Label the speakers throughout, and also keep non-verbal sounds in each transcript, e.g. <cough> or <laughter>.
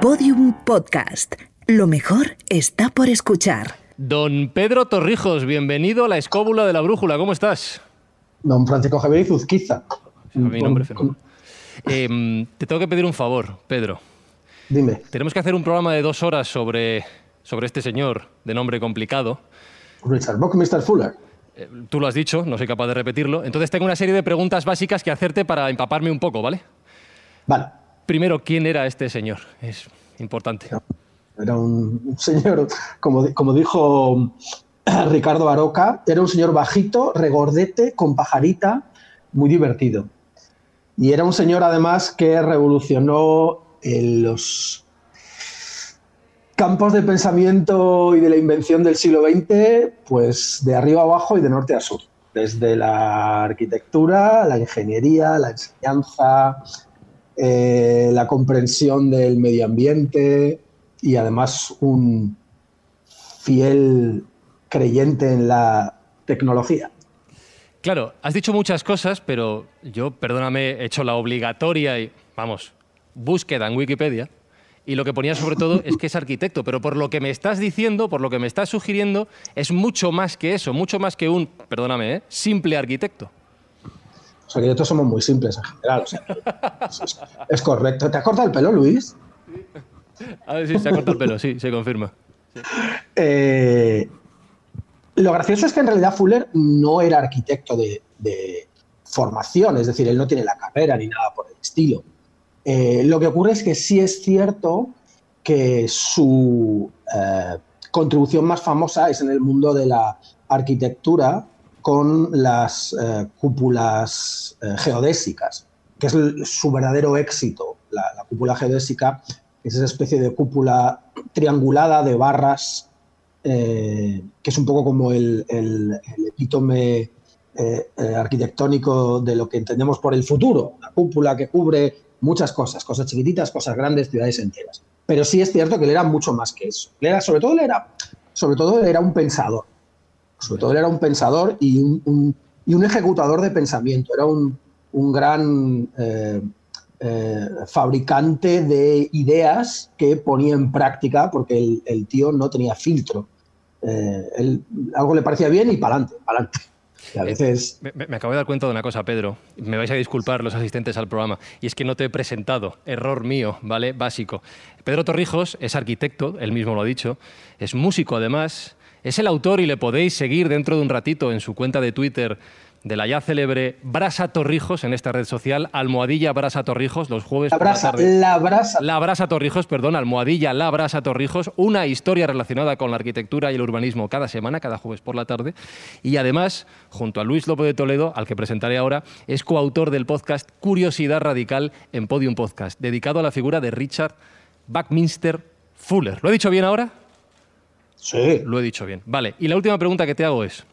Speaker 1: Podium Podcast. Lo mejor está
Speaker 2: por escuchar.
Speaker 3: Don Pedro Torrijos, bienvenido a la escóbula de la brújula. ¿Cómo estás?
Speaker 2: Don Francisco Javier Izuzquiza. mi nombre, es em, Te
Speaker 3: tengo que pedir un favor, Pedro. Dime. Tenemos que hacer un programa de dos horas sobre, sobre este señor de nombre complicado.
Speaker 2: Richard Bock, Mr. Fuller. Eh,
Speaker 3: tú lo has dicho, no soy capaz de repetirlo. Entonces tengo una serie de preguntas básicas que hacerte para empaparme un poco, ¿vale? Vale primero quién era este señor. Es importante.
Speaker 2: Era un señor, como, dijo eh, Ricardo Baroca, era un señor bajito, regordete, con pajarita, muy divertido. Y era un señor además que revolucionó eh, los campos de pensamiento y de la invención del siglo XX, pues de arriba a abajo y de norte a sur, desde la arquitectura, la ingeniería, la enseñanza, eh, la comprensión del medio ambiente y además un fiel creyente en la tecnología.
Speaker 3: Claro, has dicho muchas cosas, pero yo, perdóname, he hecho la obligatoria y, vamos, búsqueda en Wikipedia. Y lo que ponía sobre todo <laughs> es que es arquitecto, pero por lo que me estás diciendo, por lo que me estás sugiriendo, es mucho más que eso, mucho más que un, perdóname, ¿eh? simple arquitecto
Speaker 2: porque nosotros somos muy simples en general. es, correcto. ¿Te ha cortado el pelo, Luis?
Speaker 3: A ver, sí, se ha cortado el pelo, sí, se confirma.
Speaker 2: Eh, lo gracioso es que en realidad Fuller no era arquitecto de, formación, es decir, él no tiene la carrera ni nada por el estilo. Eh, lo que ocurre es que sí es cierto que su eh, contribución más famosa es en el mundo de la arquitectura, con las eh, cúpulas eh, geodésicas, que es su verdadero éxito. La, cúpula geodésica es esa especie de cúpula triangulada de barras, eh, que es un poco como el, epítome arquitectónico de lo que entendemos por el futuro, La cúpula que cubre muchas cosas, cosas chiquititas, cosas grandes, ciudades enteras. Pero sí es cierto que él era mucho más que eso. era, sobre todo, era, sobre todo, era un pensador sobre todo él era un pensador y un, ejecutador de pensamiento, era un, gran eh, eh, fabricante de ideas que ponía en práctica porque el, tío no tenía filtro. Eh, algo le parecía bien y para adelante, para adelante. A veces...
Speaker 3: me, acabo de dar cuenta de una cosa, Pedro. Me vais a disculpar los asistentes al programa. Y es que no te he presentado. Error mío, ¿vale? Básico. Pedro Torrijos es arquitecto, él mismo lo ha dicho. Es músico, además. Es el autor y le podéis seguir dentro de un ratito en su cuenta de Twitter de la ya célebre Brasa Torrijos en esta red social, Almohadilla Brasa Torrijos, los jueves por la tarde.
Speaker 2: La Brasa.
Speaker 3: La Brasa Torrijos, perdón, Almohadilla La Brasa Torrijos, una historia relacionada con la arquitectura y el urbanismo cada semana, cada jueves por la tarde. Y además, junto a Luis López de Toledo, al que presentaré ahora, es coautor del podcast Curiosidad Radical en Podium Podcast, dedicado a la figura de Richard Buckminster Fuller. ¿Lo he dicho bien ahora? Lo he dicho bien. Vale, y la última pregunta que te hago es,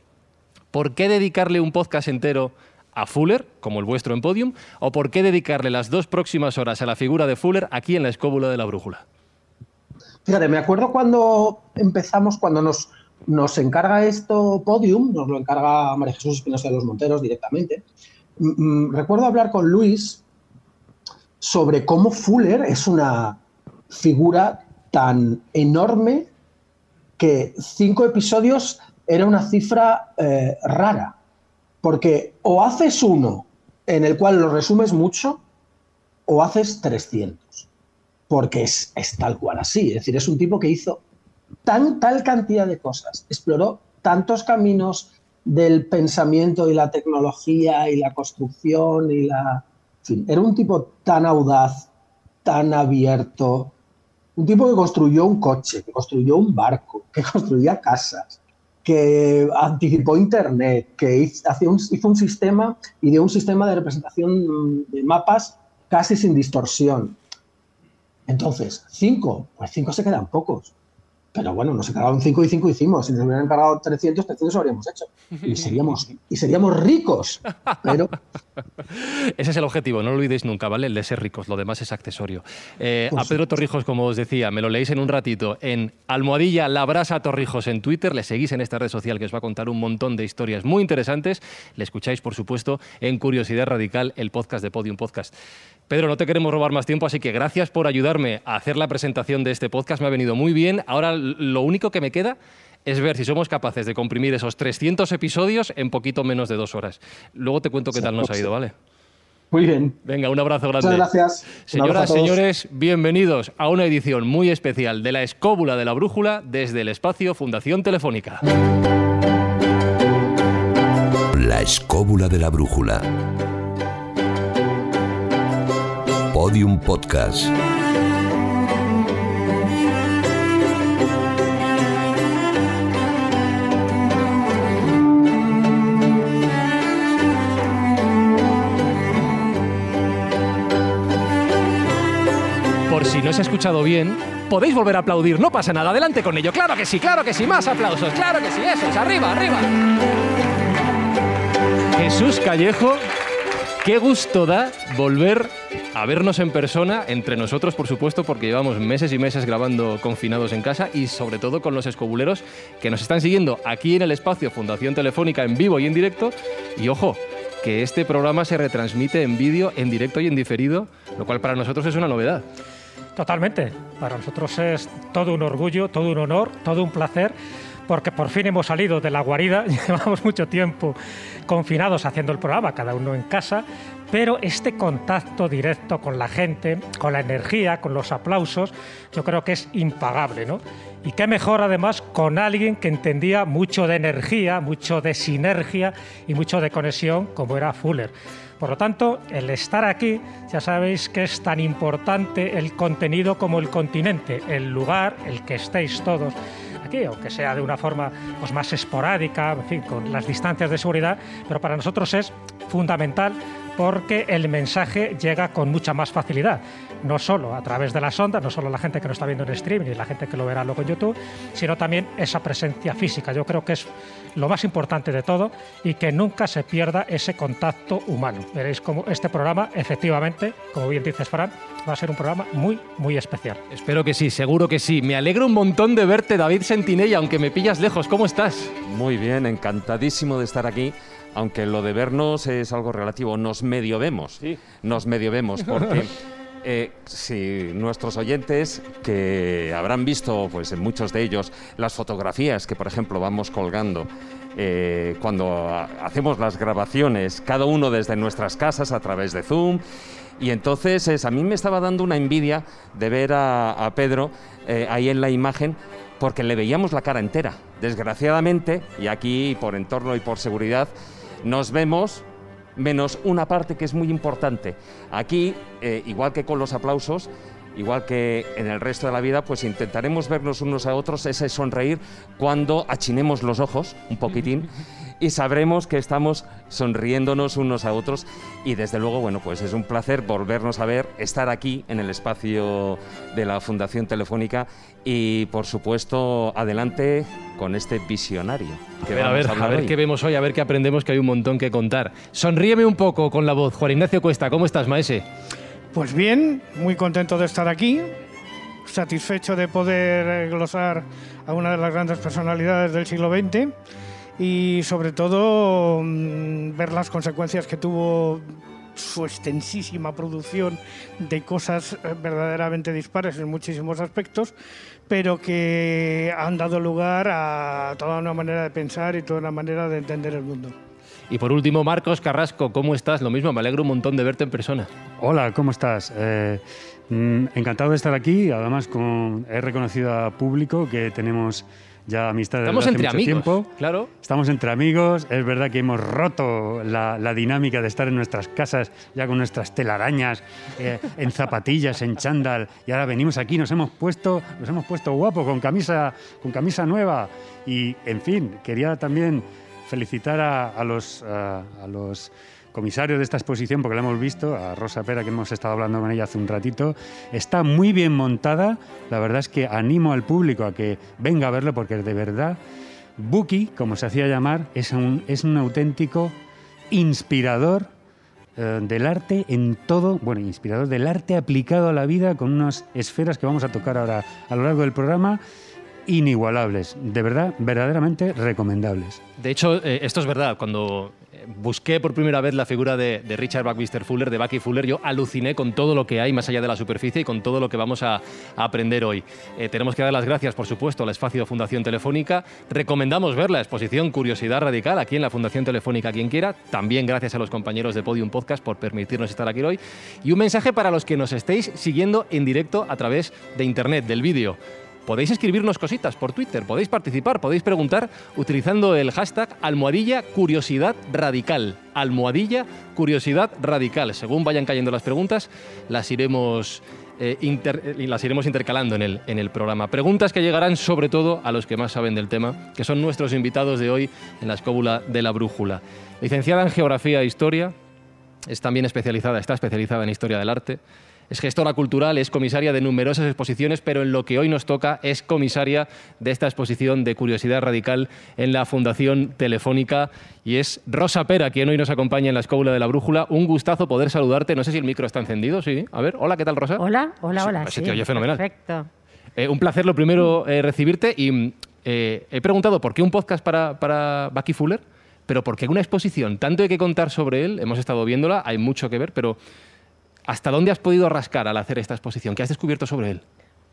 Speaker 3: ¿por qué dedicarle un podcast entero a Fuller, como el vuestro en Podium, o por qué dedicarle las dos próximas horas a la figura de Fuller aquí en la escóbula de la brújula?
Speaker 2: Fíjate, me acuerdo cuando empezamos, cuando nos, nos encarga esto Podium, nos lo encarga María Jesús Espinosa de los Monteros directamente. Recuerdo hablar con Luis sobre cómo Fuller es una figura tan enorme que cinco episodios era una cifra eh, rara, porque o haces uno en el cual lo resumes mucho, o haces 300, porque es, es tal cual así, es decir, es un tipo que hizo tan, tal cantidad de cosas, exploró tantos caminos del pensamiento y la tecnología y la construcción y la... era un tipo tan audaz, tan abierto, un tipo que construyó un coche, que construyó un barco, que <laughs> construía casas, que anticipó Internet, que hizo, un, un sistema y de un sistema de representación de mapas casi sin distorsión. Entonces, cinco, pues cinco se quedan pocos. Pero bueno, nos encargaron 5 y 5 hicimos. Si nos hubieran encargado 300, 300 habríamos hecho. Y seríamos, y seríamos ricos. Pero...
Speaker 3: <laughs> Ese es el objetivo, no lo olvidéis nunca, ¿vale? El de ser ricos, lo demás es accesorio. Eh, pues a Pedro Torrijos, como os decía, me lo leéis en un ratito en Almohadilla brasa Torrijos en Twitter. Le seguís en esta red social que os va a contar un montón de historias muy interesantes. Le escucháis, por supuesto, en Curiosidad Radical, el podcast de Podium Podcast. Pedro, no te queremos robar más tiempo, así que gracias por ayudarme a hacer la presentación de este podcast. Me ha venido muy bien. Ahora lo único que me queda es ver si somos capaces de comprimir esos 300 episodios en poquito menos de dos horas. Luego te cuento qué tal nos ha pues ido, ¿vale? Muy bien. Venga, un abrazo grande. Muchas gracias. Señoras, señores, bienvenidos a una edición muy especial de La Escóbula de la Brújula desde el espacio Fundación Telefónica.
Speaker 4: La Escóbula de la Brújula Podium Podcast.
Speaker 3: Por si no se ha escuchado bien, podéis volver a aplaudir, no pasa nada, adelante con ello. Claro que sí, claro que sí, más aplausos, claro que sí, eso es, arriba, arriba. Jesús Callejo, qué gusto da volver a vernos en persona, entre nosotros por supuesto, porque llevamos meses y meses grabando confinados en casa y sobre todo con los escobuleros que nos están siguiendo aquí en el espacio Fundación Telefónica en vivo y en directo. Y ojo, que este programa se retransmite en vídeo, en directo y en diferido, lo cual para nosotros es una
Speaker 5: novedad. Totalmente. Para nosotros es todo un orgullo, todo un honor, todo un placer, porque por fin hemos salido de la guarida. <laughs> Llevamos mucho tiempo confinados haciendo el programa, cada uno en casa, pero este contacto directo con la gente, con la energía, con los aplausos, yo creo que es impagable, ¿no? Y qué mejor además con alguien que entendía mucho de energía, mucho de sinergia y mucho de conexión como era Fuller. Por lo tanto, el estar aquí, ya sabéis que es tan importante el contenido como el continente, el lugar, el que estéis todos aquí, aunque sea de una forma pues, más esporádica, en fin, con las distancias de seguridad, pero para nosotros es fundamental porque el mensaje llega con mucha más facilidad, no solo a través de las ondas, no solo la gente que lo está viendo en streaming y la gente que lo verá luego en YouTube, sino también esa presencia física. Yo creo que es lo más importante de todo y que nunca se pierda ese contacto humano. Veréis como este programa, efectivamente, como bien dices, Fran, va a ser un programa muy, muy especial.
Speaker 3: Espero que sí, seguro que sí. Me alegro un montón de verte, David Sentinella, aunque me pillas lejos. ¿Cómo estás? Muy bien, encantadísimo de estar aquí aunque lo de
Speaker 4: vernos es algo relativo, nos medio vemos. Nos medio vemos, porque <laughs> eh, si nuestros oyentes que habrán visto, pues en muchos de ellos, las fotografías que, por ejemplo, vamos colgando. Eh, cuando hacemos las grabaciones, cada uno desde nuestras casas a través de Zoom, y entonces a mí me estaba dando una envidia de ver a, Pedro eh, ahí en la imagen porque le veíamos la cara entera. Desgraciadamente, y aquí por entorno y por seguridad, nos vemos menos una parte que es muy importante. Aquí, eh, igual que con los aplausos, igual que en el resto de la vida, pues intentaremos vernos unos a otros, ese sonreír cuando achinemos los ojos un poquitín. <laughs> y sabremos que estamos sonriéndonos unos a otros y desde luego, bueno, pues es un placer volvernos a ver, estar aquí en el espacio de la Fundación Telefónica y por supuesto adelante
Speaker 3: con este visionario. Que a ver, a, ver qué vemos hoy, a ver qué aprendemos, que hay un montón que contar. Sonríeme un poco con la voz. Juan Ignacio Cuesta, ¿cómo estás, Maese?
Speaker 6: Pues bien, muy contento de estar aquí, satisfecho de poder glosar a una de las grandes personalidades del siglo XX y sobre todo mm, ver las consecuencias que tuvo su extensísima producción de cosas eh, verdaderamente dispares en muchísimos aspectos, pero que han dado lugar a toda una manera de pensar y toda una manera de entender el mundo.
Speaker 3: Y por último, Marcos Carrasco, ¿cómo estás? Lo mismo, me alegro un montón de verte en persona. Hola, ¿cómo estás? Eh,
Speaker 7: mm, encantado de estar aquí, además con, he reconocido a público que tenemos ya amistad de Estamos entre amigos, tiempo. Claro. Estamos entre amigos. Es verdad que hemos roto la, dinámica de estar en nuestras casas ya con nuestras telarañas, eh, en zapatillas, en chándal. Y ahora venimos aquí, nos hemos puesto, nos hemos puesto guapo con camisa, con camisa nueva. Y en fin, quería también felicitar a, los, a los comisario de esta exposición, porque la hemos visto, a Rosa Pera, que hemos estado hablando con ella hace un ratito. Está muy bien montada, la verdad es que animo al público a que venga a verlo, porque de verdad, Buki, como se hacía llamar, es un, es un auténtico inspirador eh, del arte en todo, bueno, inspirador del arte aplicado a la vida con unas esferas que vamos a tocar ahora a lo largo del programa inigualables, de verdad, verdaderamente recomendables.
Speaker 3: De hecho, eh, esto es verdad, cuando busqué por primera vez la figura de, Richard Buckminster Fuller, de Bucky Fuller, yo aluciné con todo lo que hay más allá de la superficie y con todo lo que vamos a, aprender hoy. Eh, tenemos que dar las gracias, por supuesto, al espacio Fundación Telefónica. Recomendamos ver la exposición Curiosidad Radical aquí en la Fundación Telefónica, quien quiera. También gracias a los compañeros de Podium Podcast por permitirnos estar aquí hoy. Y un mensaje para los que nos estéis siguiendo en directo a través de Internet, del vídeo podéis escribirnos cositas por Twitter, podéis participar, podéis preguntar utilizando el hashtag almohadilla curiosidad radical. Almohadilla curiosidad radical. Según vayan cayendo las preguntas, las iremos, eh, eh, las iremos intercalando en el, en el programa. Preguntas que llegarán sobre todo a los que más saben del tema, que son nuestros invitados de hoy en la escóbula de la brújula. Licenciada en Geografía e Historia, es también especializada, está especializada en Historia del Arte es gestora cultural, es comisaria de numerosas exposiciones, pero en lo que hoy nos toca es comisaria de esta exposición de Curiosidad Radical en la Fundación Telefónica y es Rosa Pera quien hoy nos acompaña en la Escóbula de la Brújula. Un gustazo poder saludarte. No sé si el micro está encendido, sí. A ver, hola, ¿qué tal, Rosa? Hola,
Speaker 1: hola, hola. fenomenal. Perfecto.
Speaker 3: Eh, un placer lo primero eh, recibirte y mm, eh, he preguntado por qué un podcast para, para Bucky Fuller, pero por qué una exposición. Tanto hay que contar sobre él, hemos estado viéndola, hay mucho que ver, pero ¿Hasta dónde has podido rascar al hacer esta exposición? ¿Qué has descubierto sobre él?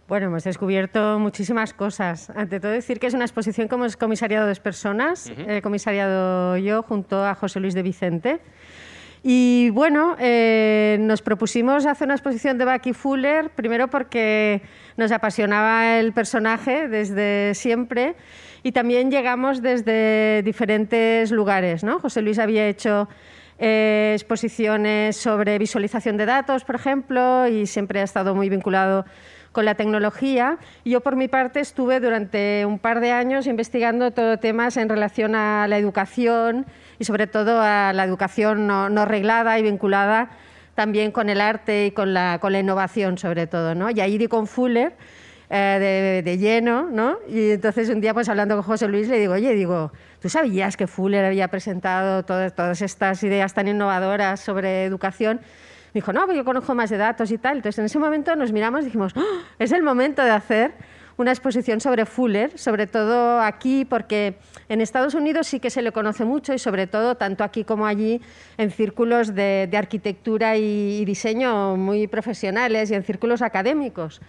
Speaker 1: Bueno, hemos descubierto muchísimas cosas. Ante todo, decir que es una exposición como es comisariado dos personas, eh, comisariado yo junto a José Luis de Vicente. Y bueno, eh, nos propusimos hacer una exposición de Bucky Fuller, primero porque nos apasionaba el personaje desde siempre y también llegamos desde diferentes lugares. ¿no? José Luis había hecho eh, exposiciones sobre visualización de datos, por ejemplo, y siempre ha estado muy vinculado con la tecnología. Yo, por mi parte, estuve durante un par de años investigando todo temas en relación a la educación y, sobre todo, a la educación no, no reglada y vinculada también con el arte y con la, con la innovación, sobre todo. ¿no? Y ahí di con Fuller eh, de, de, lleno, ¿no? y entonces un día, pues hablando con José Luis, le digo, oye, digo, ¿Tú sabías que Fuller había presentado todas todas estas ideas tan innovadoras sobre educación? Me dijo, no, porque yo conozco más de datos y tal. Entonces, en ese momento nos miramos y dijimos, ¡Ah! es el momento de hacer una exposición sobre Fuller, sobre todo aquí, porque en Estados Unidos sí que se le conoce mucho y sobre todo tanto aquí como allí en círculos de, de arquitectura y diseño muy profesionales y en círculos académicos.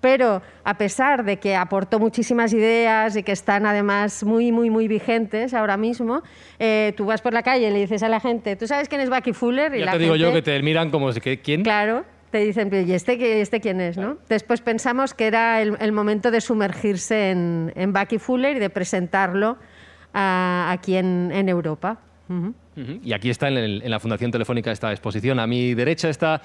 Speaker 1: Pero a pesar de que aportó muchísimas ideas y que están además muy, muy, muy vigentes ahora mismo, eh, tú vas por la calle y le dices a la gente, ¿tú sabes quién es Bucky Fuller? Y ya te digo yo que
Speaker 3: te miran como que quién.
Speaker 1: Claro, te dicen, ¿y este, este quién es? ¿no? Después pensamos que era el, momento de sumergirse en, en, Bucky Fuller y de presentarlo a, aquí en, Europa.
Speaker 3: Y aquí está en, en, la Fundación Telefónica esta exposición. A mi derecha está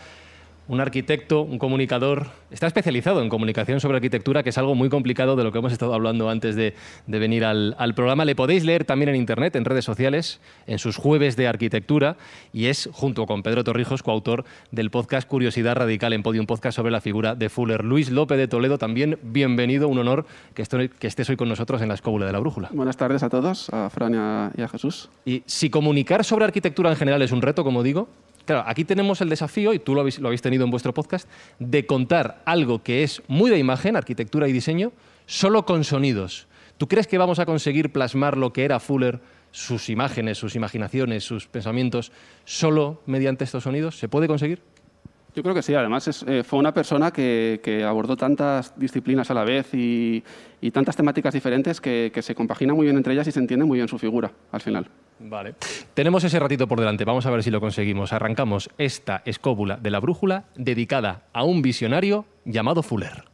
Speaker 3: un arquitecto, un comunicador, está especializado en comunicación sobre arquitectura, que es algo muy complicado de lo que hemos estado hablando antes de, venir al, programa. Le podéis leer también en Internet, en redes sociales, en sus jueves de arquitectura, y es, junto con Pedro Torrijos, coautor del podcast Curiosidad Radical en Podium Podcast sobre la figura de Fuller. Luis López de Toledo, también bienvenido, un honor que, estés hoy con nosotros en la Escóbula de la Brújula.
Speaker 8: Buenas tardes a todos, a Fran y y a Jesús.
Speaker 3: Y si comunicar sobre arquitectura en general es un reto, como digo, Claro, aquí tenemos el desafío, y tú lo habéis, tenido en vuestro podcast, de contar algo que es muy de imagen, arquitectura y diseño, solo con sonidos. ¿Tú crees que vamos a conseguir plasmar lo que era Fuller, sus imágenes, sus imaginaciones, sus pensamientos, solo mediante estos sonidos? ¿Se puede conseguir?
Speaker 8: Yo creo que sí, además eh, fue una persona que, abordó tantas disciplinas a la vez y, tantas temáticas diferentes que, que se compagina muy bien entre ellas y se entiende muy bien su figura al final. Vale.
Speaker 3: Tenemos ese ratito por delante, vamos a ver si lo conseguimos. Arrancamos esta escóbula de la brújula dedicada a un visionario llamado Fuller.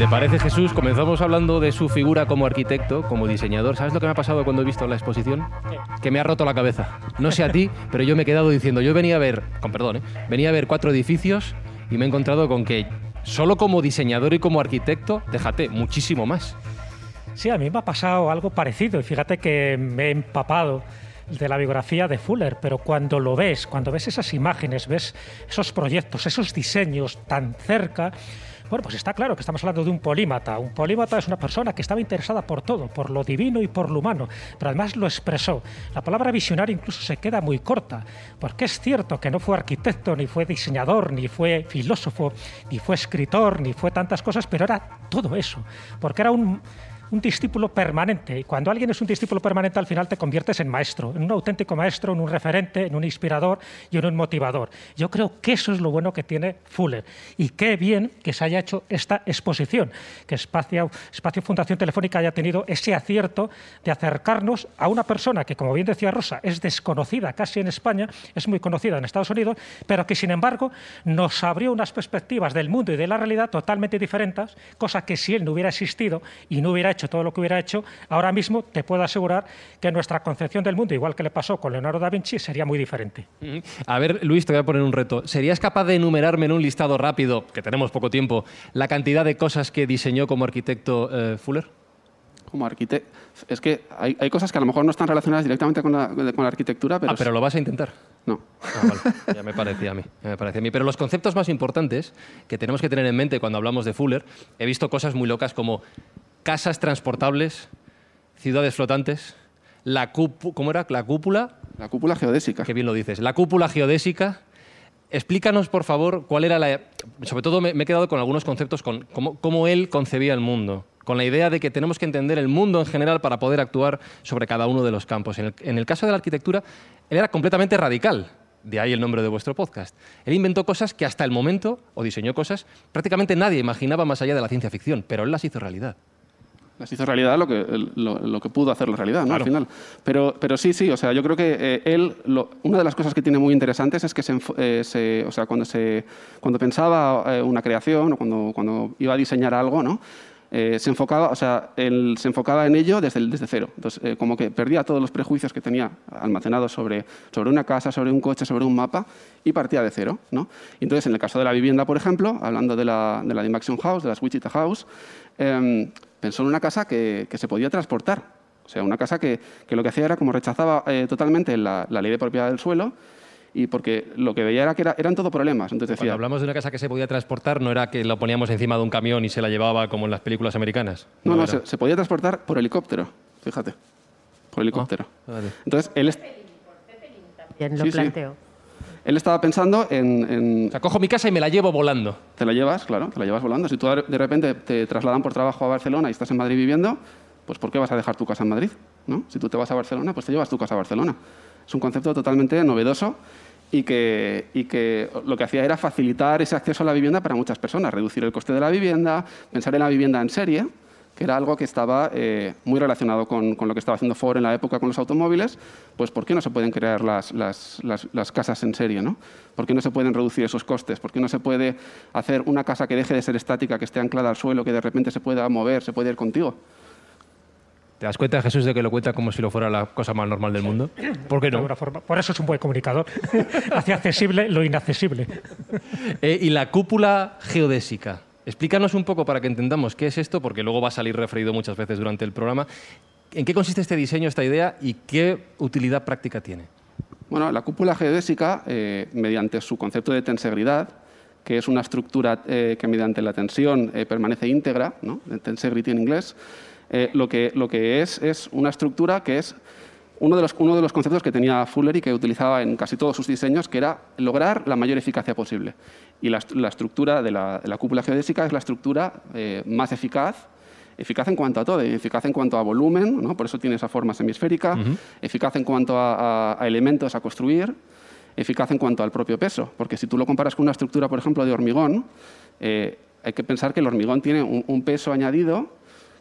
Speaker 3: te parece, Jesús, comenzamos hablando de su figura como arquitecto, como diseñador. ¿Sabes lo que me ha pasado cuando he visto la exposición? Que me ha roto la cabeza. No sé a ti, pero yo me he quedado diciendo, yo venía a ver, con perdón, ¿eh? venía a ver cuatro edificios y me he encontrado con que solo como diseñador y como arquitecto, déjate, muchísimo más.
Speaker 5: Sí, a mí me ha pasado algo parecido y fíjate que me he empapado de la biografía de Fuller, pero cuando lo ves, cuando ves esas imágenes, ves esos proyectos, esos diseños tan cerca, bueno, pues está claro que estamos hablando de un polímata. Un polímata es una persona que estaba interesada por todo, por lo divino y por lo humano, pero además lo expresó. La palabra visionario incluso se queda muy corta, porque es cierto que no fue arquitecto, ni fue diseñador, ni fue filósofo, ni fue escritor, ni fue tantas cosas, pero era todo eso, porque era un un discípulo permanente. Y cuando alguien es un discípulo permanente, al final te conviertes en maestro, en un auténtico maestro, en un referente, en un inspirador y en un motivador. Yo creo que eso es lo bueno que tiene Fuller. Y qué bien que se haya hecho esta exposición, que Espacio, Espacio Fundación Telefónica haya tenido ese acierto de acercarnos a una persona que, como bien decía Rosa, es desconocida casi en España, es muy conocida en Estados Unidos, pero que sin embargo nos abrió unas perspectivas del mundo y de la realidad totalmente diferentes, cosa que si él no hubiera existido y no hubiera hecho todo lo que hubiera hecho, ahora mismo te puedo asegurar que nuestra concepción del mundo, igual que le pasó con Leonardo da Vinci, sería muy diferente.
Speaker 3: A ver, Luis, te voy a poner un reto. ¿Serías capaz de enumerarme en un listado rápido, que tenemos poco tiempo, la cantidad de cosas que diseñó como arquitecto eh, Fuller?
Speaker 8: Como arquitecto. Es que hay, cosas que a lo mejor no están relacionadas directamente con la, arquitectura, pero. Ah, pero lo vas
Speaker 3: a intentar. No. Ah, ya me parecía a mí. Ya me parecía a mí. Pero los conceptos más importantes que tenemos que tener en mente cuando hablamos de Fuller, he visto cosas muy locas como casas transportables, ciudades flotantes, la ¿cómo era? La cúpula. La cúpula geodésica. Qué bien lo dices. La cúpula geodésica. Explícanos, por favor, cuál era la... Sobre todo me, he quedado con algunos conceptos, con cómo, él concebía el mundo con la idea de que tenemos que entender el mundo en general para poder actuar sobre cada uno de los campos. en el, caso de la arquitectura, él era completamente radical, de ahí el nombre de vuestro podcast. Él inventó cosas que hasta el momento, o diseñó cosas, prácticamente nadie imaginaba más allá de la ciencia ficción, pero él las hizo realidad
Speaker 8: las hizo realidad lo que, lo, hacer que pudo hacerlo realidad, ¿no? Al final. Pero, pero sí, sí, o sea, yo creo que eh, él, una de las cosas que tiene muy interesantes es que se, eh, o sea, cuando, se, cuando pensaba eh, una creación o cuando, cuando iba a diseñar algo, ¿no? se, enfocaba, o sea, él se enfocaba en ello desde, desde cero. Entonces, como que perdía todos los prejuicios que tenía almacenados sobre, sobre una casa, sobre un coche, sobre un mapa, y partía de cero. ¿no? Entonces, en el caso de la vivienda, por ejemplo, hablando de la, de la Dimaxion House, de las Wichita House, em, Pensó en una casa que, que se podía transportar. O sea, una casa que, que lo que hacía era como rechazaba eh, totalmente la, la ley de propiedad del suelo y porque lo que veía era que eran todo problemas. Entonces decía, Cuando hablamos
Speaker 3: de una casa que se podía transportar, no era que la poníamos encima de un camión y se la llevaba como en las películas americanas. No, no, se,
Speaker 8: podía transportar por helicóptero, fíjate, por ah, helicóptero. Entonces, él... Es... También lo planteó. Él estaba pensando en, en, O sea, cojo mi casa y me la llevo volando. Te la llevas, claro, te la llevas volando. Si tú de repente te trasladan por trabajo a Barcelona y estás en Madrid viviendo, pues ¿por qué vas a dejar tu casa en Madrid? ¿no? Si tú te vas a Barcelona, pues te llevas tu casa a Barcelona. Es un concepto totalmente novedoso y que, y que, lo que hacía era facilitar ese acceso a la vivienda para muchas personas, reducir el coste de la vivienda, pensar en la vivienda en serie era algo que estaba eh, muy relacionado con, lo que estaba haciendo Ford en la época con los automóviles, pues ¿por qué no se pueden crear las, casas en serie? ¿no? ¿Por qué no se pueden reducir esos costes? ¿Por qué no se puede hacer una casa que deje de ser estática, que esté anclada al suelo, que de repente se pueda mover, se puede ir contigo?
Speaker 3: ¿Te das cuenta, Jesús, de que lo cuenta como si lo fuera la cosa más normal del mundo? ¿Por qué no?
Speaker 5: Por eso es un buen comunicador. <laughs> Hace accesible lo inaccesible.
Speaker 3: Eh, y la cúpula geodésica. Explícanos un poco para que entendamos qué es esto, porque luego va a salir referido muchas veces durante el programa. ¿En qué consiste este diseño, esta idea y qué utilidad práctica tiene?
Speaker 8: Bueno, la cúpula geodésica, eh, mediante su concepto de tensegridad, que es una estructura eh, que mediante la tensión eh, permanece íntegra, ¿no? tensegrity en inglés, lo que, lo, que, es es una estructura que es uno de, los, uno de los conceptos que tenía Fuller y que utilizaba en casi todos sus diseños, que era lograr la mayor eficacia posible. Y la, estructura de la, la, cúpula geodésica es la estructura eh, más eficaz, eficaz en cuanto a todo, eficaz en cuanto a volumen, ¿no? por eso tiene esa forma semisférica, eficaz en cuanto a, elementos a construir, eficaz en cuanto al propio peso, porque si tú lo comparas con una estructura, por ejemplo, de hormigón, eh, hay que pensar que el hormigón tiene un peso añadido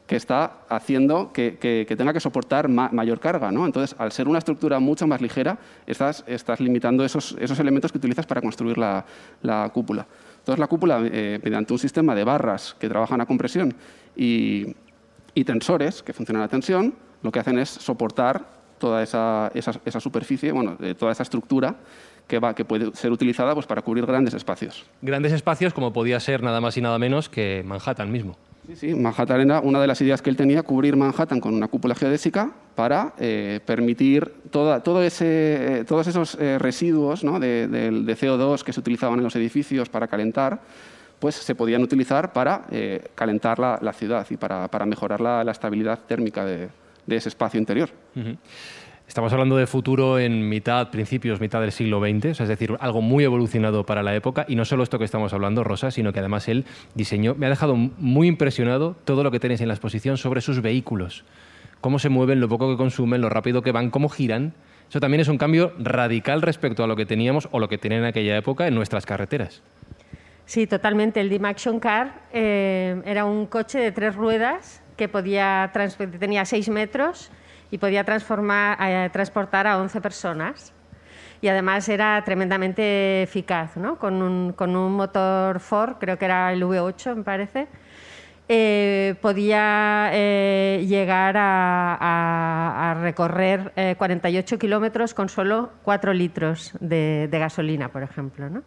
Speaker 8: que está haciendo que, tenga que soportar mayor carga. ¿no? Entonces, al ser una estructura mucho más ligera, estás, limitando esos, elementos que utilizas para construir la, cúpula. Entonces, la cúpula, eh, mediante un sistema de barras que trabajan a compresión y, tensores que funcionan a tensión, lo que hacen es soportar toda esa, superficie, bueno, toda esa estructura que, va, que, puede ser utilizada pues, para cubrir grandes espacios.
Speaker 3: Grandes espacios como podía ser nada más y nada menos que Manhattan mismo.
Speaker 8: Sí, Manhattan era una de las ideas que él tenía, cubrir Manhattan con una cúpula geodésica para eh, permitir toda, todo ese, todos esos eh, residuos de, CO2 que se utilizaban en los edificios para calentar, pues se podían utilizar para eh, calentar la, ciudad y para, mejorar la, estabilidad térmica de, ese espacio interior.
Speaker 3: Estamos hablando de futuro en mitad, principios, mitad del siglo XX, es decir, algo muy evolucionado para la época. Y no solo esto que estamos hablando, Rosa, sino que además él diseñó. Me ha dejado muy impresionado todo lo que tenéis en la exposición sobre sus vehículos. Cómo se mueven, lo poco que consumen, lo rápido que van, cómo giran. Eso también es un cambio radical respecto a lo que teníamos o lo que tenían en aquella época en nuestras carreteras.
Speaker 1: Sí, totalmente. El Dimaxion Car eh, era un coche de tres ruedas que podía tenía seis metros y podía transformar, eh, transportar a 11 personas. Y además era tremendamente eficaz, ¿no? con, un, motor Ford, creo que era el V8, me parece, eh, podía eh, llegar a, recorrer 48 kilómetros con solo 4 litros de, gasolina, por ejemplo. ¿no?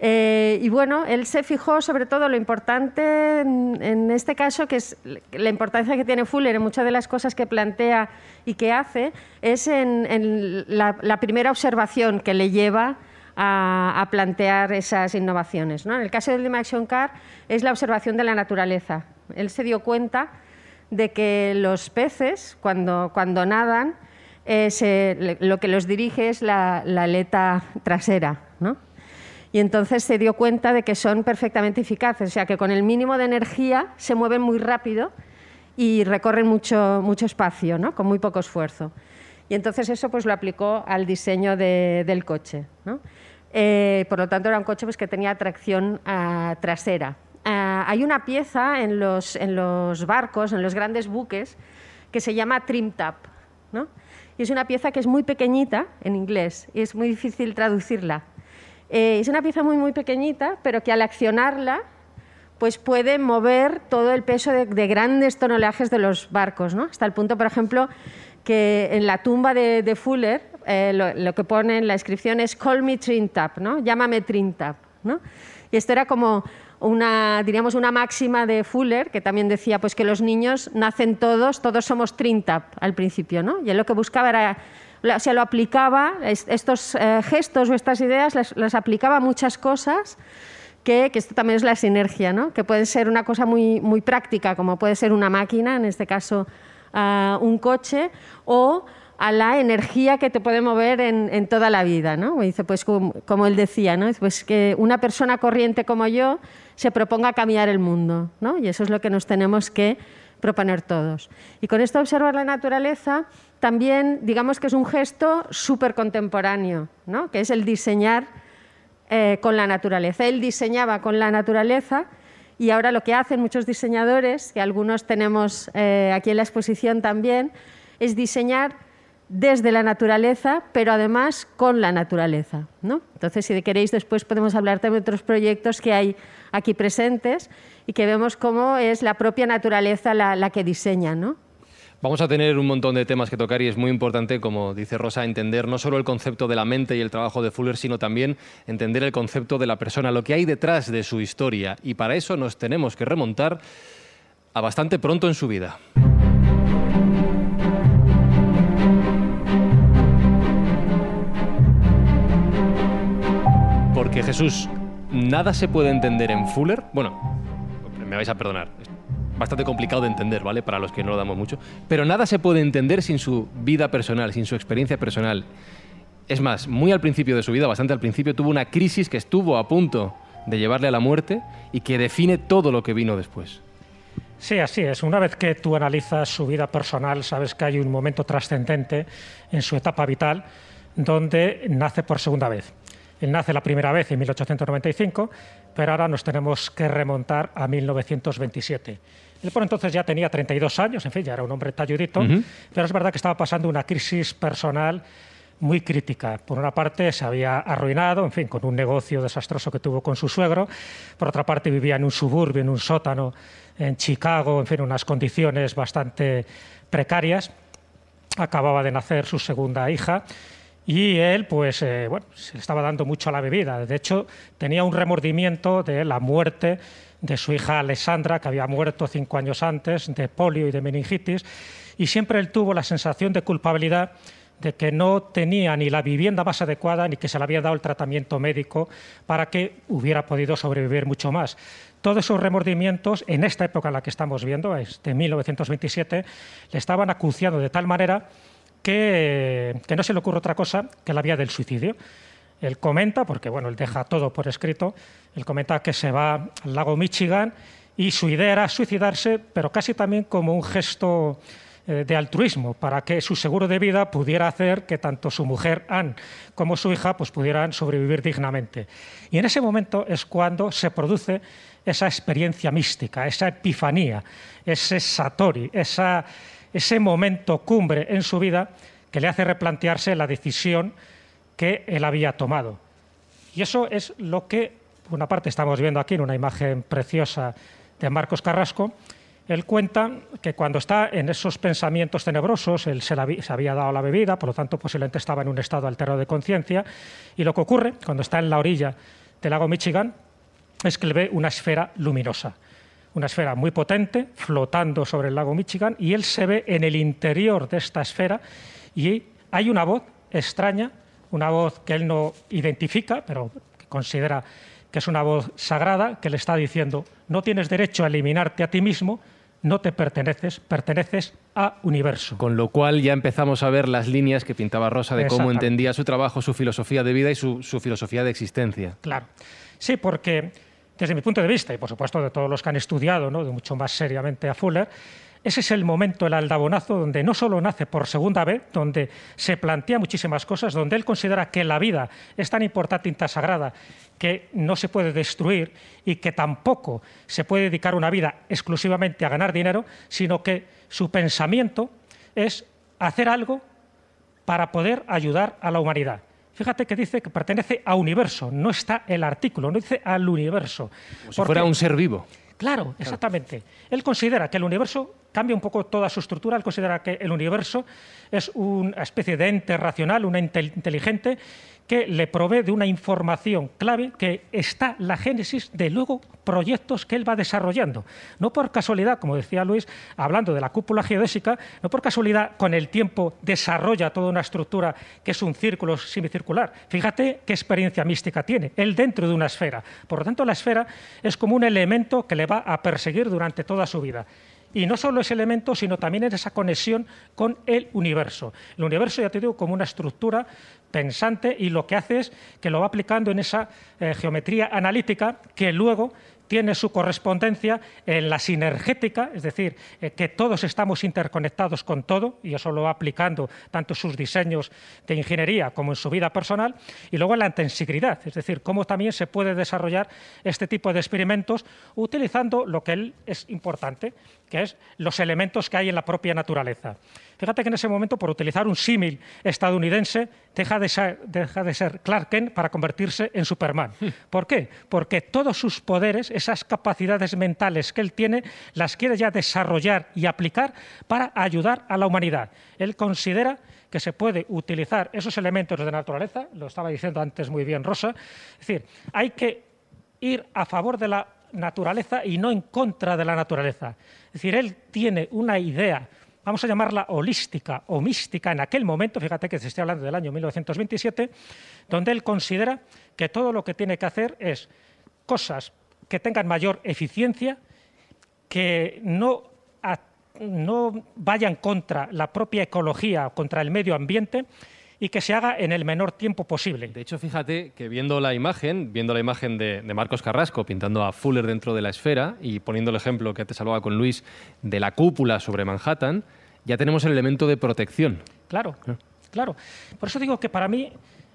Speaker 1: Eh, y bueno, él se fijó sobre todo lo importante en, este caso, que es la importancia que tiene Fuller en muchas de las cosas que plantea y que hace, es en, la, primera observación que le lleva a, plantear esas innovaciones. En el caso del Dimension Car es la observación de la naturaleza. Él se dio cuenta de que los peces, cuando, nadan, eh, lo que los dirige es la, la aleta trasera y entonces se dio cuenta de que son perfectamente eficaces, o sea que con el mínimo de energía se mueven muy rápido y recorren mucho, mucho espacio, ¿no? con muy poco esfuerzo. Y entonces eso pues, lo aplicó al diseño del coche. Eh, por lo tanto, era un coche pues, que tenía tracción ah, trasera. Ah, hay una pieza en los, barcos, en los grandes buques, que se llama trim tap. Y es una pieza que es muy pequeñita en inglés y es muy difícil traducirla eh, es una pieza muy, muy pequeñita, pero que al accionarla pues puede mover todo el peso de, grandes tonelajes de los barcos, ¿no? hasta el punto, por ejemplo, que en la tumba de, Fuller eh, lo, que pone en la inscripción es Call me Trintap, ¿no? llámame Trintap. ¿no? Y esto era como una, diríamos, una máxima de Fuller, que también decía pues, que los niños nacen todos, todos somos Trintap al principio. ¿no? Y él lo que buscaba era o sea, lo aplicaba, estos eh, gestos o estas ideas las, aplicaba a muchas cosas. Que, esto también es la sinergia, que puede ser una cosa muy, práctica, como puede ser una máquina, en este caso ah, un coche, o a la energía que te puede mover en, toda la vida. ¿no? Dice, pues, como, él decía, ¿no? pues que una persona corriente como yo se proponga cambiar el mundo. ¿no? Y eso es lo que nos tenemos que proponer todos. Y con esto observar la naturaleza también, digamos que es un gesto súper contemporáneo, ¿no? que es el diseñar eh, con la naturaleza. Él diseñaba con la naturaleza y ahora lo que hacen muchos diseñadores, que algunos tenemos eh, aquí en la exposición también, es diseñar desde la naturaleza, pero además con la naturaleza. ¿no? Entonces, si queréis, después podemos hablar también de otros proyectos que hay aquí presentes y que vemos cómo es la propia naturaleza la, que diseña,
Speaker 3: ¿no? Vamos a tener un montón de temas que tocar y es muy importante, como dice Rosa, entender no solo el concepto de la mente y el trabajo de Fuller, sino también entender el concepto de la persona, lo que hay detrás de su historia. Y para eso nos tenemos que remontar a bastante pronto en su vida. Porque Jesús, nada se puede entender en Fuller, bueno, me vais a perdonar. Es bastante complicado de entender, ¿vale? Para los que no lo damos mucho. Pero nada se puede entender sin su vida personal, sin su experiencia personal. Es más, muy al principio de su vida, bastante al principio, tuvo una crisis que estuvo a punto de llevarle a la muerte y que define todo lo que vino después.
Speaker 5: Sí, así es. Una vez que tú analizas su vida personal, sabes que hay un momento trascendente en su etapa vital donde nace por segunda vez. Él nace la primera vez en 1895 pero ahora nos tenemos que remontar a 1927. Él por entonces ya tenía 32 años, en fin, ya era un hombre talludito, pero es verdad que estaba pasando una crisis personal muy crítica. Por una parte, se había arruinado, en fin, con un negocio desastroso que tuvo con su suegro. Por otra parte, vivía en un suburbio, en un sótano, en Chicago, en fin, unas condiciones bastante precarias. Acababa de nacer su segunda hija y él, pues, eh, bueno, se le estaba dando mucho a la bebida. De hecho, tenía un remordimiento de la muerte de su hija Alessandra, que había muerto cinco años antes de polio y de meningitis. Y siempre él tuvo la sensación de culpabilidad de que no tenía ni la vivienda más adecuada ni que se le había dado el tratamiento médico para que hubiera podido sobrevivir mucho más. Todos esos remordimientos, en esta época en la que estamos viendo, es de 1927, le estaban acuciando de tal manera que, no se le ocurre otra cosa que la vía del suicidio. Él comenta, porque bueno, él deja todo por escrito, él comenta que se va al lago Michigan y su idea era suicidarse, pero casi también como un gesto eh, de altruismo para que su seguro de vida pudiera hacer que tanto su mujer Ann como su hija pues pudieran sobrevivir dignamente. Y en ese momento es cuando se produce esa experiencia mística, esa epifanía, ese satori, esa ese momento cumbre en su vida que le hace replantearse la decisión que él había tomado. Y eso es lo que, por una parte, estamos viendo aquí en una imagen preciosa de Marcos Carrasco. Él cuenta que cuando está en esos pensamientos tenebrosos, él se, había dado la bebida, por lo tanto posiblemente estaba en un estado alterado de conciencia, y lo que ocurre cuando está en la orilla del lago Michigan es que le ve una esfera luminosa una esfera muy potente flotando sobre el lago Michigan y él se ve en el interior de esta esfera y hay una voz extraña, una voz que él no identifica, pero considera que es una voz sagrada, que le está diciendo, no tienes derecho a eliminarte a ti mismo, no te perteneces, perteneces
Speaker 3: a universo. Con lo cual ya empezamos a ver las líneas que pintaba Rosa de cómo entendía su trabajo, su filosofía de vida y su, su filosofía de existencia.
Speaker 5: Claro. Sí, porque desde mi punto de vista, y por supuesto de todos los que han estudiado de mucho más seriamente a Fuller, ese es el momento, el aldabonazo, donde no solo nace por segunda vez, donde se plantea muchísimas cosas, donde él considera que la vida es tan importante y tan sagrada que no se puede destruir y que tampoco se puede dedicar una vida exclusivamente a ganar dinero, sino que su pensamiento es hacer algo para poder ayudar a la humanidad. Fíjate que dice que pertenece a universo, no está el artículo, no dice al universo. Como si fuera un ser vivo. Claro, exactamente. Él considera que el universo cambia un poco toda su estructura, él considera que el universo es una especie de ente racional, una inteligente, que le provee de una información clave que está la génesis de luego proyectos que él va desarrollando. No por casualidad, como decía Luis, hablando de la cúpula geodésica, no por casualidad con el tiempo desarrolla toda una estructura que es un círculo semicircular. Fíjate qué experiencia mística tiene, él dentro de una esfera. Por lo tanto, la esfera es como un elemento que le va a perseguir durante toda su vida. Y no solo ese elemento, sino también en esa conexión con el universo. El universo, ya te digo, como una estructura pensante y lo que hace es que lo va aplicando en esa eh, geometría analítica que luego tiene su correspondencia en la sinergética, es decir, eh, que todos estamos interconectados con todo, y eso lo va aplicando tanto en sus diseños de ingeniería como en su vida personal, y luego en la intensidad, es decir, cómo también se puede desarrollar este tipo de experimentos utilizando lo que él es importante, que es los elementos que hay en la propia naturaleza. Fíjate que en ese momento, por utilizar un símil estadounidense, deja de, ser, deja Clark Kent para convertirse en Superman. Hmm. ¿Por qué? Porque todos sus poderes, esas capacidades mentales que él tiene, las quiere ya desarrollar y aplicar para ayudar a la humanidad. Él considera que se puede utilizar esos elementos de naturaleza, lo estaba diciendo antes muy bien Rosa, es decir, hay que ir a favor de la naturaleza y no en contra de la naturaleza. Es decir, él tiene una idea, vamos a llamarla holística o mística en aquel momento, fíjate que se está hablando del año 1927, donde él considera que todo lo que tiene que hacer es cosas que tengan mayor eficiencia, que no, no vayan contra la propia ecología o contra el medio ambiente, y que se haga en el menor tiempo posible. De hecho, fíjate
Speaker 3: que viendo la imagen, viendo la imagen de, Marcos Carrasco pintando a Fuller dentro de la esfera y poniendo el ejemplo que te salvaba con Luis de la cúpula sobre Manhattan, ya tenemos el elemento de protección.
Speaker 5: Claro, ah. claro. Por eso digo que para mí,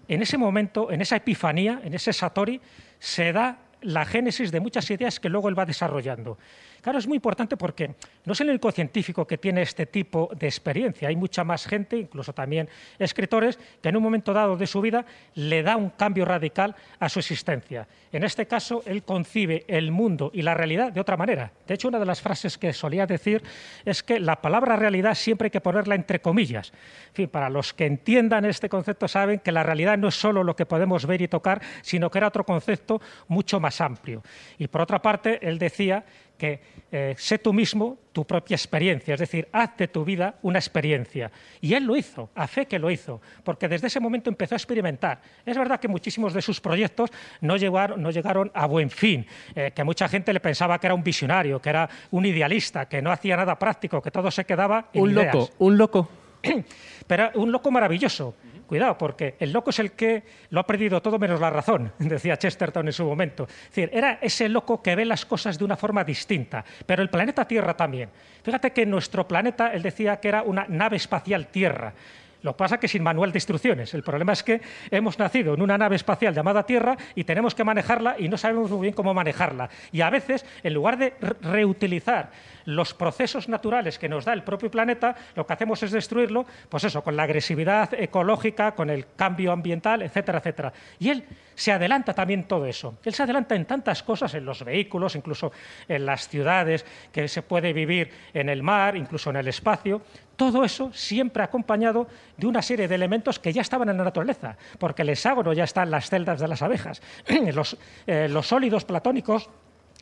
Speaker 5: en ese momento, en esa epifanía, en ese Satori, se da la génesis de muchas ideas que luego él va desarrollando. Claro, es muy importante porque no es el único científico que tiene este tipo de experiencia. Hay mucha más gente, incluso también escritores, que en un momento dado de su vida le da un cambio radical a su existencia. En este caso, él concibe el mundo y la realidad de otra manera. De hecho, una de las frases que solía decir es que la palabra realidad siempre hay que ponerla entre comillas. En fin, para los que entiendan este concepto saben que la realidad no es solo lo que podemos ver y tocar, sino que era otro concepto mucho más amplio. Y por otra parte, él decía que eh, sé tú mismo tu propia experiencia, es decir, haz de tu vida una experiencia. Y él lo hizo, a fe que lo hizo, porque desde ese momento empezó a experimentar. Es verdad que muchísimos de sus proyectos no llegaron, no llegaron a buen fin, eh, que mucha gente le pensaba que era un visionario, que era un idealista, que no hacía nada práctico, que todo se quedaba en un loco, un loco. <clears throat> Pero un loco maravilloso Cuidado, porque el loco es el que lo ha perdido todo menos la razón, <laughs> decía Chesterton en su momento. Es decir, era ese loco que ve las cosas de una forma distinta, pero el planeta Tierra también. Fíjate que nuestro planeta, él decía que era una nave espacial Tierra. Lo pasa que sin manual de instrucciones. El problema es que hemos nacido en una nave espacial llamada Tierra y tenemos que manejarla y no sabemos muy bien cómo manejarla. Y a veces, en lugar de reutilizar los procesos naturales que nos da el propio planeta, lo que hacemos es destruirlo, pues eso, con la agresividad ecológica, con el cambio ambiental, etcétera, etcétera. Y él se adelanta también todo eso. Él se adelanta en tantas cosas, en los vehículos, incluso en las ciudades, que se puede vivir en el mar, incluso en el espacio. Todo eso siempre acompañado de una serie de elementos que ya estaban en la naturaleza, porque el hexágono ya está en las celdas de las abejas, <clears throat> los, eh, los sólidos platónicos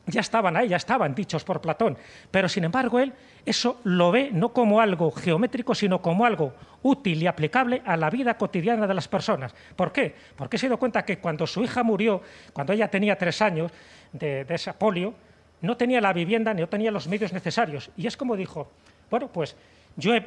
Speaker 5: ya estaban ahí, ya estaban dichos por Platón, pero sin embargo él eso lo ve no como algo geométrico, sino como algo útil y aplicable a la vida cotidiana de las personas. ¿Por qué? Porque se dio cuenta que cuando su hija murió, cuando ella tenía tres años de, de polio, no tenía la vivienda, ni tenía los medios necesarios. Y es como dijo, bueno, pues yo he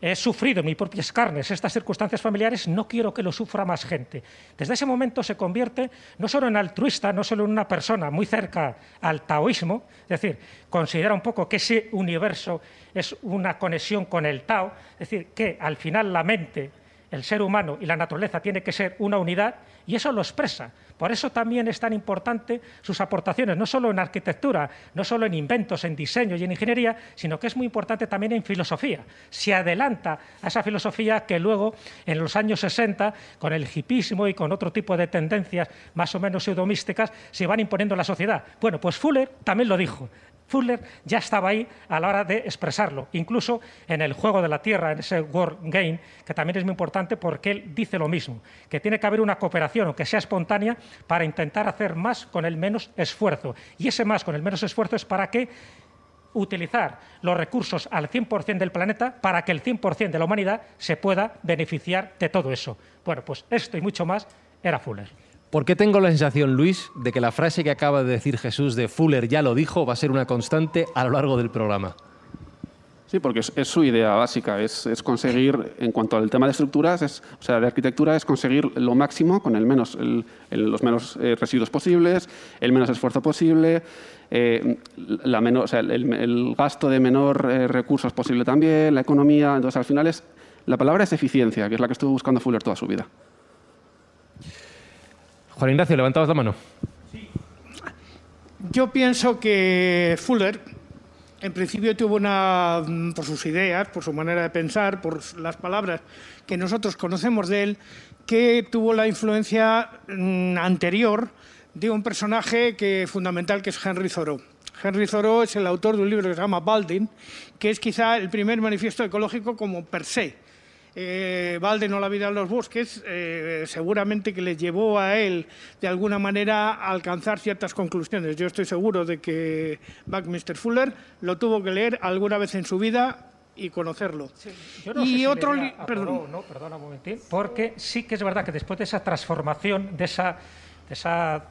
Speaker 5: he sufrido en mis propias carnes estas circunstancias familiares, no quiero que lo sufra más gente. Desde ese momento se convierte no solo en altruista, no solo en una persona muy cerca al taoísmo, es decir, considera un poco que ese universo es una conexión con el Tao, es decir, que al final la mente, el ser humano y la naturaleza tiene que ser una unidad, y eso lo expresa por eso también es tan importante sus aportaciones, no solo en arquitectura, no solo en inventos, en diseño y en ingeniería, sino que es muy importante también en filosofía. Se adelanta a esa filosofía que luego, en los años 60, con el hipismo y con otro tipo de tendencias más o menos pseudomísticas, se van imponiendo en la sociedad. Bueno, pues Fuller también lo dijo. Fuller ya estaba ahí a la hora de expresarlo, incluso en el juego de la Tierra, en ese World Game, que también es muy importante porque él dice lo mismo, que tiene que haber una cooperación, aunque sea espontánea, para intentar hacer más con el menos esfuerzo. Y ese más con el menos esfuerzo es para que utilizar los recursos al 100% del planeta para que el 100% de la humanidad se pueda beneficiar de todo eso. Bueno, pues esto y mucho más era Fuller.
Speaker 3: ¿Por qué tengo la sensación, Luis, de que la frase que acaba de decir Jesús de Fuller ya lo dijo va a ser una constante a lo largo del programa?
Speaker 8: Sí, porque es, su idea básica, es, conseguir, en cuanto al tema de estructuras, o sea, de arquitectura, es conseguir lo máximo con el menos, los menos eh, residuos posibles, el menos esfuerzo posible, eh, el, gasto de menor eh, recursos posible también, la economía. Entonces, al final es la palabra es eficiencia, que es la que estuvo buscando Fuller toda su vida.
Speaker 3: Juan Ignacio, levantabas la mano.
Speaker 8: Yo
Speaker 6: pienso que Fuller, en principio, tuvo una, mm, por sus ideas, por su manera de pensar, por las palabras que nosotros conocemos de él, que tuvo la influencia mm, anterior de un personaje que, fundamental que es Henry Thoreau. Henry Thoreau es el autor de un libro que se llama Baldin, que es quizá el primer manifiesto ecológico como per se, eh, Valde no la vida en los bosques, eh, seguramente que le llevó a él de alguna manera a alcanzar ciertas conclusiones. Yo estoy seguro de que Buckminster Fuller lo tuvo que leer alguna vez en su vida y conocerlo. y otro perdón.
Speaker 5: un momentín,
Speaker 6: porque sí que es verdad que después de
Speaker 5: esa transformación, de esa, de esa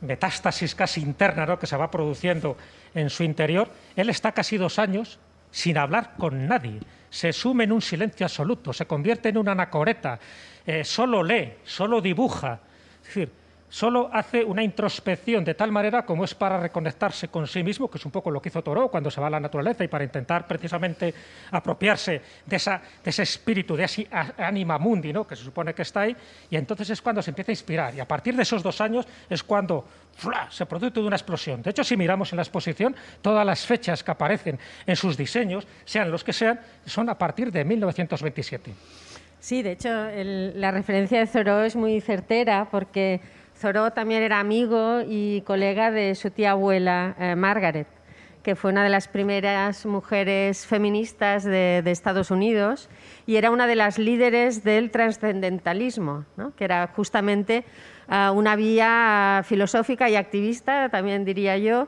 Speaker 5: metástasis casi interna ¿no? que se va produciendo en su interior, él está casi dos años sin hablar con nadie, se sume en un silencio absoluto, se convierte en una anacoreta, eh, solo lee, solo dibuja solo hace una introspección de tal manera como es para reconectarse con sí mismo, que es un poco lo que hizo Thoreau cuando se va a la naturaleza y para intentar precisamente apropiarse de, ese espíritu, de ese anima mundi, ¿no? que se supone que está ahí, y entonces es cuando se empieza a inspirar. Y a partir de esos dos años es cuando se produce una explosión. De hecho, si miramos en la exposición, todas las fechas que aparecen en sus diseños, sean los que sean, son a partir de 1927.
Speaker 1: Sí, de hecho, la referencia de Thoreau es muy certera porque Zoró también era amigo y colega de su tía abuela, eh, Margaret, que fue una de las primeras mujeres feministas de, Estados Unidos y era una de las líderes del trascendentalismo, que era justamente eh, una vía filosófica y activista, también diría yo,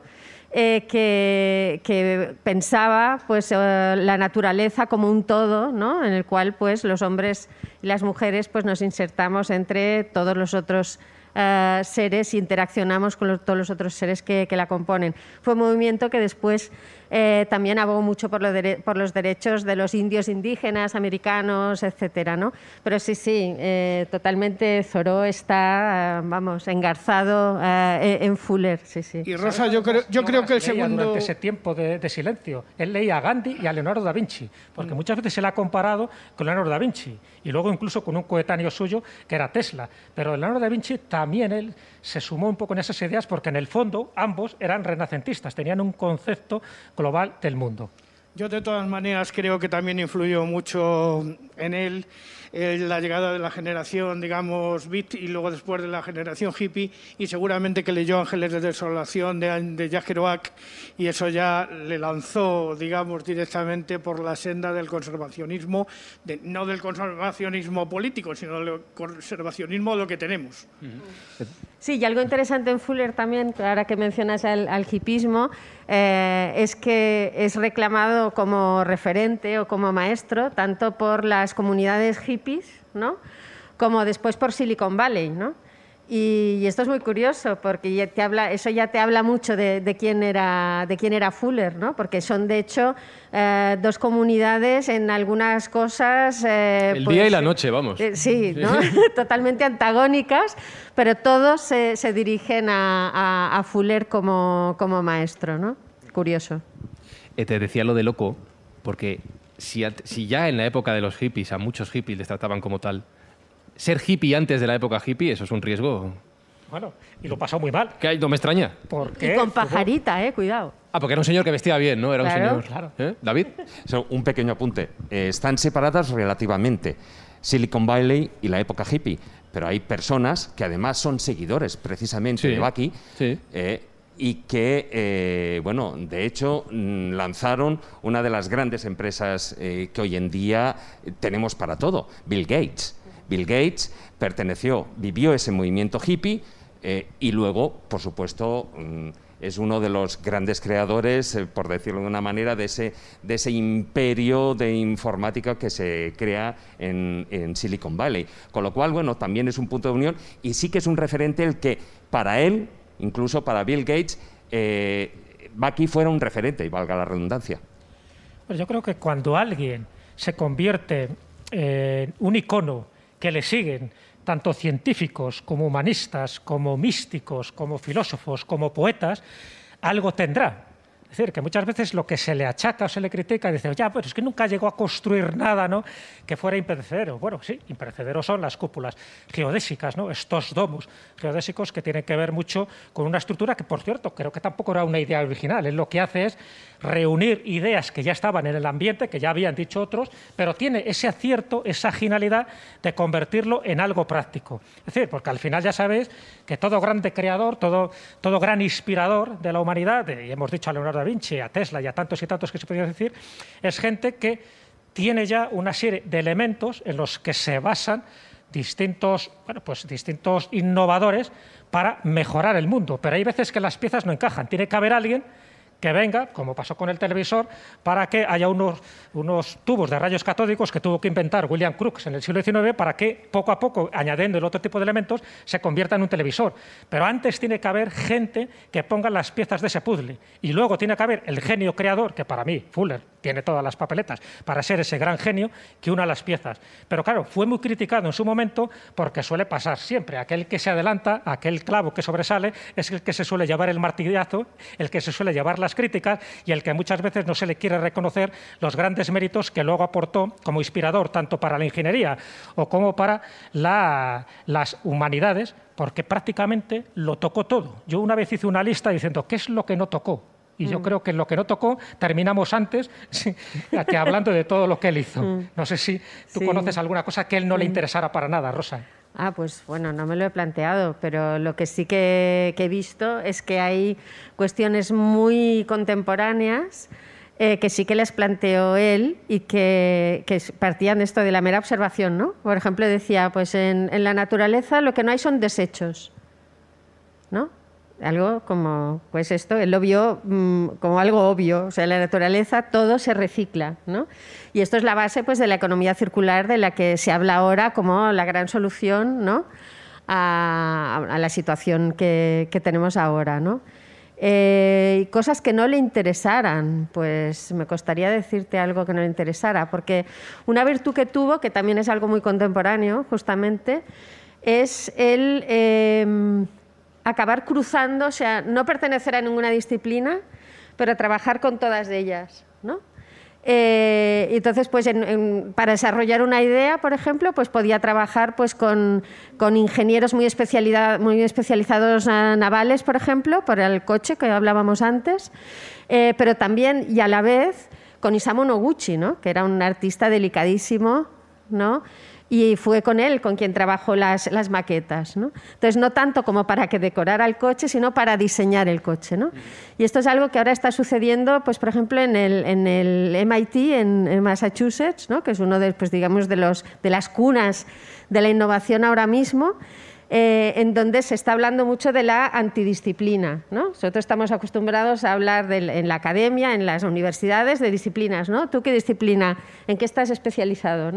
Speaker 1: eh, que, pensaba pues, la naturaleza como un todo, ¿no? en el cual pues, los hombres y las mujeres pues, nos insertamos entre todos los otros eh, seres, interaccionamos con todos los otros seres que, que la componen. Fue un movimiento que después eh, también abogó mucho por, por, los derechos de los indios indígenas, americanos, etcétera, ¿no? Pero sí, sí, eh, totalmente zoro está, vamos, engarzado eh, en Fuller, sí, sí. Y Rosa,
Speaker 6: yo creo,
Speaker 5: yo creo que el segundo... Durante ese tiempo de, silencio, él leía a Gandhi y a Leonardo da Vinci, porque mm. muchas veces se le ha comparado con Leonardo da Vinci, y luego incluso con un coetáneo suyo que era Tesla, pero Leonardo da Vinci también él se sumó un poco en esas ideas porque en el fondo ambos eran renacentistas, tenían un concepto global del mundo.
Speaker 6: Yo de todas maneras creo que también influyó mucho en él la llegada de la generación, digamos, beat y luego después de la generación hippie y seguramente que leyó Ángeles de Desolación de, de Jack y eso ya le lanzó, digamos, directamente por la senda del conservacionismo, de, no del conservacionismo político, sino del conservacionismo de lo que tenemos.
Speaker 1: Sí, y algo interesante en Fuller también, ahora que mencionas al, hipismo, eh, es que es reclamado como referente o como maestro, tanto por las comunidades hippies, ¿no? como después por Silicon Valley, ¿no? Y, esto es muy curioso porque eso ya te habla mucho de, quién, era, de quién era Fuller, porque son de hecho eh, dos comunidades en algunas cosas... Eh, El día pues, y la noche, vamos. Eh, sí, <laughs> <laughs> totalmente antagónicas, pero todos se, dirigen a, Fuller como, maestro. ¿no? Curioso.
Speaker 3: te decía lo de loco, porque si ya en la época de los hippies a muchos hippies les trataban como tal, ser hippie antes de la época hippie, eso es un riesgo. Bueno, y lo pasó muy mal. ¿Qué? No me extraña.
Speaker 5: ¿Por Y con pajarita,
Speaker 1: eh, cuidado.
Speaker 3: Ah, porque era un señor que vestía bien, ¿no? Era
Speaker 1: un señor. Claro.
Speaker 3: ¿eh? David. un pequeño apunte.
Speaker 4: Eh, están separadas relativamente. Silicon Valley y la época hippie. Pero hay personas que además son seguidores precisamente de Bucky. Eh, y que, bueno, de hecho mm, lanzaron una de las grandes empresas que hoy en día tenemos para todo, Bill Gates. Bill Gates perteneció, vivió ese movimiento hippie eh, y luego, por supuesto, mm, es uno de los grandes creadores, eh, por decirlo de una manera, de ese, de ese imperio de informática que se crea en, Silicon Valley. Con lo cual, bueno, también es un punto de unión y sí que es un referente el que para él, incluso para Bill Gates, va eh, aquí fuera un referente, y valga la redundancia.
Speaker 5: Pues yo creo que cuando alguien se convierte en un icono que le siguen, tanto científicos como humanistas, como místicos, como filósofos, como poetas, algo tendrá. Es decir, que muchas veces lo que se le achaca o se le critica, dice, ya, pero es que nunca llegó a construir nada ¿no? que fuera imperecedero. Bueno, sí, imperecedero son las cúpulas geodésicas, ¿no? estos domus geodésicos que tienen que ver mucho con una estructura que, por cierto, creo que tampoco era una idea original. Él lo que hace es reunir ideas que ya estaban en el ambiente, que ya habían dicho otros, pero tiene ese acierto, esa finalidad de convertirlo en algo práctico. Es decir, porque al final ya sabéis que todo grande creador, todo, todo gran inspirador de la humanidad, y hemos dicho a Leonardo da Vinci, a Tesla y a tantos y tantos que se podría decir, es gente que tiene ya una serie de elementos en los que se basan distintos, bueno, pues distintos innovadores para mejorar el mundo. Pero hay veces que las piezas no encajan. Tiene que haber alguien que venga, como pasó con el televisor, para que haya unos, unos tubos de rayos catódicos que tuvo que inventar William Crookes en el siglo XIX para que poco a poco, añadiendo el otro tipo de elementos, se convierta en un televisor. Pero antes tiene que haber gente que ponga las piezas de ese puzzle y luego tiene que haber el genio creador, que para mí Fuller tiene todas las papeletas para ser ese gran genio que una las piezas. Pero claro, fue muy criticado en su momento porque suele pasar siempre. Aquel que se adelanta, aquel clavo que sobresale, es el que se suele llevar el martillazo, el que se suele llevar la críticas y el que muchas veces no se le quiere reconocer los grandes méritos que luego aportó como inspirador tanto para la ingeniería o como para las humanidades, porque prácticamente lo tocó todo. Yo una vez hice una lista diciendo qué es lo que no tocó. Y yo mm. creo que lo que no tocó terminamos antes <laughs> que hablando de todo lo que él hizo. Mm. No sé si tú conoces alguna cosa que él no le mm. interesara para nada, Rosa. Ah, pues bueno, no
Speaker 1: me lo he planteado, pero lo que sí que, he visto es que hay cuestiones muy contemporáneas eh, que sí que les planteó él y que, que, partían de esto de la mera observación, ¿no? Por ejemplo, decía, pues en, en la naturaleza lo que no hay son desechos, ¿no? algo como, pues esto, él lo vio mm, como algo obvio, o sea, la naturaleza todo se recicla, ¿no? Y esto es la base, pues, de la economía circular de la que se habla ahora como la gran solución, a, la situación que, tenemos ahora, eh, cosas que no le interesaran, pues me costaría decirte algo que no le interesara, porque una virtud que tuvo, que también es algo muy contemporáneo, justamente, es el... Em, acabar cruzando, o sea, no pertenecer a ninguna disciplina, pero trabajar con todas ellas, ¿no? Eh, entonces, pues para desarrollar una idea, por ejemplo, pues podía trabajar pues, con, ingenieros muy, especialidad, muy especializados navales, por ejemplo, por el coche que hablábamos antes, eh, pero también y a la vez con Isamu Noguchi, ¿no? que era un artista delicadísimo, ¿no? y fue con él con quien trabajó las, maquetas. ¿no? Entonces, no tanto como para que decorara el coche, sino para diseñar el coche. Y esto es algo que ahora está sucediendo, pues, por ejemplo, en el, MIT, en, Massachusetts, ¿no? que es uno de, pues, digamos, de, los, de las cunas de la innovación ahora mismo. Eh, en donde se está hablando mucho de la antidisciplina. Nosotros estamos acostumbrados a hablar en la academia, en las universidades, de disciplinas. ¿no? ¿Tú qué disciplina? ¿En qué estás especializado?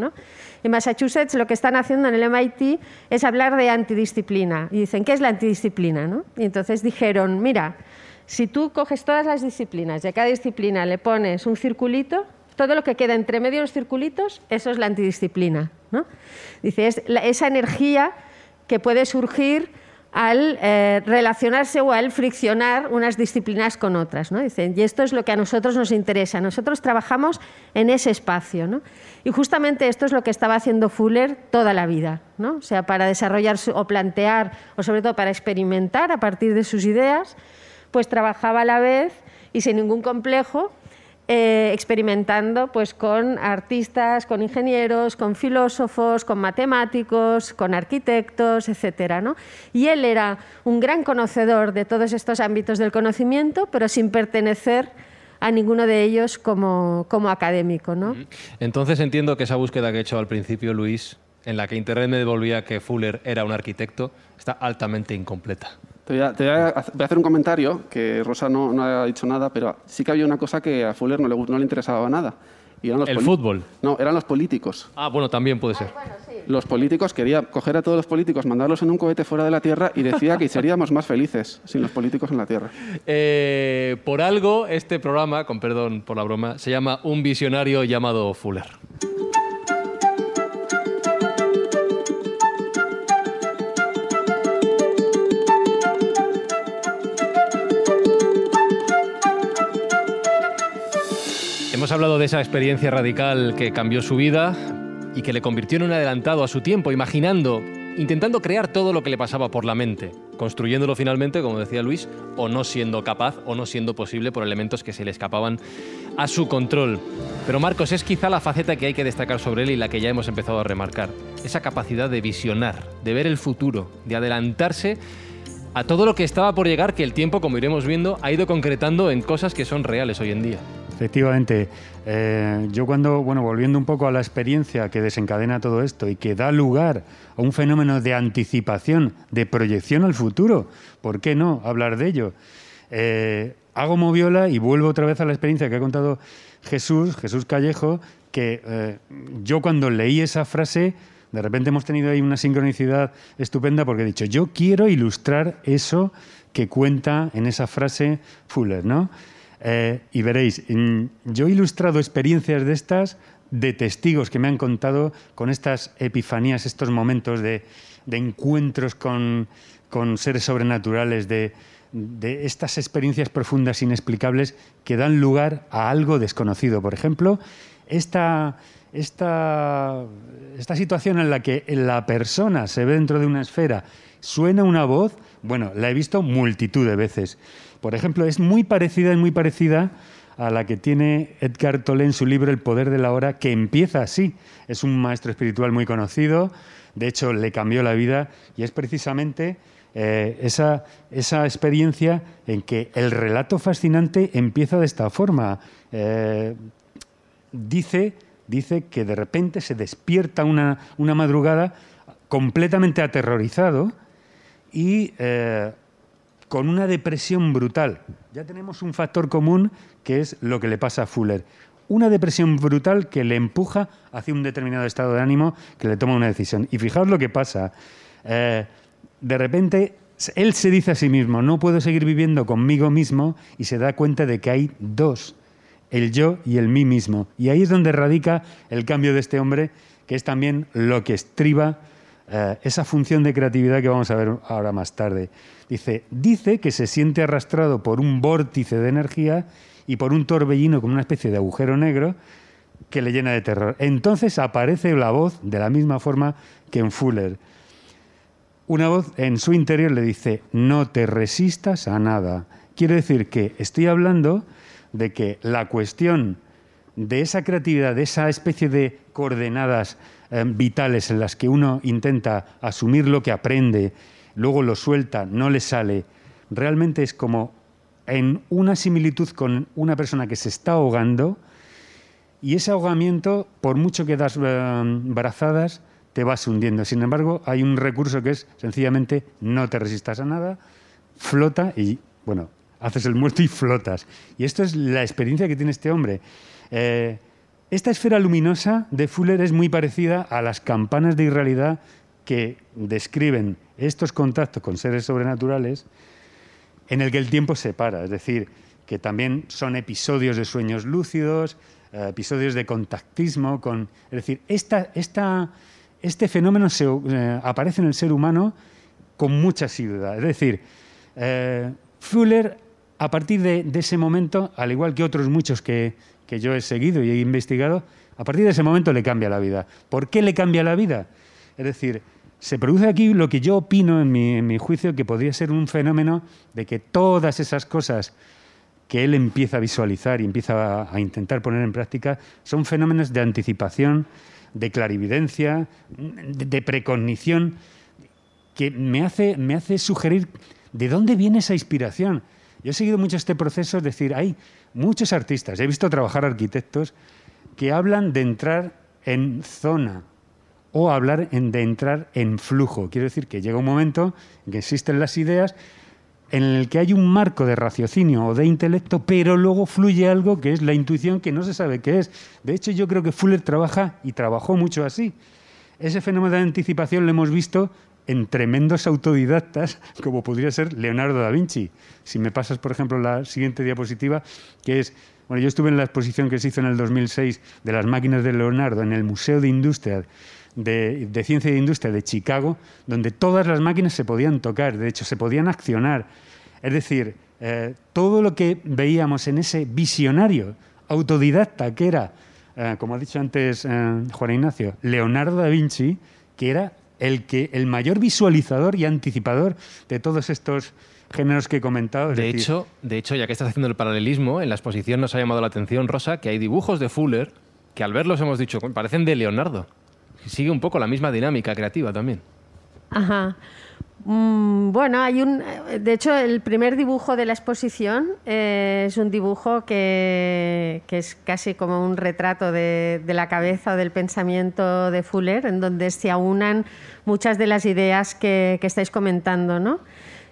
Speaker 1: En Massachusetts lo que están haciendo en el MIT es hablar de antidisciplina. Y dicen, ¿qué es la antidisciplina? Y entonces dijeron, mira, si tú coges todas las disciplinas y a cada disciplina le pones un circulito, todo lo que queda entre medio de los circulitos, eso es la antidisciplina. ¿no? Dice, esa energía que puede surgir al eh, relacionarse o al friccionar unas disciplinas con otras. ¿no? Dicen, y esto es lo que a nosotros nos interesa. Nosotros trabajamos en ese espacio. Y justamente esto es lo que estaba haciendo Fuller toda la vida. ¿no? O sea, para desarrollar o plantear, o sobre todo para experimentar a partir de sus ideas, pues trabajaba a la vez y sin ningún complejo eh, experimentando pues, con artistas, con ingenieros, con filósofos, con matemáticos, con arquitectos, etc. Y él era un gran conocedor de todos estos ámbitos del conocimiento, pero sin pertenecer a ninguno de ellos como, como académico.
Speaker 3: Entonces entiendo que esa búsqueda que he hecho al principio, Luis, en la que Internet me devolvía que Fuller era un arquitecto, está altamente incompleta.
Speaker 8: Te, voy a, hacer un comentario, que Rosa no, ha dicho nada, pero sí que había una cosa que a Fuller no le, no le interesaba nada. ¿El fútbol? No, eran los políticos.
Speaker 3: Ah, bueno, también puede ser. Ah,
Speaker 8: los políticos, quería coger a todos los políticos, mandarlos en un cohete fuera de la Tierra y decía que seríamos más felices sin los políticos en la Tierra. <laughs>
Speaker 3: Eh, por algo, este programa, con perdón por la broma, se llama Un visionario llamado Fuller. Hemos hablado de esa experiencia radical que cambió su vida y que le convirtió en un adelantado a su tiempo, imaginando, intentando crear todo lo que le pasaba por la mente, construyéndolo finalmente, como decía Luis, o no siendo capaz o no siendo posible por elementos que se le escapaban a su control. Pero Marcos es quizá la faceta que hay que destacar sobre él y la que ya hemos empezado a remarcar, esa capacidad de visionar, de ver el futuro, de adelantarse a todo lo que estaba por llegar que el tiempo, como iremos viendo, ha ido concretando en cosas que son reales hoy en día.
Speaker 7: Efectivamente. Eh, yo cuando, bueno, volviendo un poco a la experiencia que desencadena todo esto y que da lugar a un fenómeno de anticipación, de proyección al futuro, ¿por qué no hablar de ello? Eh, hago moviola y vuelvo otra vez a la experiencia que ha contado Jesús, Jesús Callejo, que eh, yo cuando leí esa frase, de repente hemos tenido ahí una sincronicidad estupenda porque he dicho, yo quiero ilustrar eso que cuenta en esa frase Fuller, ¿no? Eh, y veréis, yo he ilustrado experiencias de estas de testigos que me han contado con estas epifanías, estos momentos de, encuentros con, seres sobrenaturales, de, estas experiencias profundas, inexplicables, que dan lugar a algo desconocido. Por ejemplo, esta, esta situación en la que la persona se ve dentro de una esfera, suena una voz, bueno, la he visto multitud de veces por ejemplo, es muy parecida es muy parecida a la que tiene Edgar Tolle en su libro El poder de la hora, que empieza así. Es un maestro espiritual muy conocido, de hecho le cambió la vida y es precisamente eh, esa, esa, experiencia en que el relato fascinante empieza de esta forma. Eh, dice, dice que de repente se despierta una, una madrugada completamente aterrorizado y... Eh, con una depresión brutal. Ya tenemos un factor común que es lo que le pasa a Fuller. Una depresión brutal que le empuja hacia un determinado estado de ánimo que le toma una decisión. Y fijaos lo que pasa. Eh, de repente él se dice a sí mismo, no puedo seguir viviendo conmigo mismo y se da cuenta de que hay dos, el yo y el mí mismo. Y ahí es donde radica el cambio de este hombre, que es también lo que estriba eh, esa función de creatividad que vamos a ver ahora más tarde. Dice, dice que se siente arrastrado por un vórtice de energía y por un torbellino como una especie de agujero negro que le llena de terror. Entonces aparece la voz de la misma forma que en Fuller. Una voz en su interior le dice, no te resistas a nada. Quiere decir que estoy hablando de que la cuestión de esa creatividad, de esa especie de coordenadas eh, vitales en las que uno intenta asumir lo que aprende, luego lo suelta, no le sale, realmente es como en una similitud con una persona que se está ahogando y ese ahogamiento, por mucho que das eh, brazadas, te vas hundiendo. Sin embargo, hay un recurso que es sencillamente no te resistas a nada, flota y, bueno, haces el muerto y flotas. Y esto es la experiencia que tiene este hombre. Eh, esta esfera luminosa de Fuller es muy parecida a las campanas de irrealidad que describen estos contactos con seres sobrenaturales en el que el tiempo se para, es decir, que también son episodios de sueños lúcidos, eh, episodios de contactismo con... Es decir, este fenómeno se, eh, aparece en el ser humano con mucha asiduidad. Es decir, eh, Fuller, a partir de, ese momento, al igual que otros muchos que, que yo he seguido y he investigado, a partir de ese momento le cambia la vida. ¿Por qué le cambia la vida? Es decir, se produce aquí lo que yo opino en mi, juicio que podría ser un fenómeno de que todas esas cosas que él empieza a visualizar y empieza a, intentar poner en práctica son fenómenos de anticipación, de clarividencia, de, precognición, que me hace, me hace sugerir de dónde viene esa inspiración. Yo he seguido mucho este proceso, es decir, hay muchos artistas, he visto trabajar arquitectos que hablan de entrar en zona o hablar en, de entrar en flujo. Quiero decir que llega un momento en que existen las ideas en el que hay un marco de raciocinio o de intelecto, pero luego fluye algo que es la intuición que no se sabe qué es. De hecho, yo creo que Fuller trabaja y trabajó mucho así. Ese fenómeno de anticipación lo hemos visto en tremendos autodidactas como podría ser Leonardo da Vinci. Si me pasas, por ejemplo, la siguiente diapositiva, que es, bueno, yo estuve en la exposición que se hizo en el 2006 de las máquinas de Leonardo en el Museo de Industria de, Ciencia e Industria de Chicago, donde todas las máquinas se podían tocar, de hecho se podían accionar. Es decir, eh, todo lo que veíamos en ese visionario autodidacta que era, eh, como ha dicho antes eh, Juan Ignacio, Leonardo da Vinci, que era el, que, el mayor visualizador y
Speaker 3: anticipador de todos estos géneros que he comentado. De, hecho, de hecho, ya que estás haciendo el paralelismo, en la exposición nos ha llamado la atención, Rosa, que hay dibujos de Fuller que al verlos hemos dicho, parecen de Leonardo. Sigue un poco la misma dinámica creativa también.
Speaker 1: Ajá. Mm, bueno, hay un. De hecho, el primer dibujo de la exposición eh, es un dibujo que, es casi como un retrato de, la cabeza o del pensamiento de Fuller, en donde se aunan muchas de las ideas que, estáis comentando, ¿no?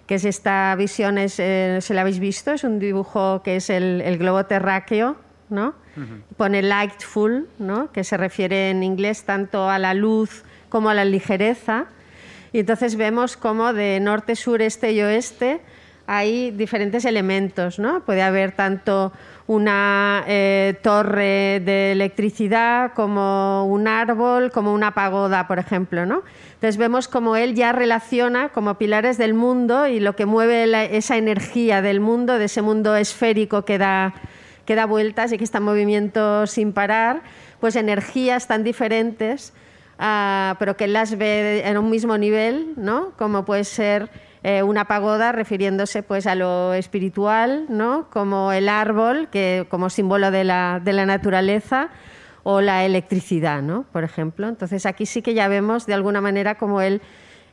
Speaker 1: Que es esta visión, se eh, la habéis visto, es un dibujo que es el, globo terráqueo, Pone lightful, ¿no? Que se refiere en inglés tanto a la luz como a la ligereza y entonces vemos cómo de norte, sur, este y oeste hay diferentes elementos, ¿no? Puede haber tanto una eh, torre de electricidad como un árbol, como una pagoda, por ejemplo, ¿no? Entonces vemos como él ya relaciona como pilares del mundo y lo que mueve esa energía del mundo, de ese mundo esférico que da, que da vueltas y que está en movimiento sin parar, pues energías tan diferentes Ah, pero que las ve en un mismo nivel, ¿no? Como puede ser eh, una pagoda refiriéndose pues a lo espiritual, ¿no? Como el árbol, que como símbolo de la, de la naturaleza o la electricidad, ¿no? Por ejemplo. Entonces aquí sí que ya vemos de alguna manera como él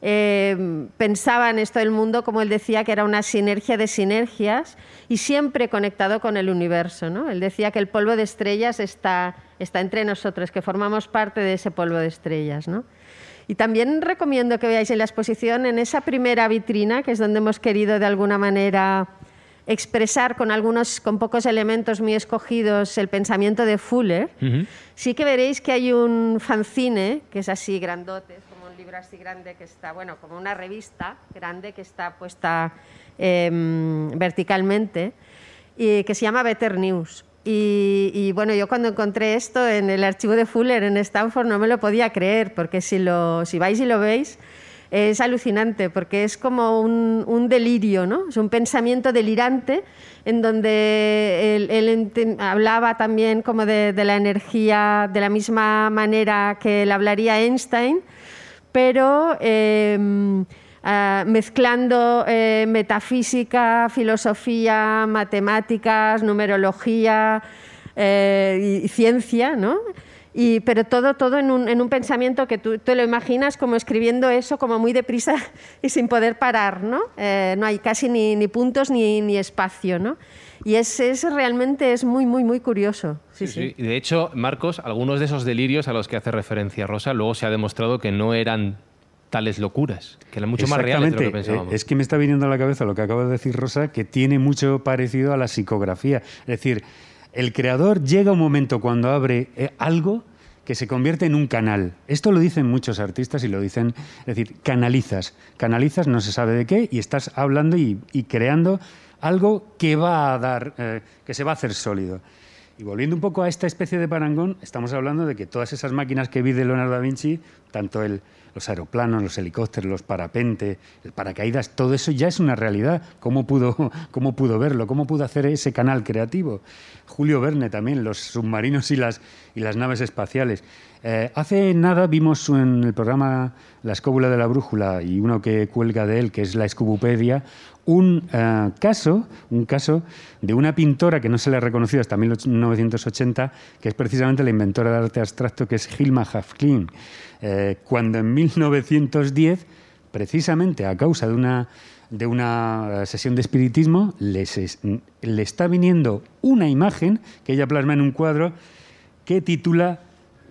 Speaker 1: eh, pensaba en esto del mundo, como él decía, que era una sinergia de sinergias y siempre conectado con el universo. ¿no? Él decía que el polvo de estrellas está está entre nosotros, que formamos parte de ese polvo de estrellas. Y también recomiendo que veáis en la exposición, en esa primera vitrina, que es donde hemos querido de alguna manera expresar con algunos, con pocos elementos muy escogidos el pensamiento de Fuller, sí que veréis que hay un fanzine, que es así grandote, como un libro así grande que está, bueno, como una revista grande que está puesta em, verticalmente, y que se llama Better News. Y, bueno, yo cuando encontré esto en el archivo de Fuller en Stanford no me lo podía creer, porque si, lo, si vais y lo veis, es alucinante, porque es como un, un delirio, ¿no? Es un pensamiento delirante en donde él, hablaba también como de, la energía de la misma manera que le hablaría Einstein, pero... Em, Ah, mezclando eh, metafísica, filosofía, matemáticas, numerología eh, y, ciencia, pero todo, todo en, un, pensamiento que tú, te lo imaginas como escribiendo eso como muy deprisa <laughs> y sin poder parar, ¿no? Eh, no hay casi ni, puntos ni, espacio, Y es, es, realmente es muy, muy, muy curioso. De
Speaker 3: hecho, Marcos, algunos de esos delirios a los que hace referencia Rosa luego se ha demostrado que no eran tales locuras, que mucho más reales de lo que pensábamos. Eh,
Speaker 7: es que me está viniendo a la cabeza lo que acaba de decir Rosa, que tiene mucho parecido a la psicografía. Es decir, el creador llega un momento cuando abre eh, algo que se convierte en un canal. Esto lo dicen muchos artistas y lo dicen, es decir, canalizas. Canalizas no se sabe de qué y estás hablando y, creando algo que va a dar, eh, que se va a hacer sólido. Y volviendo un poco a esta especie de parangón, estamos hablando de que todas esas máquinas que vi de Leonardo da Vinci, tanto los aeroplanos, los helicópteros, los parapentes, el paracaídas, todo eso ya es una realidad. <laughs> ¿Cómo pudo, verlo? ¿Cómo pudo hacer ese canal creativo? Julio Verne también, los submarinos y las, y las naves espaciales. Eh, hace nada vimos en el programa La escóbula de la brújula y uno que cuelga de él, que es la Escubupedia, un eh, caso, un caso de una pintora que no se le ha reconocido hasta 1980, que es precisamente la inventora de arte abstracto, que es Hilma Hafklin, eh, cuando en 1910, precisamente a causa de una, de una eh, sesión de espiritismo, le está viniendo una imagen que ella plasma en un cuadro que titula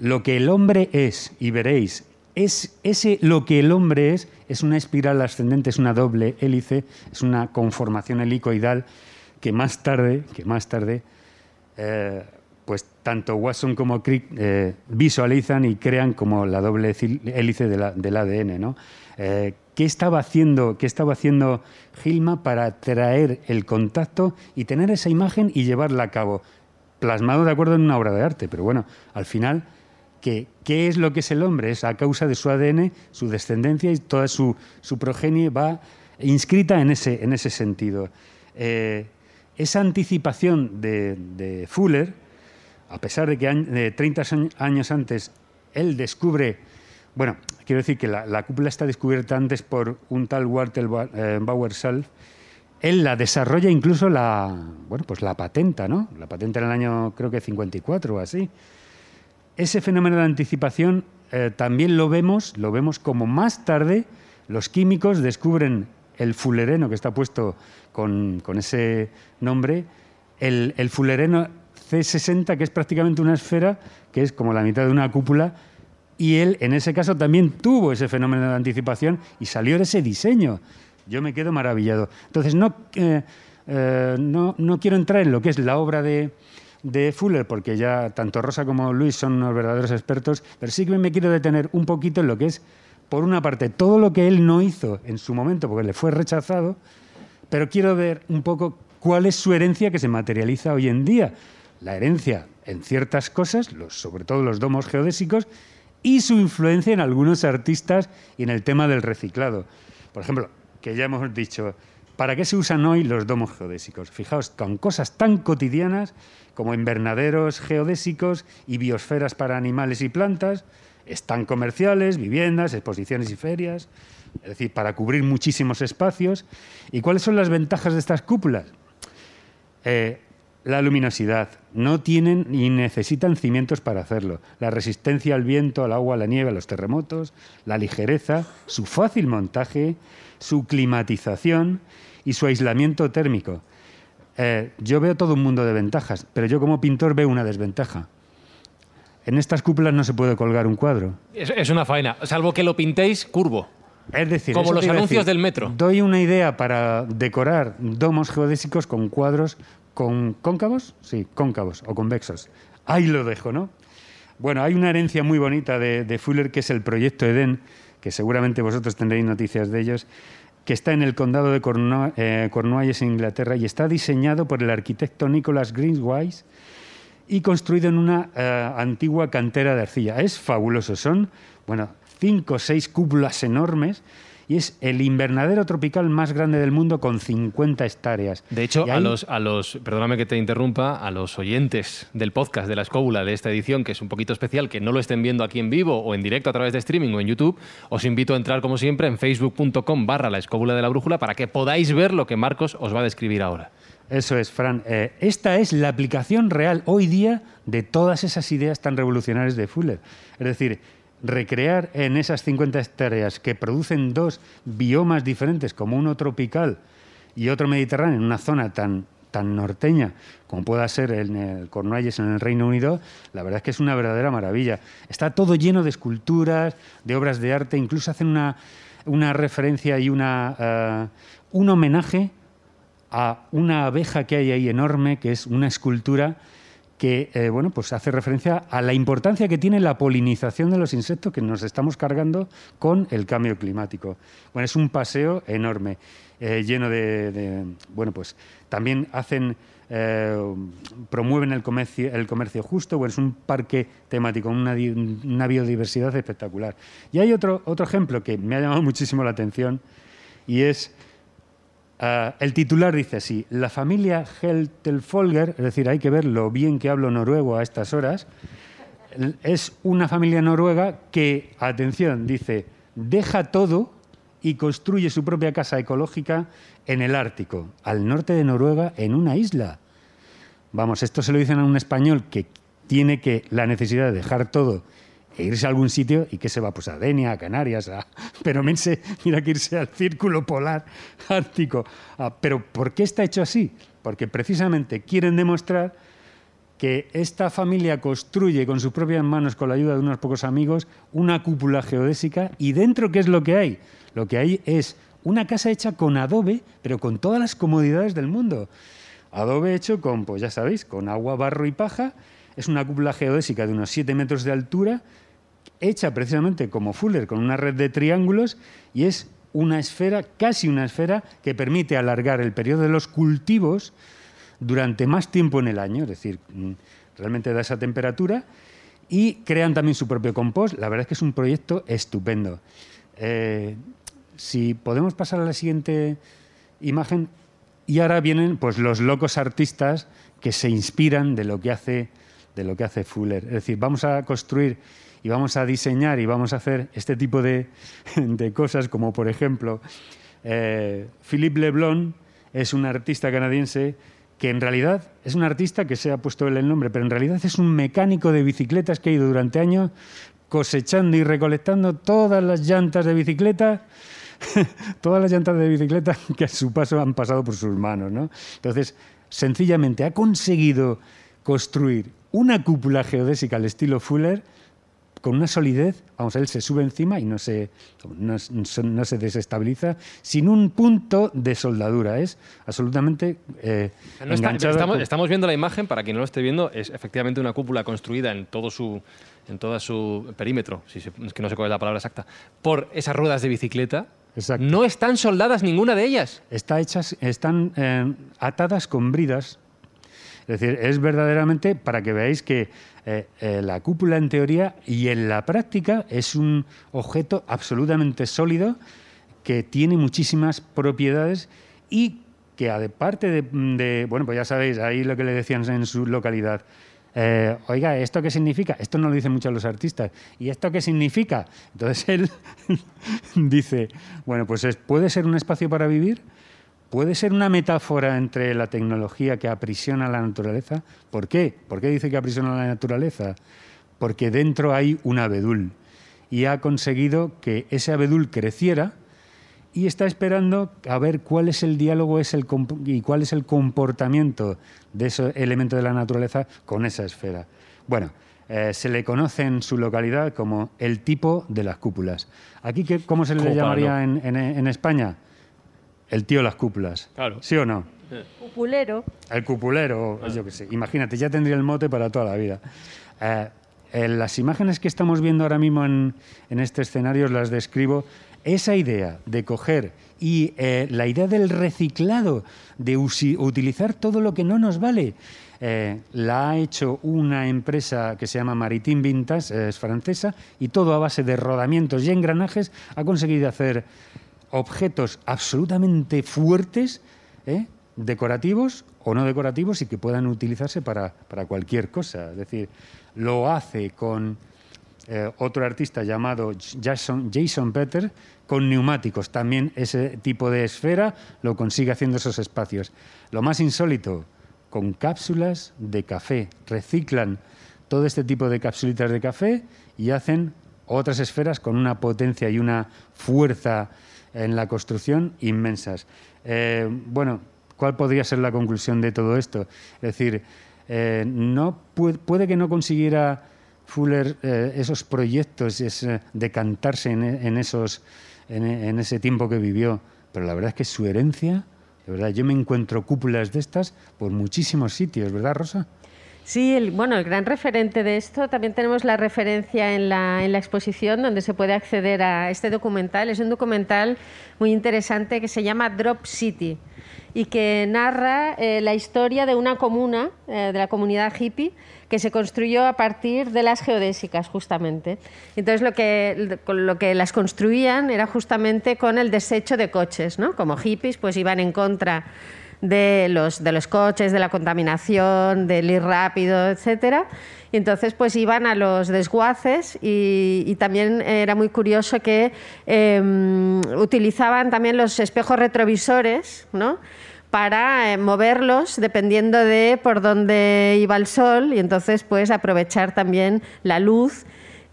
Speaker 7: Lo que el hombre es, y veréis, es ese lo que el hombre es, es una espiral ascendente, es una doble hélice, es una conformación helicoidal que más tarde, que más tarde, eh, pues tanto Watson como Crick eh, visualizan y crean como la doble hélice del ADN, eh, ¿Qué estaba, haciendo, ¿Qué estaba haciendo Gilma para traer el contacto y tener esa imagen y llevarla a cabo? Plasmado de acuerdo en una obra de arte, pero bueno, al final que qué es lo que es el hombre, es a causa de su ADN, su descendencia y toda su, progenie va inscrita en ese, sentido. Eh, esa anticipación de, Fuller, a pesar de que de 30 años antes él descubre, bueno, quiero decir que la, cúpula está descubierta antes por un tal Walter eh, Self. él la desarrolla incluso la, bueno, pues la patenta, ¿no? La patenta en el año creo que 54 o así. Ese fenómeno de anticipación eh, también lo vemos, lo vemos como más tarde los químicos descubren el fulereno que está puesto con, ese nombre, el, el, fulereno C60, que es prácticamente una esfera, que es como la mitad de una cúpula, y él en ese caso también tuvo ese fenómeno de anticipación y salió de ese diseño. Yo me quedo maravillado. Entonces, no, eh, eh, no quiero entrar en lo que es la obra de, de Fuller, porque ya tanto Rosa como Luis son unos verdaderos expertos, pero sí que me quiero detener un poquito en lo que es, por una parte, todo lo que él no hizo en su momento, porque le fue rechazado, pero quiero ver un poco cuál es su herencia que se materializa hoy en día. La herencia en ciertas cosas, sobre todo los domos geodésicos, y su influencia en algunos artistas y en el tema del reciclado. Por ejemplo, que ya hemos dicho, ¿Para qué se usan hoy los domos geodésicos? Fijaos, con cosas tan cotidianas como invernaderos geodésicos y biosferas para animales y plantas, están comerciales, viviendas, exposiciones y ferias, es decir, para cubrir muchísimos espacios. ¿Y cuáles son las ventajas de estas cúpulas? Eh, la luminosidad. No tienen ni necesitan cimientos para hacerlo. La resistencia al viento, al agua, a la nieve, a los terremotos, la ligereza, su fácil montaje, su climatización y su aislamiento térmico. Eh, yo veo todo un mundo de ventajas, pero yo como pintor veo una desventaja. En estas cúpulas no se puede colgar un cuadro.
Speaker 3: Es, una faena, salvo que lo pintéis curvo. Es decir, como los anuncios del metro.
Speaker 7: Doy una idea para decorar domos geodésicos con cuadros con cóncavos, sí, cóncavos o convexos. Ahí lo dejo, ¿no? Bueno, hay una herencia muy bonita de, de Fuller que es el proyecto Eden, que seguramente vosotros tendréis noticias de ellos, que está en el condado de Cornwallis, eh, en Inglaterra, y está diseñado por el arquitecto Nicholas Greenwise y construido en una eh, antigua cantera de arcilla. Es fabuloso, son, bueno, cinco o seis cúpulas enormes y es el invernadero tropical más grande del mundo con 50 hectáreas.
Speaker 3: De hecho, a, los, a los, perdóname que te interrumpa, a los oyentes del podcast de la escóbula de esta edición, que es un poquito especial, que no lo estén viendo aquí en vivo o en directo a través de streaming o en YouTube, os invito a entrar como siempre en facebook.com barra la escóbula de la brújula para que podáis ver lo que Marcos os va a describir ahora. Eso es, Fran. Eh, esta es
Speaker 7: la aplicación real hoy día de todas esas ideas tan revolucionarias de Fuller. Es decir, recrear en esas 50 hectáreas que producen dos biomas diferentes, como uno tropical y otro mediterráneo, en una zona tan, tan norteña como pueda ser en el Cornualles, en el Reino Unido, la verdad es que es una verdadera maravilla. Está todo lleno de esculturas, de obras de arte, incluso hacen una, referencia y eh, un homenaje a una abeja que hay ahí enorme, que es una escultura que eh, bueno, pues hace referencia a la importancia que tiene la polinización de los insectos que nos estamos cargando con el cambio climático. Bueno, es un paseo enorme, eh, lleno de, Bueno, pues también hacen... Eh, promueven el comercio, el comercio justo, bueno, pues es un parque temático, una, una biodiversidad espectacular. Y hay otro, otro ejemplo que me ha llamado <laughs> muchísimo la atención y es Ah, el titular dice así, la familia Heltelfolger, es decir, hay que ver lo bien que hablo noruego a estas horas, es una familia noruega que, atención, dice, deja todo y construye su propia casa ecológica en el Ártico, al norte de Noruega, en una isla. Vamos, esto se lo dicen a un español que tiene que la necesidad de dejar todo e irse a algún sitio y que se va pues a Denia, a Canarias, a <laughs> mense, mira que irse al círculo polar <laughs> ártico. Ah, pero ¿por qué está hecho así? Porque precisamente quieren demostrar que esta familia construye con sus propias manos, con la ayuda de unos pocos amigos, una cúpula geodésica y dentro ¿qué es lo que hay? Lo que hay es una casa hecha con adobe, pero con todas las comodidades del mundo. Adobe hecho con, pues ya sabéis, con agua, barro y paja. Es una cúpula geodésica de unos 7 metros de altura, hecha precisamente como Fuller, con una red de triángulos, y es una esfera, casi una esfera, que permite alargar el periodo de los cultivos durante más tiempo en el año, es decir, mm, realmente da esa temperatura, y crean también su propio compost. La verdad es que es un proyecto estupendo. Eh, si podemos pasar a la siguiente imagen, y ahora vienen pues, los locos artistas que se inspiran de lo que hace, de lo que hace Fuller. Es decir, vamos a construir y vamos a diseñar y vamos a hacer este tipo de, <laughs> cosas, como por ejemplo, eh, Philippe Leblon es un artista canadiense que en realidad es un artista que se ha puesto él el nombre, pero en realidad es un mecánico de bicicletas que ha ido durante años cosechando y recolectando todas las llantas de bicicleta, <laughs> todas las llantas de bicicleta <laughs> que a su paso han pasado por sus manos. ¿no? Entonces, sencillamente ha conseguido construir una cúpula geodésica al estilo Fuller con una solidez, vamos a ver, se sube encima y no se, no, se desestabiliza, sin un punto de soldadura. Es absolutamente eh, estamos,
Speaker 3: viendo la imagen, para quien no lo esté viendo, es efectivamente una cúpula construida en todo su en todo su perímetro, si es que no se cuál es la palabra exacta, por esas ruedas de bicicleta Exacto. No están soldadas ninguna de ellas. Está hechas, están eh, atadas con bridas. Es decir,
Speaker 7: es verdaderamente para que veáis que eh, eh, la cúpula en teoría y en la práctica es un objeto absolutamente sólido que tiene muchísimas propiedades y que aparte de, de bueno, pues ya sabéis, ahí lo que le decían en su localidad, eh, oiga, ¿esto qué significa? Esto no lo dicen muchos los artistas. ¿Y esto qué significa? Entonces <laughs> él dice, bueno, pues puede ser un espacio para vivir, ¿Puede ser una metáfora entre la tecnología que aprisiona la naturaleza? ¿Por qué? ¿Por qué dice que aprisiona la naturaleza? Porque dentro hay un abedul y ha conseguido que ese abedul creciera y está esperando a ver cuál es el diálogo y cuál es el comportamiento de ese elemento de la naturaleza con esa esfera. Bueno, eh, se le conoce en su localidad como el tipo de las cúpulas. ¿Aquí cómo se le llamaría en España? El tío las cuplas. ¿Sí o no?
Speaker 1: Cupulero.
Speaker 7: El cupulero, yo qué sé. Imagínate, ya tendría el mote para toda la vida. Eh, eh, las imágenes que estamos viendo ahora mismo en, este escenario las describo. Esa idea de coger y eh, la idea del reciclado, de utilizar todo lo que no nos vale, la ha hecho una empresa que se llama Maritim Vintas, es francesa, y todo a base de rodamientos y engranajes ha conseguido hacer objetos absolutamente fuertes, ¿eh? decorativos o no decorativos y que puedan utilizarse para, cualquier cosa. Es decir, lo hace con eh, otro artista llamado Jason, Jason Petter con neumáticos. También ese tipo de esfera lo consigue haciendo esos espacios. Lo más insólito, con cápsulas de café. Reciclan todo este tipo de cápsulitas de café y hacen otras esferas con una potencia y una fuerza en la construcción inmensas. Eh, bueno, ¿cuál podría ser la conclusión de todo esto? Es decir, eh, no puede, que no consiguiera Fuller eh, esos proyectos, de decantarse en, esos, en, ese tiempo que vivió, pero la verdad es que su herencia, de verdad, yo me encuentro cúpulas de estas por muchísimos sitios, ¿verdad, Rosa?
Speaker 1: Sí, bueno, el gran referente de esto, también tenemos la referencia en la, exposición donde se puede acceder a este documental. Es un documental muy interesante que se llama Drop City y que narra eh, la historia de una comuna, eh, de la comunidad hippie, que se construyó a partir de las geodésicas, justamente. Entonces, lo que, lo que las construían era justamente con el desecho de coches, ¿no? Como hippies, pues iban en contra de los, de los coches, de la contaminación, del ir rápido, etcétera. Y entonces pues iban a los desguaces y, también era muy curioso que em, utilizaban también los espejos retrovisores, ¿no? para eh, moverlos dependiendo de por dónde iba el sol y entonces pues aprovechar también la luz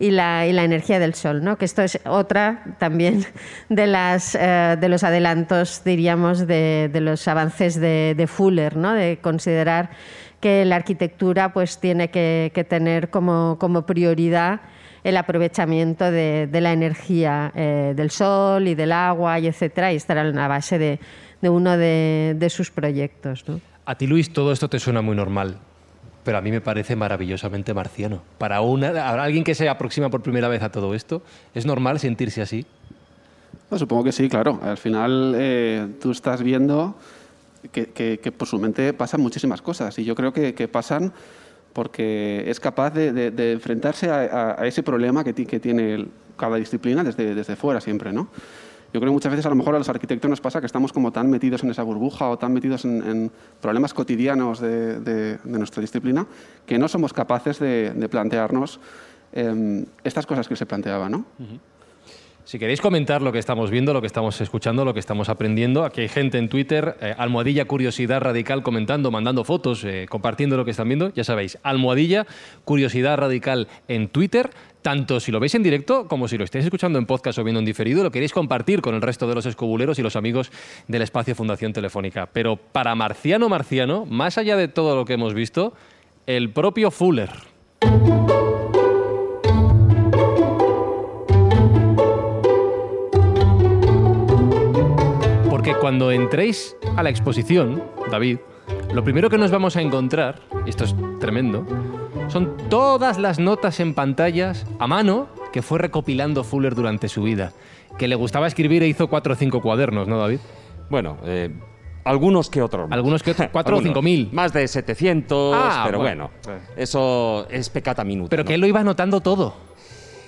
Speaker 1: y la, energía del sol, ¿no? que esto es otra también <laughs> de, las, eh, de los adelantos, diríamos, de, los avances de, Fuller, ¿no? de considerar que la arquitectura pues, tiene que, tener como, prioridad el aprovechamiento de, la energía eh, del sol y del agua y etcétera y estará en la base de, uno de, sus proyectos.
Speaker 3: A ti Luis todo esto te suena muy normal, pero a mí me parece maravillosamente marciano. Para una, alguien que se aproxima por primera vez a todo
Speaker 8: esto, ¿es normal sentirse así? supongo que sí, claro. Al final eh, tú estás viendo que, por su mente pasan muchísimas cosas y yo creo que, pasan porque es capaz de, enfrentarse a, ese problema que, que tiene cada disciplina desde, desde fuera siempre, ¿no? Yo creo que muchas veces a lo mejor a los arquitectos nos pasa que estamos como tan metidos en esa burbuja o tan metidos en, problemas cotidianos de, nuestra disciplina que no somos capaces de, plantearnos em, estas cosas que se planteaban. ¿no?
Speaker 3: Si queréis comentar lo que estamos viendo, lo que estamos escuchando, lo que estamos aprendiendo, aquí hay gente en Twitter, eh, almohadilla curiosidad radical comentando, mandando fotos, eh, compartiendo lo que están viendo, ya sabéis, almohadilla curiosidad radical en Twitter, tanto si lo veis en directo como si lo estáis escuchando en podcast o viendo en diferido, lo queréis compartir con el resto de los escobuleros y los amigos del espacio Fundación Telefónica. Pero para Marciano Marciano, más allá de todo lo que hemos visto, el propio Fuller. cuando entréis a la exposición, David, lo primero que nos vamos a encontrar, esto es tremendo, son todas las notas en pantallas a mano que fue recopilando Fuller durante su vida. Que le gustaba escribir e hizo cuatro o cinco cuadernos, ¿no, David? Bueno, eh, algunos que otros. Algunos que otros. <laughs> ¿Cuatro o cinco mil? Más de 700, ah,
Speaker 4: pero bueno. eso es pecata minuta. Pero que él lo iba anotando todo.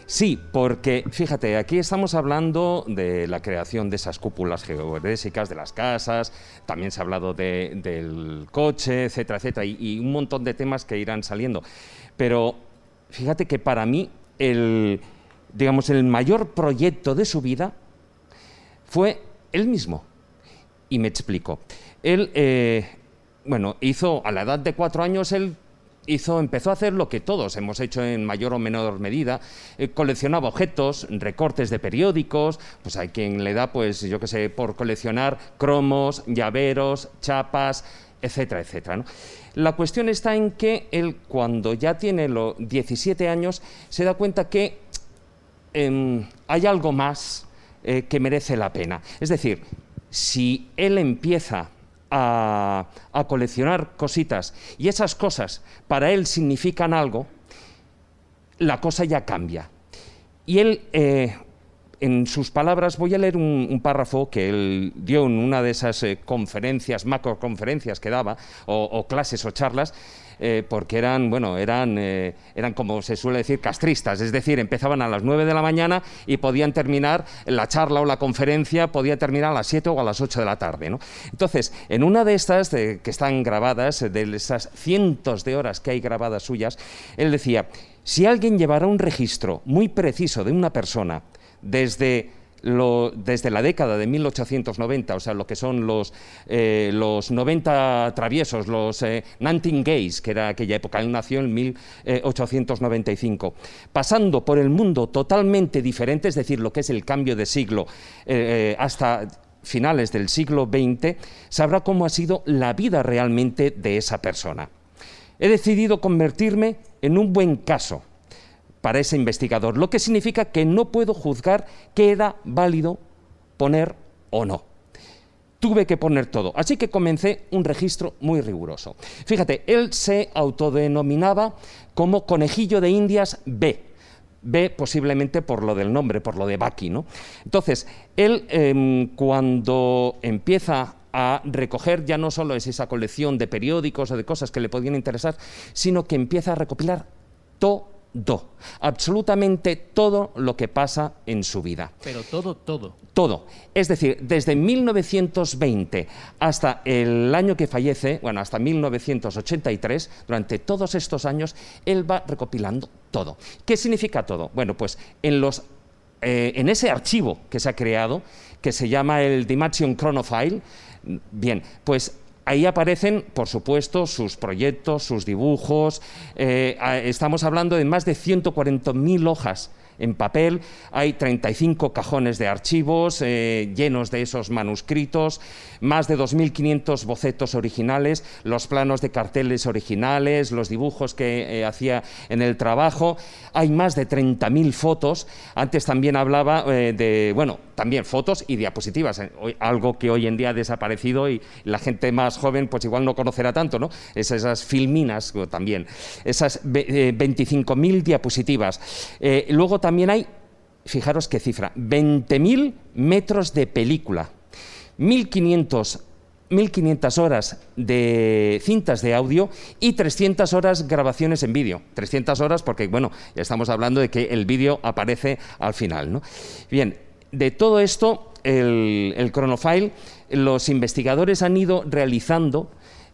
Speaker 4: Sí, porque fíjate, aquí estamos hablando de la creación de esas cúpulas geodésicas, de las casas, también se ha hablado del coche, etcétera, etcétera, y, un montón de temas que irán saliendo. Pero fíjate que para mí el, digamos, el mayor proyecto de su vida fue él mismo. Y me explico. Él, eh, bueno, hizo a la edad de cuatro años, el hizo, empezó a hacer lo que todos hemos hecho en mayor o menor medida. Eh, coleccionaba objetos, recortes de periódicos, pues hay quien le da, pues yo qué sé, por coleccionar cromos, llaveros, chapas, etcétera, etcétera. La cuestión está en que él, cuando ya tiene los 17 años, se da cuenta que em, hay algo más eh, que merece la pena. Es decir, si él empieza a, coleccionar cositas y esas cosas para él significan algo, la cosa ya cambia. Y él, eh, en sus palabras, voy a leer un, párrafo que él dio en una de esas macro eh, conferencias, macroconferencias que daba, o clases o charlas, eh, porque eran, bueno, eran, eh, eran como se suele decir, castristas, es decir, empezaban a las 9 de la mañana y podían terminar la charla o la conferencia, podía terminar a las 7 o a las 8 de la tarde. Entonces, en una de estas que están grabadas, de esas cientos de horas que hay grabadas suyas, él decía, si alguien llevará un registro muy preciso de una persona, desde lo, desde la década de 1890, o sea, lo que son los, 90 eh, traviesos, los eh, Gays, que era aquella época, él nació en 1895, pasando por el mundo totalmente diferente, es decir, lo que es el cambio de siglo, eh, hasta finales del siglo XX, sabrá cómo ha sido la vida realmente de esa persona. He decidido convertirme en un buen caso para ese investigador, lo que significa que no puedo juzgar qué era válido poner o no. Tuve que poner todo, así que comencé un registro muy riguroso. Fíjate, él se autodenominaba como conejillo de Indias B, B posiblemente por lo del nombre, por lo de Baki, ¿no? Entonces, él em, cuando empieza a recoger, ya no solo es esa colección de periódicos o de cosas que le podían interesar, sino que empieza a recopilar todo do. Absolutamente todo lo que pasa en su vida.
Speaker 3: Pero todo, todo.
Speaker 4: Todo. Es decir, desde 1920 hasta el año que fallece, bueno, hasta 1983, durante todos estos años, él va recopilando todo. ¿Qué significa todo? Bueno, pues en los eh, en ese archivo que se ha creado, que se llama el Dimension Chronofile, bien, pues Ahí aparecen, por supuesto, sus proyectos, sus dibujos. Eh, estamos hablando de más de 140.000 hojas en papel, hay 35 cajones de archivos eh, llenos de esos manuscritos, más de 2.500 bocetos originales, los planos de carteles originales, los dibujos que eh, hacía en el trabajo, hay más de 30.000 fotos, antes también hablaba eh, de, bueno, también fotos y diapositivas, algo que hoy en día ha desaparecido y la gente más joven pues igual no conocerá tanto, ¿no? esas filminas también, esas 25.000 diapositivas. luego también hay, fijaros qué cifra, 20.000 metros de película, 1.500 1.500 horas de cintas de audio y 300 horas grabaciones en vídeo. 300 horas porque, bueno, estamos hablando de que el vídeo aparece al final. Bien, de todo esto, el, el cronofile, los investigadores han ido realizando...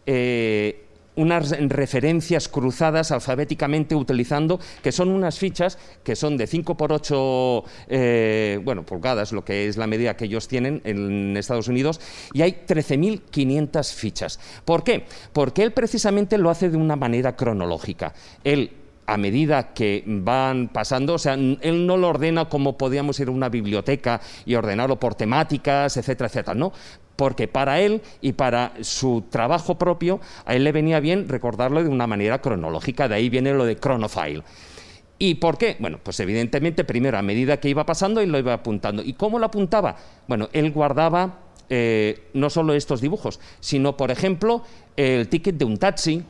Speaker 4: Eh, unas referencias cruzadas alfabéticamente utilizando, que son unas fichas que son de 5 por 8 eh, bueno, pulgadas, lo que es la medida que ellos tienen en Estados Unidos, y hay 13.500 fichas. ¿Por qué? Porque él precisamente lo hace de una manera cronológica. Él a medida que van pasando, o sea, él no lo ordena como podíamos ir a una biblioteca y ordenarlo por temáticas, etcétera, etcétera, no porque para él y para su trabajo propio, a él le venía bien recordarlo de una manera cronológica, de ahí viene lo de Chronophile. ¿Y por qué? Bueno, pues evidentemente, primero, a medida que iba pasando, él lo iba apuntando. ¿Y cómo lo apuntaba? Bueno, él guardaba eh, no solo estos dibujos, sino, por ejemplo, el ticket de un taxi,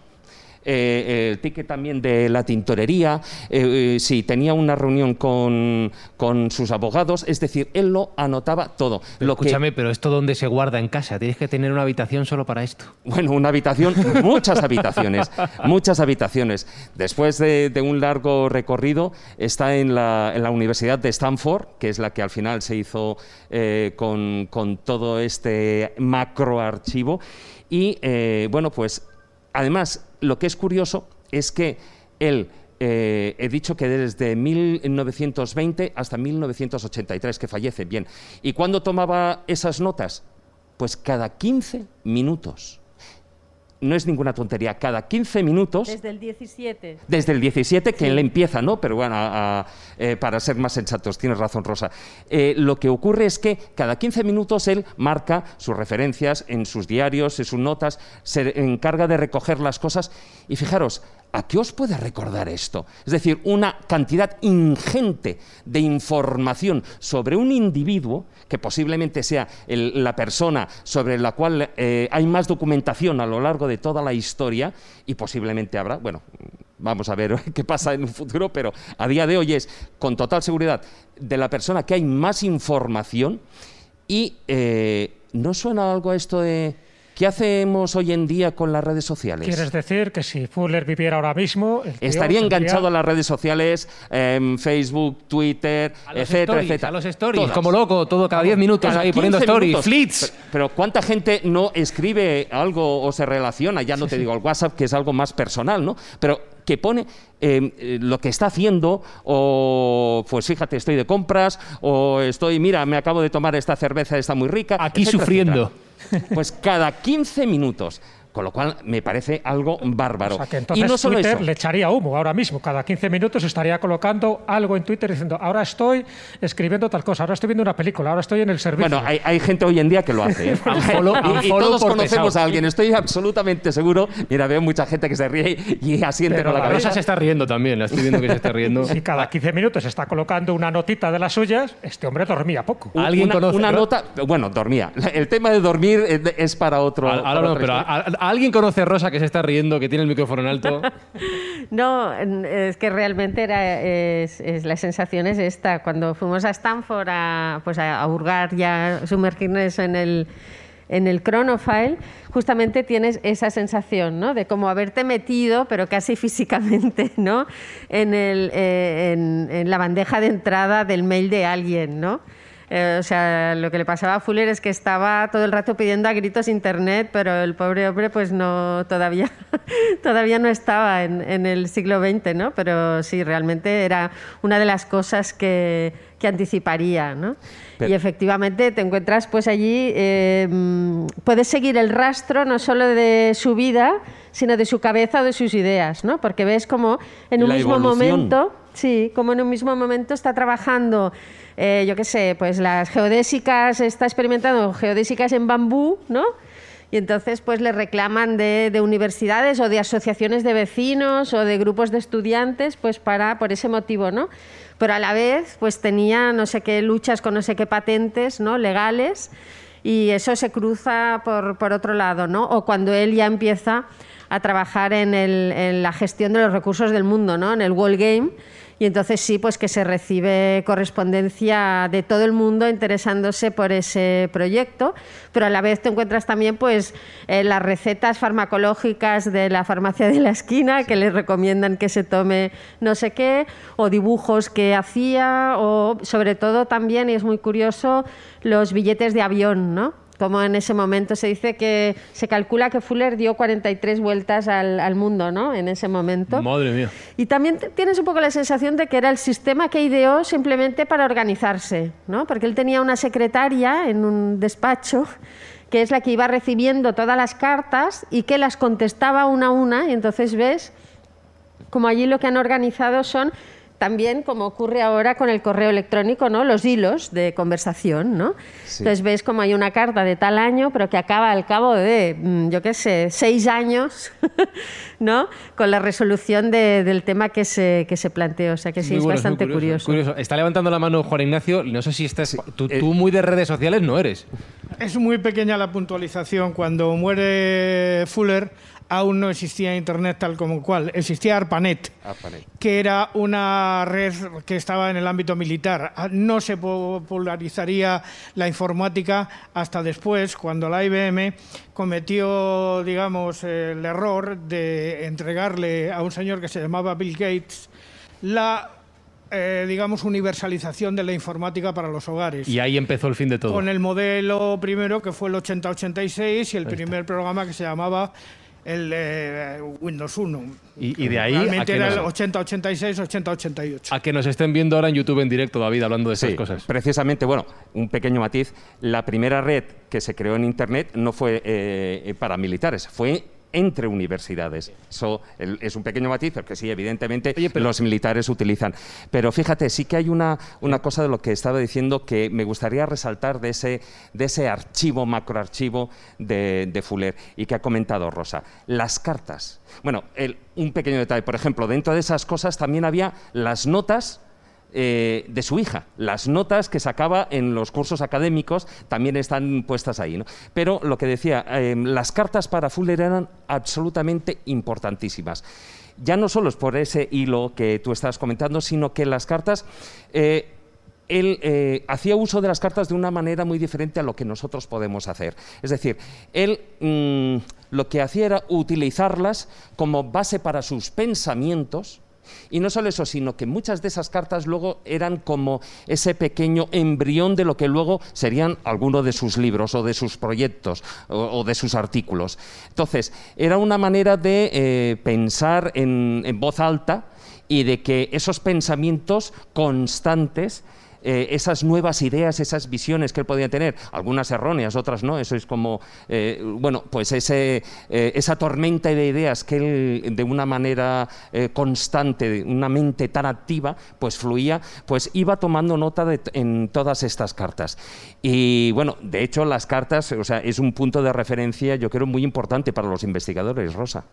Speaker 4: eh, eh, el ticket también de la tintorería, eh, Sí, tenía una reunión con, con, sus abogados, es decir, él lo anotaba todo. escúchame,
Speaker 3: pero ¿esto dónde se guarda en casa? Tienes que tener una habitación solo para esto.
Speaker 4: Bueno, una habitación, muchas habitaciones, muchas habitaciones. Después de, un largo recorrido, está en la, en la, Universidad de Stanford, que es la que al final se hizo con, todo este macroarchivo. Y bueno, pues además lo que es curioso es que él eh, he dicho que desde 1920 hasta 1983 que fallece, bien. ¿Y cuándo tomaba esas notas? Pues cada 15 minutos no es ninguna tontería, cada 15 minutos... Desde
Speaker 1: el 17.
Speaker 4: Desde el 17, que él empieza, ¿no? Pero bueno, eh, para ser más sensatos, tienes razón, Rosa. Eh, lo que ocurre es que cada 15 minutos él marca sus referencias en sus diarios, en sus notas, se encarga de recoger las cosas y fijaros, ¿A qué os puede recordar esto? Es decir, una cantidad ingente de información sobre un individuo, que posiblemente sea la persona sobre la cual eh, hay más documentación a lo largo de toda la historia, y posiblemente habrá, bueno, vamos a ver <laughs> qué pasa en un futuro, pero a día de hoy es con total seguridad de la persona que hay más información, y eh, ¿no suena algo a esto de ¿Qué hacemos hoy en día con las redes sociales? ¿Quieres
Speaker 5: decir que si Fuller viviera
Speaker 4: ahora mismo... Estaría enganchado a las redes sociales, en em, Facebook, Twitter, a etcétera, etcétera. A los stories. Como
Speaker 3: loco, todo cada 10 minutos ahí poniendo stories, flits.
Speaker 4: Pero, ¿cuánta gente no escribe algo o se relaciona? Ya no te digo el WhatsApp, que es algo más personal, ¿no? Pero que pone em, eh, lo que está haciendo o pues fíjate estoy de compras o estoy mira me acabo de tomar esta cerveza está muy rica aquí sufriendo pues cada 15 minutos. Con lo cual me parece algo bárbaro. O sea, entonces Twitter
Speaker 5: le echaría humo ahora mismo. Cada 15 minutos estaría colocando algo en Twitter diciendo, ahora estoy escribiendo tal cosa, ahora estoy viendo una película, ahora estoy en el servicio. Bueno,
Speaker 4: hay, gente hoy en día que lo hace. ¿eh? <laughs> y, todos conocemos a alguien, estoy absolutamente seguro. Mira, veo mucha gente que se ríe y asiente con la, cabeza. se está
Speaker 3: riendo también, la
Speaker 4: estoy que se está riendo. si <laughs>
Speaker 5: cada 15 minutos está colocando una notita de las suyas, este hombre dormía poco. ¿Alguien una, conoce? Una nota,
Speaker 3: bueno, dormía. El tema de dormir es para otro. Ahora no, pero ¿Alguien conoce a Rosa que se está riendo, que tiene el micrófono en alto? <laughs>
Speaker 1: no, es que realmente era, es, la sensación es esta. Cuando fuimos a Stanford a, pues a, hurgar sumergirnos en el en el cronofile, justamente tienes esa sensación, ¿no? De como haberte metido, pero casi <laughs> físicamente, ¿no? Eh, en, en la bandeja de entrada del mail de alguien, ¿no? Eh, o sea, lo que le pasaba a Fuller es que estaba todo el rato pidiendo a gritos internet, pero el pobre hombre pues no todavía, <laughs> todavía no estaba en, el siglo XX, ¿no? Pero sí, realmente era una de las cosas que, anticiparía, ¿no? y efectivamente te encuentras pues allí, em, puedes seguir el rastro no solo de su vida, sino de su cabeza o de sus ideas, ¿no? Porque ves como en un mismo momento, sí, como en un mismo momento está trabajando eh, yo qué sé, pues las geodésicas, está experimentando geodésicas en bambú, ¿no? Y entonces pues le reclaman de, de, universidades o de asociaciones de vecinos o de grupos de estudiantes pues para, por ese motivo, ¿no? Pero a la vez pues tenía no sé qué luchas con no sé qué patentes, ¿no? Legales y eso se cruza por, por otro lado, ¿no? O cuando él ya empieza a trabajar en, el, en la gestión de los recursos del mundo, ¿no? En el World Game y entonces sí, pues que se recibe correspondencia de todo el mundo interesándose por ese proyecto, pero a la vez te encuentras también pues eh, las recetas farmacológicas de la farmacia de la esquina que les recomiendan que se tome no sé qué, o dibujos que hacía, o sobre todo también, y es muy curioso, los billetes de avión, ¿no? como en ese momento se dice que se calcula que Fuller dio 43 vueltas al, mundo, ¿no? En ese momento. Madre mía. Y también tienes un poco la sensación de que era el sistema que ideó simplemente para organizarse, ¿no? Porque él tenía una secretaria en un despacho que es la que iba recibiendo todas las cartas y que las contestaba una a una y entonces ves como allí lo que han organizado son también, como ocurre ahora con el correo electrónico, ¿no? los hilos de conversación. ¿no? Entonces ves como hay una carta de tal año, pero que acaba al cabo de, mm, yo qué sé, seis años, <laughs> ¿no? con la resolución del tema que se, que se planteó. O sea que sí, es bastante curioso,
Speaker 3: Está levantando la mano Juan Ignacio, no sé si estás... Eh, tú muy de redes sociales no eres.
Speaker 6: Es muy pequeña la puntualización. Cuando muere Fuller aún no existía Internet tal como cual, existía ARPANET, que era una red que estaba en el ámbito militar. Ah, no se popularizaría la informática hasta después, cuando la IBM cometió, digamos, el error de entregarle a un señor que se llamaba Bill Gates la eh, digamos, universalización de la informática para los hogares. Y ahí
Speaker 3: empezó el fin de todo. Con el
Speaker 6: modelo primero, que fue el 8086, y el primer programa que se llamaba el eh, Windows 1. Y, de ahí. Realmente a nos...
Speaker 3: A que nos estén viendo ahora en YouTube en directo, David, hablando
Speaker 4: de esas cosas. Precisamente, bueno, un pequeño matiz. La primera red que se creó en Internet no fue eh, eh, para militares, fue entre universidades. Eso es un pequeño matiz, porque sí, evidentemente los militares utilizan. Pero fíjate, sí que hay una, una cosa de lo que estaba diciendo que me gustaría resaltar de ese, de ese archivo, macroarchivo de, de Fuller y que ha comentado Rosa. Las cartas. Bueno, un pequeño detalle, por ejemplo, dentro de esas cosas también había las notas eh, de su hija. Las notas que sacaba en los cursos académicos también están puestas ahí. Pero lo que decía, em, las cartas para Fuller eran absolutamente importantísimas. Ya no solo es por ese hilo que tú estás comentando, sino que las cartas... Eh, él eh, hacía uso de las cartas de una manera muy diferente a lo que nosotros podemos hacer. Es decir, él mm, lo que hacía era utilizarlas como base para sus pensamientos y no solo eso, sino que muchas de esas cartas luego eran como ese pequeño embrión de lo que luego serían algunos de sus libros o de sus proyectos o, de sus artículos. Entonces, era una manera de eh, pensar en voz alta y de que esos pensamientos constantes eh, esas nuevas ideas, esas visiones que él podía tener, algunas erróneas, otras no, eso es como, eh, bueno, pues ese, eh, esa tormenta de ideas que él de una manera constante, una mente tan activa, pues fluía, pues iba tomando nota en todas estas cartas. Y bueno, de hecho las cartas, o sea, es un punto de referencia yo creo muy importante para los investigadores, Rosa.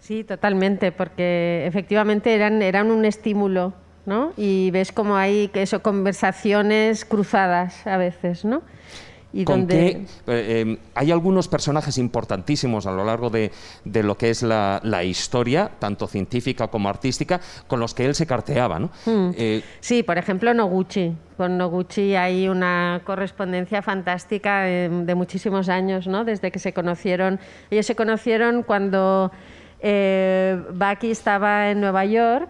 Speaker 1: Sí, totalmente, porque efectivamente eran, eran un estímulo y ves como hay eso, conversaciones cruzadas a veces, ¿no? Y donde...
Speaker 4: Eh, em, hay algunos personajes importantísimos a lo largo de, lo que es la, historia, tanto científica como artística, con los que él se carteaba, ¿no? Hmm. Eh,
Speaker 1: sí, por ejemplo, Noguchi. Con Noguchi hay una correspondencia fantástica de, muchísimos años, ¿no? Desde que se conocieron. Ellos se conocieron cuando eh, Baki estaba en Nueva York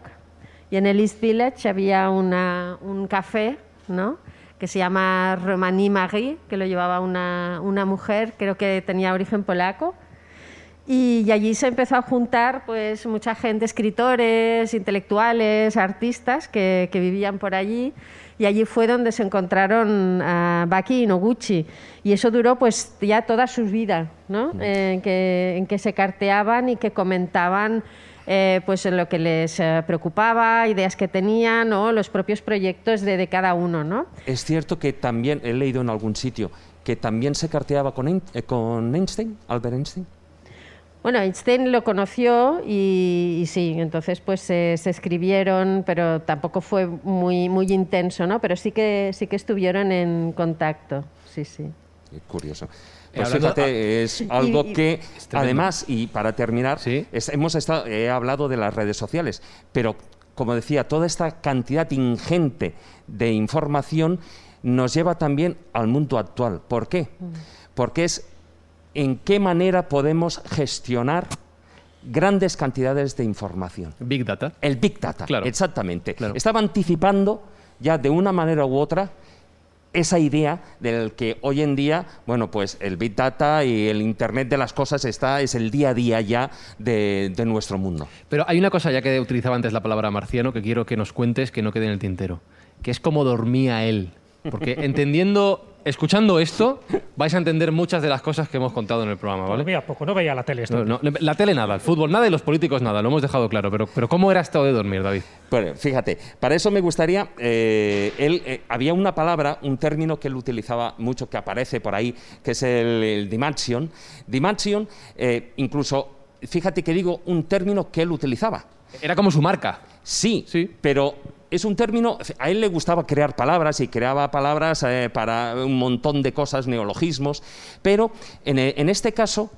Speaker 1: y en el East Village había un café, ¿no? que se llama Romani Marie, que lo llevaba una, una, mujer, creo que tenía origen polaco. Y, allí se empezó a juntar pues, mucha gente, escritores, intelectuales, artistas que, que vivían por allí. Y allí fue donde se encontraron a Baki y Noguchi. Y eso duró pues, ya toda su vida, ¿no? Eh, en, que, en que se carteaban y que comentaban eh, pues lo que les eh, preocupaba, ideas que tenían o los propios proyectos de, cada uno. ¿no?
Speaker 4: Es cierto que también he leído en algún sitio que también se carteaba con, eh, Einstein, Albert Einstein.
Speaker 1: Bueno, Einstein lo conoció y, sí, entonces pues se, escribieron, pero tampoco fue muy, muy intenso, ¿no? Pero sí que, sí que estuvieron en contacto, sí, sí.
Speaker 4: curioso. Ah, eh, es algo que, además, y para terminar, hemos he hablado de las redes sociales, pero como decía, toda esta cantidad ingente de información nos lleva también al mundo actual. ¿Por qué? Mm. Porque es en qué manera podemos gestionar grandes cantidades de información. Big Data. El Big Data, claro. exactamente. Estaba anticipando ya de una manera u otra esa idea del que hoy en día, bueno, pues el Big Data y el
Speaker 3: Internet de las cosas está, es el día a día ya de, de nuestro mundo. Pero hay una cosa, ya que utilizaba antes la palabra marciano, que quiero que nos cuentes, que no quede en el tintero, que es cómo dormía él. Porque <laughs> entendiendo escuchando esto, vais a entender muchas de las cosas que hemos contado en el programa, pues
Speaker 5: ¿vale? poco, pues no veía la tele esto.
Speaker 3: la tele nada, el fútbol nada y los políticos nada, lo hemos dejado claro. Pero, pero ¿cómo era estado de dormir, David? Bueno, fíjate, para eso me gustaría. Eh, él, eh, había
Speaker 4: una palabra, un término que él utilizaba mucho, que aparece por ahí, que es el, dimension. Dimension, eh, incluso, fíjate que digo un término que él utilizaba. Era como su marca. sí. pero es un término, a él le gustaba crear palabras y creaba palabras eh, para un montón de cosas, neologismos, pero en este caso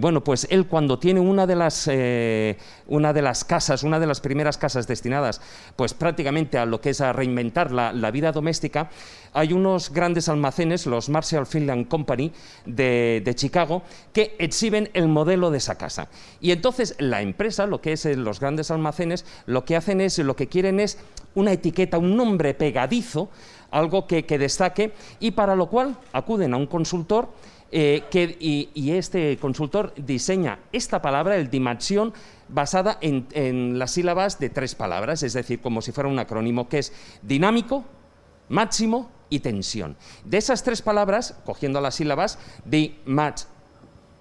Speaker 4: bueno, pues él cuando tiene una de, las, eh, una de las casas, una de las primeras casas destinadas, pues prácticamente a lo que es a reinventar la, vida doméstica, hay unos grandes almacenes, los Marshall Finland Company de, Chicago, que exhiben el modelo de esa casa. Y entonces la empresa, lo que es eh, los grandes almacenes, lo que hacen es, lo que quieren es una etiqueta, un nombre pegadizo, algo que, que destaque, y para lo cual acuden a un consultor, eh, y, este consultor diseña esta palabra, el dimaxión, basada en, las sílabas de tres palabras, es decir, como si fuera un acrónimo, que es dinámico, máximo y tensión. De esas tres palabras, cogiendo las sílabas, di,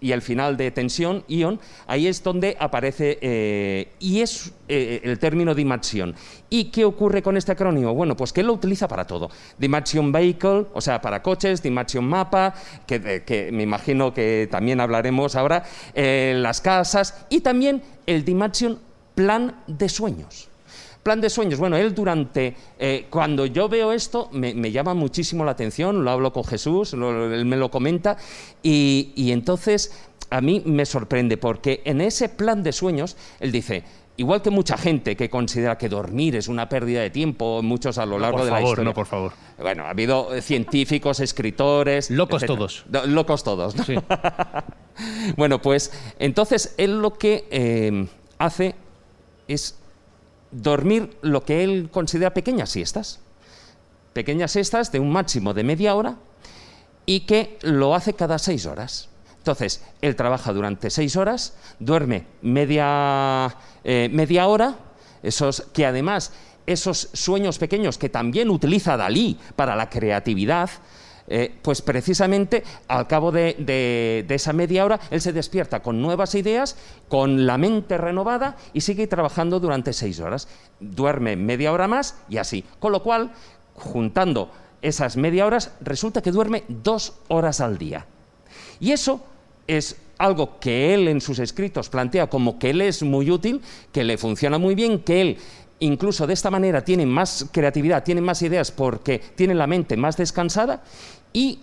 Speaker 4: y al final de tensión, ion, ahí es donde aparece eh, y es eh, el término Dimension. ¿Y qué ocurre con este acrónimo? Bueno, pues que lo utiliza para todo. Dimension Vehicle, o sea, para coches, Dimension Mapa, que, me imagino que también hablaremos ahora, eh, las casas y también el Dimension Plan de Sueños. Plan de sueños. Bueno, él durante, eh, cuando yo veo esto, me, llama muchísimo la atención, lo hablo con Jesús, él me lo comenta, y, entonces a mí me sorprende, porque en ese plan de sueños, él dice, igual que mucha gente que considera que dormir es una pérdida de tiempo, muchos a lo largo de la historia. No, por favor. Bueno, ha habido eh, científicos, escritores. Locos todos. Locos todos. <laughs> bueno, pues entonces él lo que eh, hace es dormir lo que él considera pequeñas siestas. Pequeñas siestas de un máximo de media hora y que lo hace cada seis horas. Entonces, él trabaja durante seis horas, duerme media, eh, hora, esos, que además esos sueños pequeños que también utiliza Dalí para la creatividad, eh, pues precisamente al cabo de, de, esa media hora, él se despierta con nuevas ideas, con la mente renovada y sigue trabajando durante seis horas. Duerme media hora más y así. Con lo cual, juntando esas media horas, resulta que duerme dos horas al día. Y eso es algo que él en sus escritos plantea como que él es muy útil, que le funciona muy bien, que él incluso de esta manera tienen más creatividad, tienen más ideas porque tienen la mente más descansada y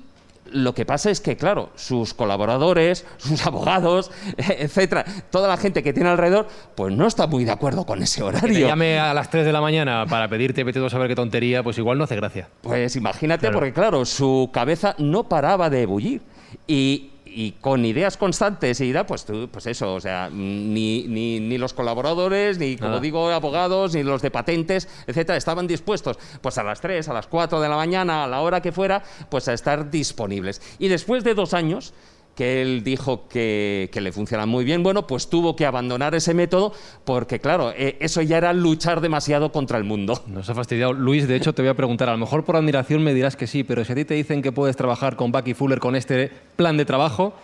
Speaker 4: lo que pasa es que, claro, sus colaboradores, <laughs> sus abogados, <laughs> etcétera, toda la gente que tiene alrededor, pues no está muy de acuerdo con ese horario. llame
Speaker 3: a las 3 de la mañana para pedirte, vete a saber qué tontería, pues igual no hace gracia. Pues imagínate, porque
Speaker 4: claro, su cabeza no paraba de ebullir. Y y con ideas constantes y da, pues pues eso, o sea, ni, ni, ni los colaboradores, ni como digo, abogados, ni los de patentes, etcétera, estaban dispuestos, pues a las 3, a las 4 de la mañana, a la hora que fuera, pues a estar disponibles. Y después de dos años, que él dijo que, le funcionaba muy bien, bueno, pues tuvo que abandonar ese método
Speaker 3: porque, claro, eh, eso ya era luchar demasiado contra el mundo. <laughs> Nos ha fastidiado. Luis, de hecho, te voy a preguntar, a lo mejor por admiración me dirás que sí, pero si a ti te dicen que puedes trabajar con Bucky Fuller con este plan
Speaker 8: de trabajo,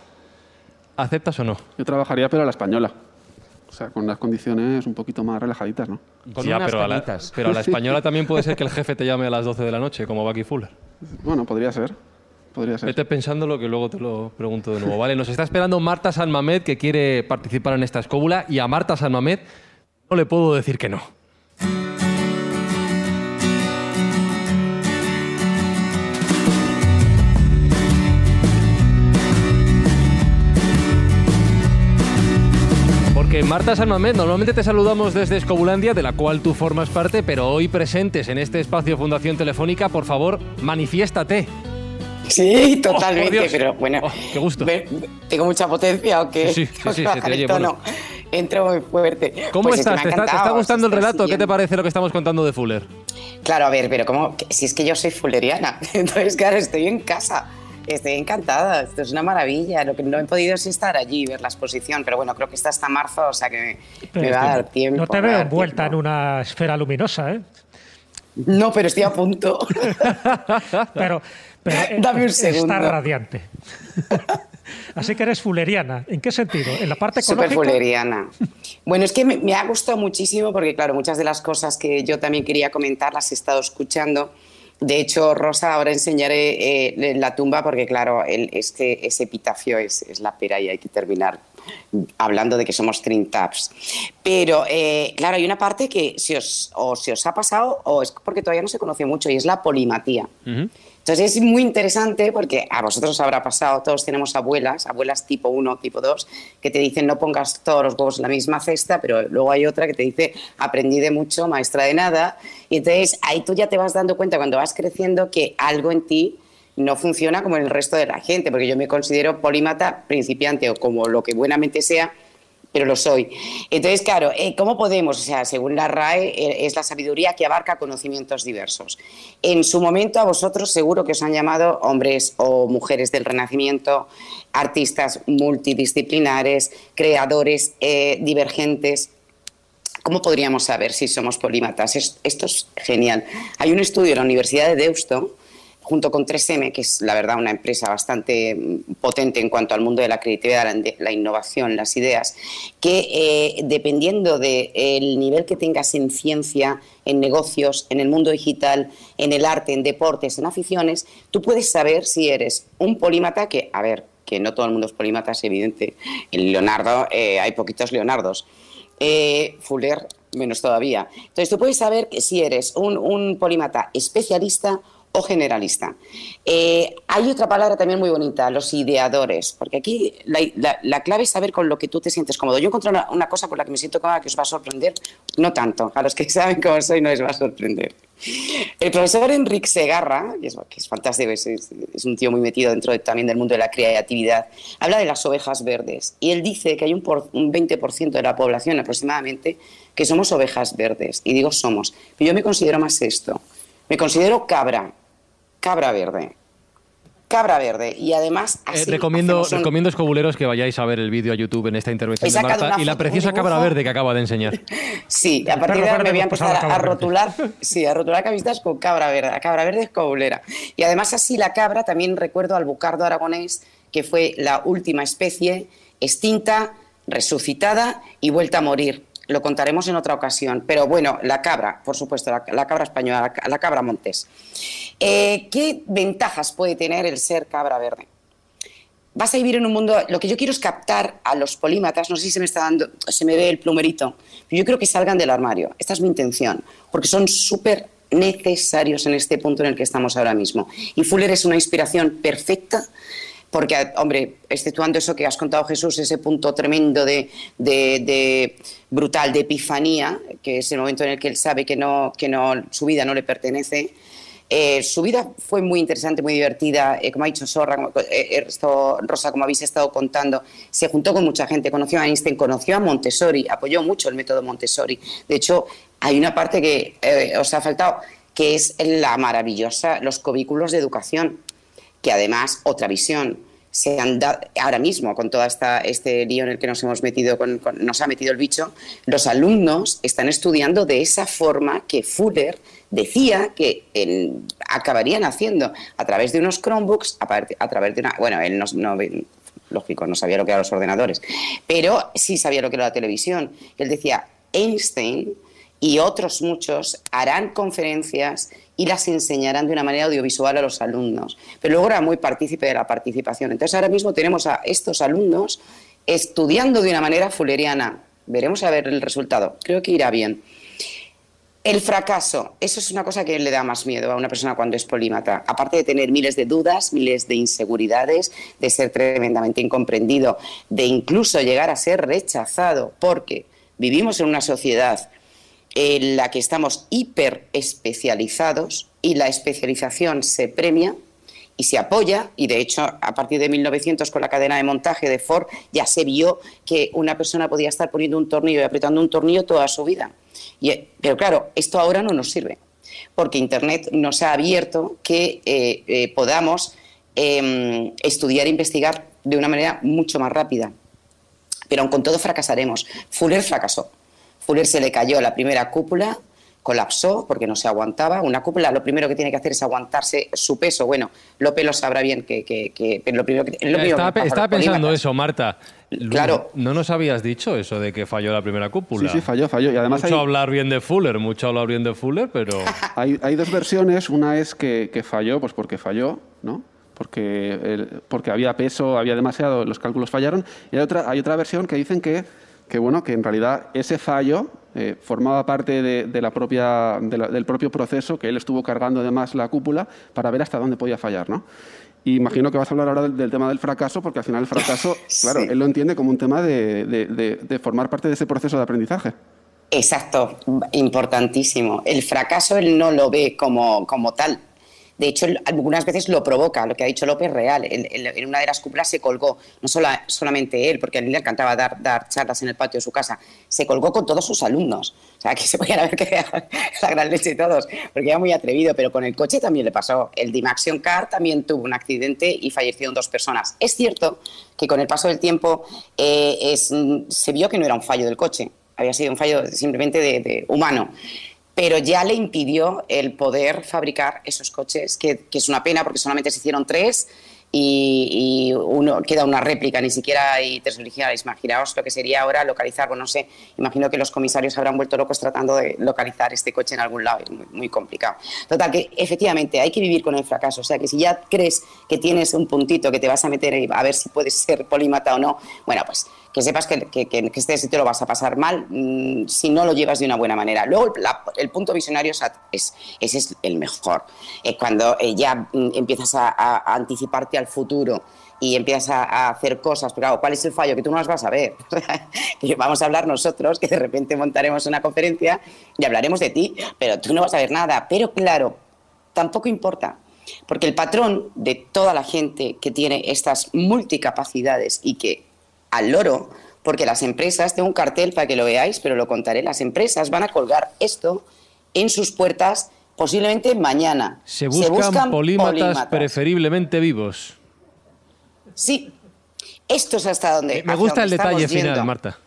Speaker 8: ¿aceptas o no? Yo trabajaría, pero a la española. O sea, con las condiciones un poquito más relajaditas, ¿no? Con unas pero, la, pero, a la, <laughs> española también
Speaker 3: puede ser que el jefe te llame a las 12 de la noche, como Bucky Fuller.
Speaker 8: Bueno, podría ser. Vete pensando lo que luego te lo pregunto de nuevo.
Speaker 3: Vale, nos está esperando Marta San que quiere participar en esta escóbula, y a Marta San no le puedo decir que no. Porque Marta San normalmente te saludamos desde Escobulandia, de la cual tú formas parte, pero hoy presentes en este espacio Fundación Telefónica, por favor, manifiéstate. Sí, <laughs> oh, totalmente, pero bueno. Oh, qué gusto. ¿Tengo mucha potencia aunque qué? Sí, sí, <laughs> sí, Entro muy fuerte.
Speaker 9: ¿Cómo pues estás? ¿Te, está, gustando el relato? ¿Qué te
Speaker 3: parece lo que estamos contando de Fuller?
Speaker 9: Claro, a ver, pero como si es que yo soy fulleriana, <laughs> entonces claro, estoy en casa. Estoy encantada, esto es una maravilla. Lo que no he podido es estar allí y ver la exposición, pero bueno, creo que está hasta marzo, o sea que
Speaker 5: me, va a dar tiempo. No te veo envuelta en una esfera luminosa, ¿eh? No, pero estoy a punto. pero pero <laughs> Está radiante. <laughs> Así que eres fuleriana. ¿En qué sentido? ¿En la parte económica? Súper fuleriana. <laughs> Bueno, es que
Speaker 9: me, ha gustado muchísimo porque, claro, muchas de las cosas que yo también quería comentar las he estado escuchando. De hecho, Rosa, ahora enseñaré eh, la tumba porque, claro, este, ese epitafio es, es, la pera y hay que terminar hablando de que somos Trin Taps. Pero, eh, claro, hay una parte que si os, o si os ha pasado o es porque todavía no se conoce mucho y es la polimatía. Entonces es muy interesante porque a vosotros os habrá pasado, todos tenemos abuelas, abuelas tipo 1, tipo 2, que te dicen no pongas todos los huevos en la misma cesta, pero luego hay otra que te dice aprendí de mucho, maestra de nada. Y entonces ahí tú ya te vas dando cuenta cuando vas creciendo que algo en ti no funciona como en el resto de la gente, porque yo me considero polímata principiante o como lo que buenamente sea, pero lo soy. Entonces, claro, eh, ¿cómo podemos? O sea, según la RAE, eh, es la sabiduría que abarca conocimientos diversos. En su momento, a vosotros seguro que os han llamado hombres o mujeres del Renacimiento, artistas multidisciplinares, creadores eh, divergentes, ¿cómo podríamos saber si somos polímatas? esto es genial. Hay un estudio en la Universidad de Deusto junto con 3M, que es la verdad una empresa bastante potente en cuanto al mundo de la creatividad, la, innovación, las ideas, que eh, dependiendo del nivel que tengas en ciencia, en negocios, en el mundo digital, en el arte, en deportes, en aficiones, tú puedes saber si eres un polímata que, a ver, que no todo el mundo es polímata, es evidente, el Leonardo eh, hay poquitos Leonardos. Eh, Fuller, menos todavía. Entonces tú puedes saber que si eres un, un polímata especialista o generalista. Eh, hay otra palabra también muy bonita, los ideadores, porque aquí la, clave es saber con lo que tú te sientes cómodo. Yo encontré una, cosa con la que me siento cómoda que os va a sorprender, no tanto, a los que <laughs> saben cómo soy no les va a sorprender. El profesor Enrique Segarra, que es, fantástico, es, un tío muy metido dentro también del mundo de la creatividad, habla de las ovejas verdes y él dice que hay un, un 20% de la población aproximadamente que somos ovejas verdes. Y digo somos, pero yo me considero más esto. Me considero cabra, cabra verde. Cabra verde. Y además eh, así recomiendo, recomiendo
Speaker 3: escobuleros que vayáis a ver el vídeo a YouTube en esta intervención de Marta y la preciosa cabra verde que acaba de enseñar.
Speaker 9: <laughs> sí, a partir de ahora me voy a empezar a, rotular, sí, a rotular con cabra verde, cabra verde escobulera. Y además así la cabra, también recuerdo al bucardo aragonés, que fue la última especie extinta, resucitada y vuelta a morir lo contaremos en otra ocasión. Pero bueno, la cabra, por supuesto, la, cabra española, la, cabra montés. Eh, ¿Qué ventajas puede tener el ser cabra verde? Vas a vivir en un mundo. Lo que yo quiero es captar a los polímatas. No sé si se me está dando, se me ve el plumerito. Pero yo creo que salgan del armario. Esta es mi intención, porque son súper necesarios en este punto en el que estamos ahora mismo. Y Fuller es una inspiración perfecta porque, hombre, exceptuando eso que has contado Jesús, ese punto tremendo de, brutal, de epifanía, que es el momento en el que él sabe que, no, que no, su vida no le pertenece, eh, su vida fue muy interesante, muy divertida, eh, como ha dicho Sorra, como, eh, Rosa, como habéis estado contando, se juntó con mucha gente, conoció a Einstein, conoció a Montessori, apoyó mucho el método Montessori. De hecho, hay una parte que os ha faltado, que es la maravillosa, los cubículos de educación, que además, otra visión, se han ahora mismo con todo este lío en el que nos hemos metido, con, nos ha metido el bicho, los alumnos están estudiando de esa forma que Fuller decía que acabarían haciendo a través de unos Chromebooks, a, través de una... Bueno, él no, no lógico, no sabía lo que eran los ordenadores, pero sí sabía lo que era la televisión. Él decía, Einstein y otros muchos harán conferencias y las enseñarán de una manera audiovisual a los alumnos. Pero luego era muy partícipe de la participación. Entonces ahora mismo tenemos a estos alumnos estudiando de una manera fuleriana. Veremos a ver el resultado. Creo que irá bien. El fracaso, eso es una cosa que le da más miedo a una persona cuando es polímata. Aparte de tener miles de dudas, miles de inseguridades, de ser tremendamente incomprendido, de incluso llegar a ser rechazado, porque vivimos en una sociedad en la que estamos hiper especializados y la especialización se premia y se apoya, y de hecho a partir de 1900 con la cadena de montaje de Ford ya se vio que una persona podía estar poniendo un tornillo y apretando un tornillo toda su vida. Eh, pero claro, esto ahora no nos sirve, porque Internet nos ha abierto que eh, eh, podamos em, estudiar e investigar de una manera mucho más rápida. Pero aun con todo fracasaremos. Fuller fracasó. Fuller se le cayó la primera cúpula, colapsó porque no se aguantaba. Una cúpula lo primero que tiene que hacer es aguantarse su peso. Bueno, López lo sabrá bien que, lo estaba,
Speaker 3: pensando eso, Marta. Claro. No nos habías dicho eso de que falló la primera cúpula. Sí, sí, falló,
Speaker 8: falló. Y además mucho hablar
Speaker 3: bien de Fuller, mucho hablar bien de Fuller, pero... <laughs>
Speaker 8: hay, dos versiones. Una es que, falló, pues porque falló, ¿no? Porque, porque había peso, había demasiado, los cálculos fallaron. Y otra, hay otra versión que dicen que que, bueno, que en realidad ese fallo eh, formaba parte de, la propia, del propio proceso que él estuvo cargando además la cúpula para ver hasta dónde podía fallar. imagino que vas a hablar ahora del, tema del fracaso, porque al final el fracaso, <laughs> claro, él lo entiende como un tema de, formar parte de ese proceso de aprendizaje. Exacto, importantísimo. El fracaso él no lo ve como, como
Speaker 9: tal, de hecho, algunas veces lo provoca, lo que ha dicho López Real. En, una de las cúpulas se colgó, no solamente él, porque a él le encantaba dar, charlas en el patio de su casa, se colgó con todos sus alumnos. O sea, que se podían haber quedado <laughs> la gran leche todos, porque era muy atrevido, pero con el coche también le pasó. El Dimaxion Car también tuvo un accidente y fallecieron dos personas. Es cierto que con el paso del tiempo eh, mm, se vio que no era un fallo del coche, había sido un fallo simplemente de humano pero ya le impidió el poder fabricar esos coches, que, es una pena porque solamente se hicieron tres y, queda una réplica, ni siquiera hay tres originales. Imaginaos lo que sería ahora localizar, bueno, no sé, imagino que los comisarios habrán vuelto locos tratando de localizar este coche en algún lado, es muy, muy, complicado. Total, que efectivamente hay que vivir con el fracaso, o sea, que si ya crees que tienes un puntito que te vas a meter a ver si puedes ser polímata o no, bueno, pues que sepas que, que, este sitio lo vas a pasar mal mm, si no lo llevas de una buena manera. Luego, el punto visionario es, ese es el mejor. es cuando eh, ya mm, empiezas a, anticiparte al futuro y empiezas a, hacer cosas, pero claro, ¿cuál es el fallo? Que tú no las vas a ver. <laughs> que vamos a hablar nosotros, que de repente montaremos una conferencia y hablaremos de ti, pero tú no vas a ver nada. Pero claro, tampoco importa, porque el patrón de toda la gente que tiene estas multicapacidades y que al loro, porque las empresas, tengo un cartel para que lo veáis, pero lo contaré, las empresas van a colgar esto en sus puertas posiblemente mañana. Se buscan, polímatas,
Speaker 3: preferiblemente vivos.
Speaker 9: Sí, esto es hasta donde... Eh, me gusta el detalle final, Marta.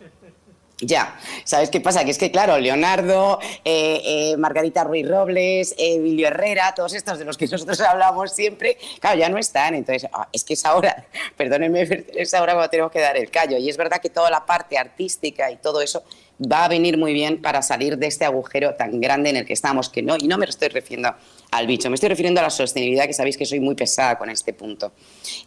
Speaker 9: Ya, ¿sabes qué pasa? Que es que, claro, Leonardo, eh, eh, Margarita Ruiz Robles, Emilio Herrera, todos estos de los que <laughs> nosotros hablamos siempre, claro, ya no están. Entonces, ah, es que es ahora, <laughs> perdónenme, es ahora cuando tenemos que dar el callo. Y es verdad que toda la parte artística y todo eso va a venir muy bien para salir de este agujero tan grande en el que estamos, que no, y no me estoy refiriendo al bicho. Me estoy refiriendo a la sostenibilidad, que sabéis que soy muy pesada con este punto.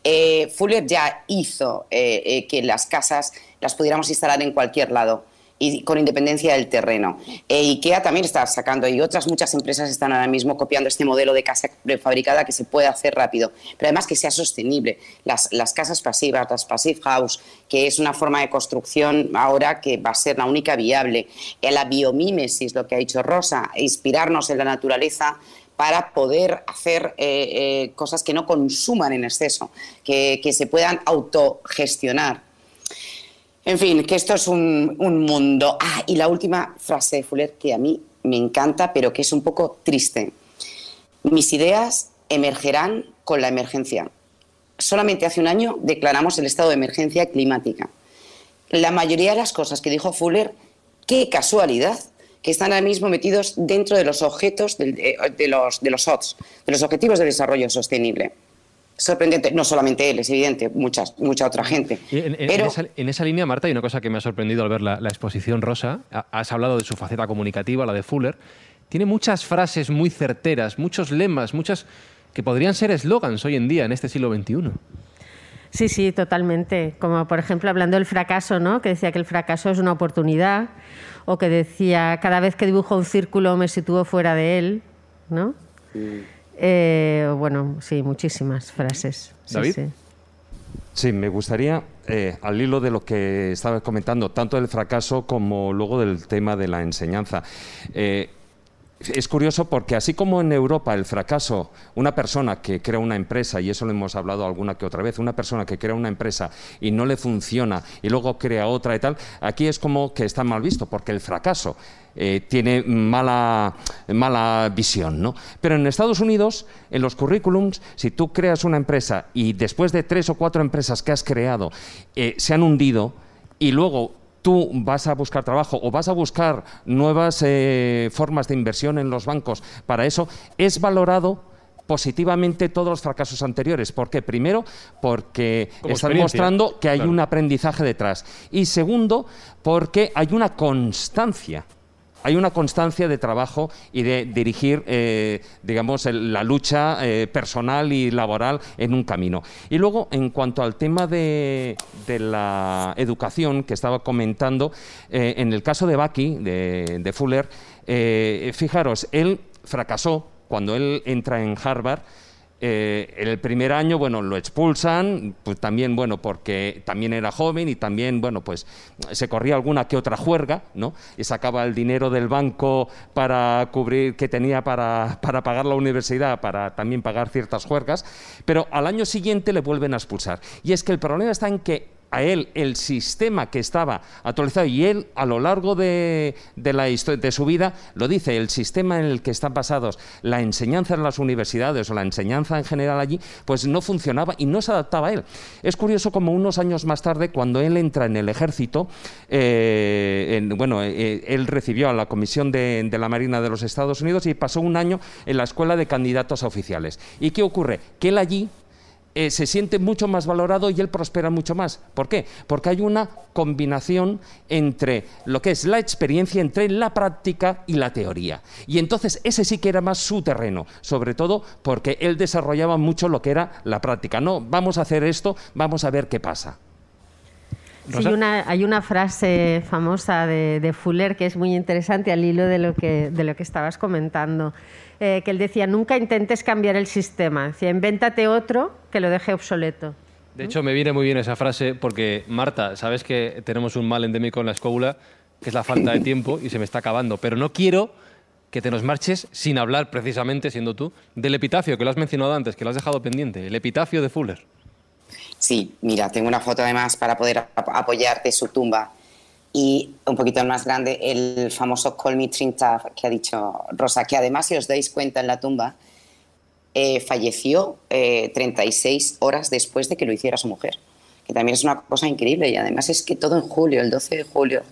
Speaker 9: Eh, Fuller ya hizo eh, eh, que las casas las pudiéramos instalar en cualquier lado y con independencia del terreno. IKEA también está sacando y otras muchas empresas están ahora mismo copiando este modelo de casa prefabricada que se puede hacer rápido, pero además que sea sostenible. Las, casas pasivas, las passive house, que es una forma de construcción ahora que va a ser la única viable. La biomímesis, lo que ha dicho Rosa, inspirarnos en la naturaleza para poder hacer eh, eh, cosas que no consuman en exceso, que, se puedan autogestionar. En fin, que esto es un, un mundo. Ah, y la última frase de Fuller que a mí me encanta, pero que es un poco triste. Mis ideas emergerán con la emergencia. Solamente hace un año declaramos el estado de emergencia climática. La mayoría de las cosas que dijo Fuller, qué casualidad, que están ahora mismo metidos dentro de los objetos eh, de, los, de los ODS, de los Objetivos de Desarrollo Sostenible. Sorprendente, no solamente él, es evidente, muchas, mucha
Speaker 3: otra gente. En, esa, línea, Marta, hay una cosa que me ha sorprendido al ver la, la exposición rosa. Has hablado de su faceta comunicativa, la de Fuller. Tiene muchas frases muy certeras, muchos lemas, muchas que podrían ser eslogans hoy en día, en este siglo XXI.
Speaker 1: Sí, sí, totalmente. Como por ejemplo hablando del fracaso, ¿no? Que decía que el fracaso es una oportunidad o que decía, cada vez que dibujo un círculo me sitúo fuera de él, ¿no? Eh, bueno, sí, muchísimas frases. ¿David?
Speaker 4: Sí, me gustaría, eh, al hilo de lo que estabas comentando, tanto del fracaso como luego del tema de la enseñanza. Eh, es curioso porque así como en Europa el fracaso, una persona que crea una empresa, y eso lo hemos hablado alguna que otra vez, una persona que crea una empresa y no le funciona y luego crea otra y tal, aquí es como que está mal visto porque el fracaso eh, tiene mala, mala visión. ¿no? Pero en Estados Unidos, en los currículums, si tú creas una empresa y después de tres o cuatro empresas que has creado eh, se han hundido y luego tú vas a buscar trabajo o vas a buscar nuevas eh, formas de inversión en los bancos para eso, es valorado positivamente todos los fracasos anteriores. ¿Por qué? Primero, porque está demostrando que hay un aprendizaje detrás. Y segundo, porque hay una constancia hay una constancia de trabajo y de dirigir, eh, digamos, la lucha eh, personal y laboral en un camino. Y luego, en cuanto al tema de, la educación que estaba comentando, eh, en el caso de Baki, de, de Fuller, fijaros, él fracasó cuando él entra en Harvard. Eh, el primer año, bueno, lo expulsan, pues también, bueno, porque también era joven y también, bueno, pues se corría alguna que otra juerga, ¿no? Y sacaba el dinero del banco para cubrir, que tenía para, para pagar la universidad, para también pagar ciertas juergas, pero al año siguiente le vuelven a expulsar. Y es que el problema está en que a él el sistema que estaba actualizado y él a lo largo de, de la de su vida lo dice, el sistema en el que están basados la enseñanza en las universidades o la enseñanza en general allí, pues no funcionaba y no se adaptaba a él. Es curioso como unos años más tarde, cuando él entra en el ejército, eh, bueno, eh, eh, él recibió a la Comisión de, de la Marina de los Estados Unidos y pasó un año en la Escuela de Candidatos a Oficiales. ¿Y qué ocurre? Que él allí eh, se siente mucho más valorado y él prospera mucho más. ¿Por qué? Porque hay una combinación entre lo que es la experiencia, entre la práctica y la teoría. Y entonces ese sí que era más su terreno, sobre todo porque él desarrollaba mucho lo que era la práctica. No, vamos a hacer esto, vamos a ver qué pasa.
Speaker 1: hay una frase famosa de, Fuller que es muy interesante al hilo de lo que, de lo que estabas comentando eh, que él decía, nunca intentes cambiar el sistema, decía, invéntate otro que lo deje obsoleto.
Speaker 3: De hecho, me viene muy bien esa frase porque, Marta, sabes que tenemos un mal endémico en la escóbula, que es la falta de tiempo y se me está acabando, pero no quiero que te nos marches sin hablar precisamente, siendo tú, del epitafio, que lo has mencionado antes, que lo has dejado pendiente, el epitafio de Fuller. Sí,
Speaker 9: mira, tengo una foto además para poder apoyarte su tumba y un poquito más grande el famoso Call Me Trinta que ha dicho Rosa, que además, si os dais cuenta en la tumba, eh, falleció 36 eh, horas después de que lo hiciera su mujer, que también es una cosa increíble y además es que todo en julio, el 12 de julio,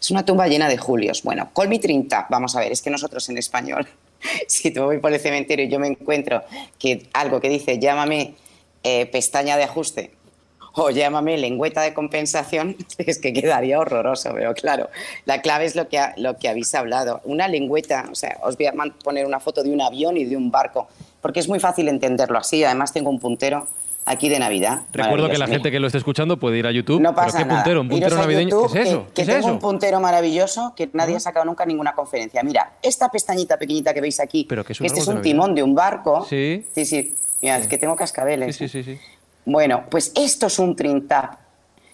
Speaker 9: es una tumba llena de julios. Bueno, Call Me Trinta, vamos a ver, es que nosotros en español, <laughs> si tú voy por el cementerio y yo me encuentro que algo que dice llámame eh, pestaña de ajuste, o llámame lengüeta de compensación, <laughs> es que quedaría horroroso, pero claro, la clave es lo que, lo que habéis hablado. Una lengüeta, o sea, os voy a poner una foto de un avión y de un barco, porque es muy fácil entenderlo así, además tengo un puntero aquí de Navidad.
Speaker 3: Recuerdo que la gente que lo esté escuchando puede ir a YouTube. No pasa ¿Pero qué puntero? ¿Un puntero navideño? ¿Qué es eso? Que, tengo es un
Speaker 9: puntero maravilloso que nadie ha sacado nunca en ninguna conferencia. Mira, esta pestañita pequeñita que veis aquí, que este es un timón de un barco. Sí. Sí, sí. Mira, es que tengo cascabeles. sí, sí. ¿eh? sí. Bueno, pues esto es un trintap.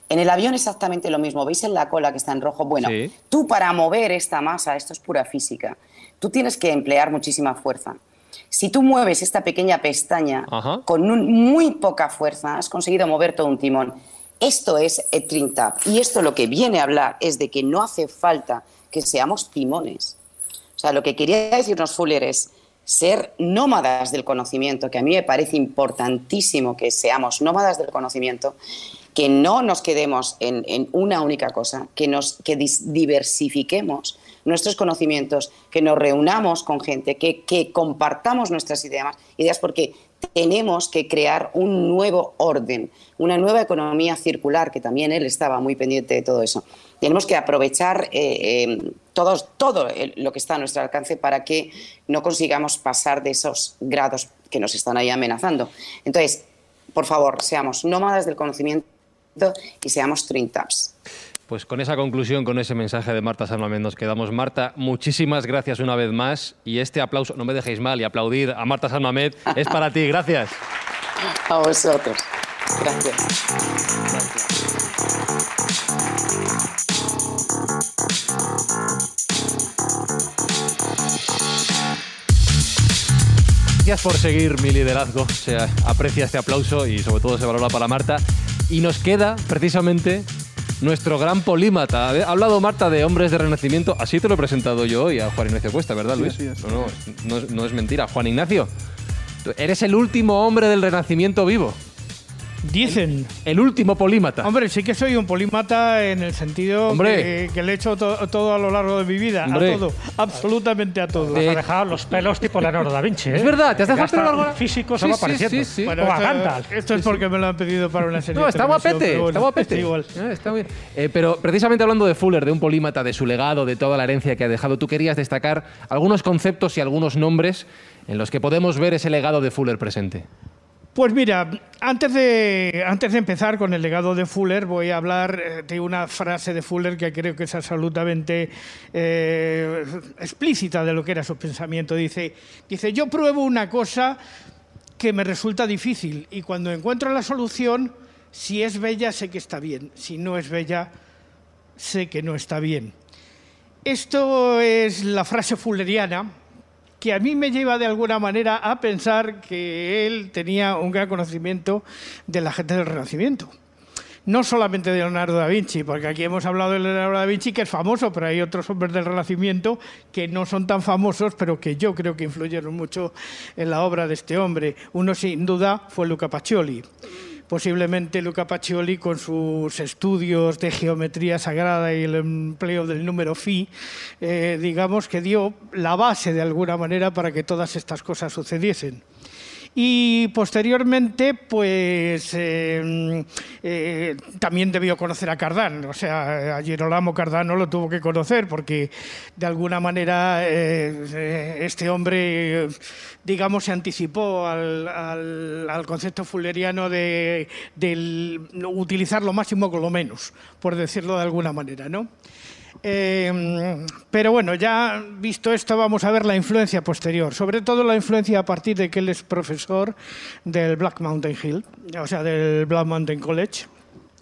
Speaker 9: En el avión exactamente lo mismo. ¿Veis en la cola que está en rojo? Bueno, tú para mover esta masa, esto es pura física, tú tienes que emplear muchísima fuerza. Si tú mueves esta pequeña pestaña con muy poca fuerza, has conseguido mover todo un timón. Esto es el trintap. Y esto lo que viene a hablar es de que no hace falta que seamos timones. O sea, lo que quería decirnos Fuller es, ser nómadas del conocimiento, que a mí me parece importantísimo que seamos nómadas del conocimiento, que no nos quedemos en, una única cosa, que, nos, que diversifiquemos nuestros conocimientos, que nos reunamos con gente, que, compartamos nuestras ideas, ideas, porque tenemos que crear un nuevo orden, una nueva economía circular, que también él estaba muy pendiente de todo eso. Tenemos que aprovechar eh, eh, todo lo que está a nuestro alcance para que no consigamos pasar de esos grados que nos están ahí amenazando. Entonces, por favor, seamos nómadas del conocimiento y seamos Trintaps.
Speaker 3: Pues con esa conclusión, con ese mensaje de Marta Sanlamén nos quedamos. Marta, muchísimas gracias una vez más y este aplauso, no me dejéis mal, y aplaudir a Marta Sanlamén es para ti. Gracias.
Speaker 9: A vosotros. Gracias.
Speaker 3: Gracias por seguir mi liderazgo. Se aprecia este aplauso y sobre todo se valora para Marta. Y nos queda precisamente nuestro gran polímata. Ha hablado Marta de hombres de renacimiento. Así te lo he presentado yo hoy a Juan Ignacio Cuesta, ¿verdad, Luis? No, no, es mentira. Juan Ignacio, eres el último hombre del renacimiento vivo. Dicen. El, último polímata.
Speaker 6: Hombre, sí que soy un polímata en el sentido que, que, le he hecho todo a lo largo de mi vida. A todo. Absolutamente a todo. Te has dejado los pelos
Speaker 5: tipo Leonardo da Vinci. ¿eh? Es verdad, te
Speaker 6: has dejado el pelo largo. Físico sí, bueno, o esto, esto es porque me lo han pedido para una serie. No, está guapete. Estamos está guapete.
Speaker 3: Eh, pero precisamente hablando de Fuller, de un polímata, de su legado, de toda la herencia que ha dejado, tú querías destacar algunos conceptos y algunos nombres en los que podemos ver ese legado de Fuller presente.
Speaker 6: Pues mira, antes de, antes de empezar con el legado de Fuller, voy a hablar eh, de una frase de Fuller que creo que es absolutamente eh, explícita de lo que era su pensamiento. Dice, dice, yo pruebo una cosa que me resulta difícil y cuando encuentro la solución, si es bella sé que está bien, si no es bella sé que no está bien. Esto es la frase fulleriana que a mí me lleva de alguna manera a pensar que él tenía un gran conocimiento de la gente del Renacimiento. No solamente de Leonardo da Vinci, porque aquí hemos hablado de Leonardo da Vinci, que es famoso, pero hay otros hombres del Renacimiento que no son tan famosos, pero que yo creo que influyeron mucho en la obra de este hombre. Uno, sin duda, fue Luca Pacioli Posiblemente Luca Pacioli, con sus estudios de geometría sagrada y el empleo del número phi, eh, digamos que dio la base de alguna manera para que todas estas cosas sucediesen y posteriormente pues eh, eh, también debió conocer a Cardán, o sea, a Girolamo Cardano lo tuvo que conocer porque de alguna manera eh, este hombre, digamos, se anticipó al, concepto fulleriano de, utilizar lo máximo con lo menos, por decirlo de alguna manera, ¿no? Em, pero bueno, ya visto esto, vamos a ver la influencia posterior, sobre todo la influencia a partir de que él es profesor del Black Mountain Hill, o sea, del Black Mountain College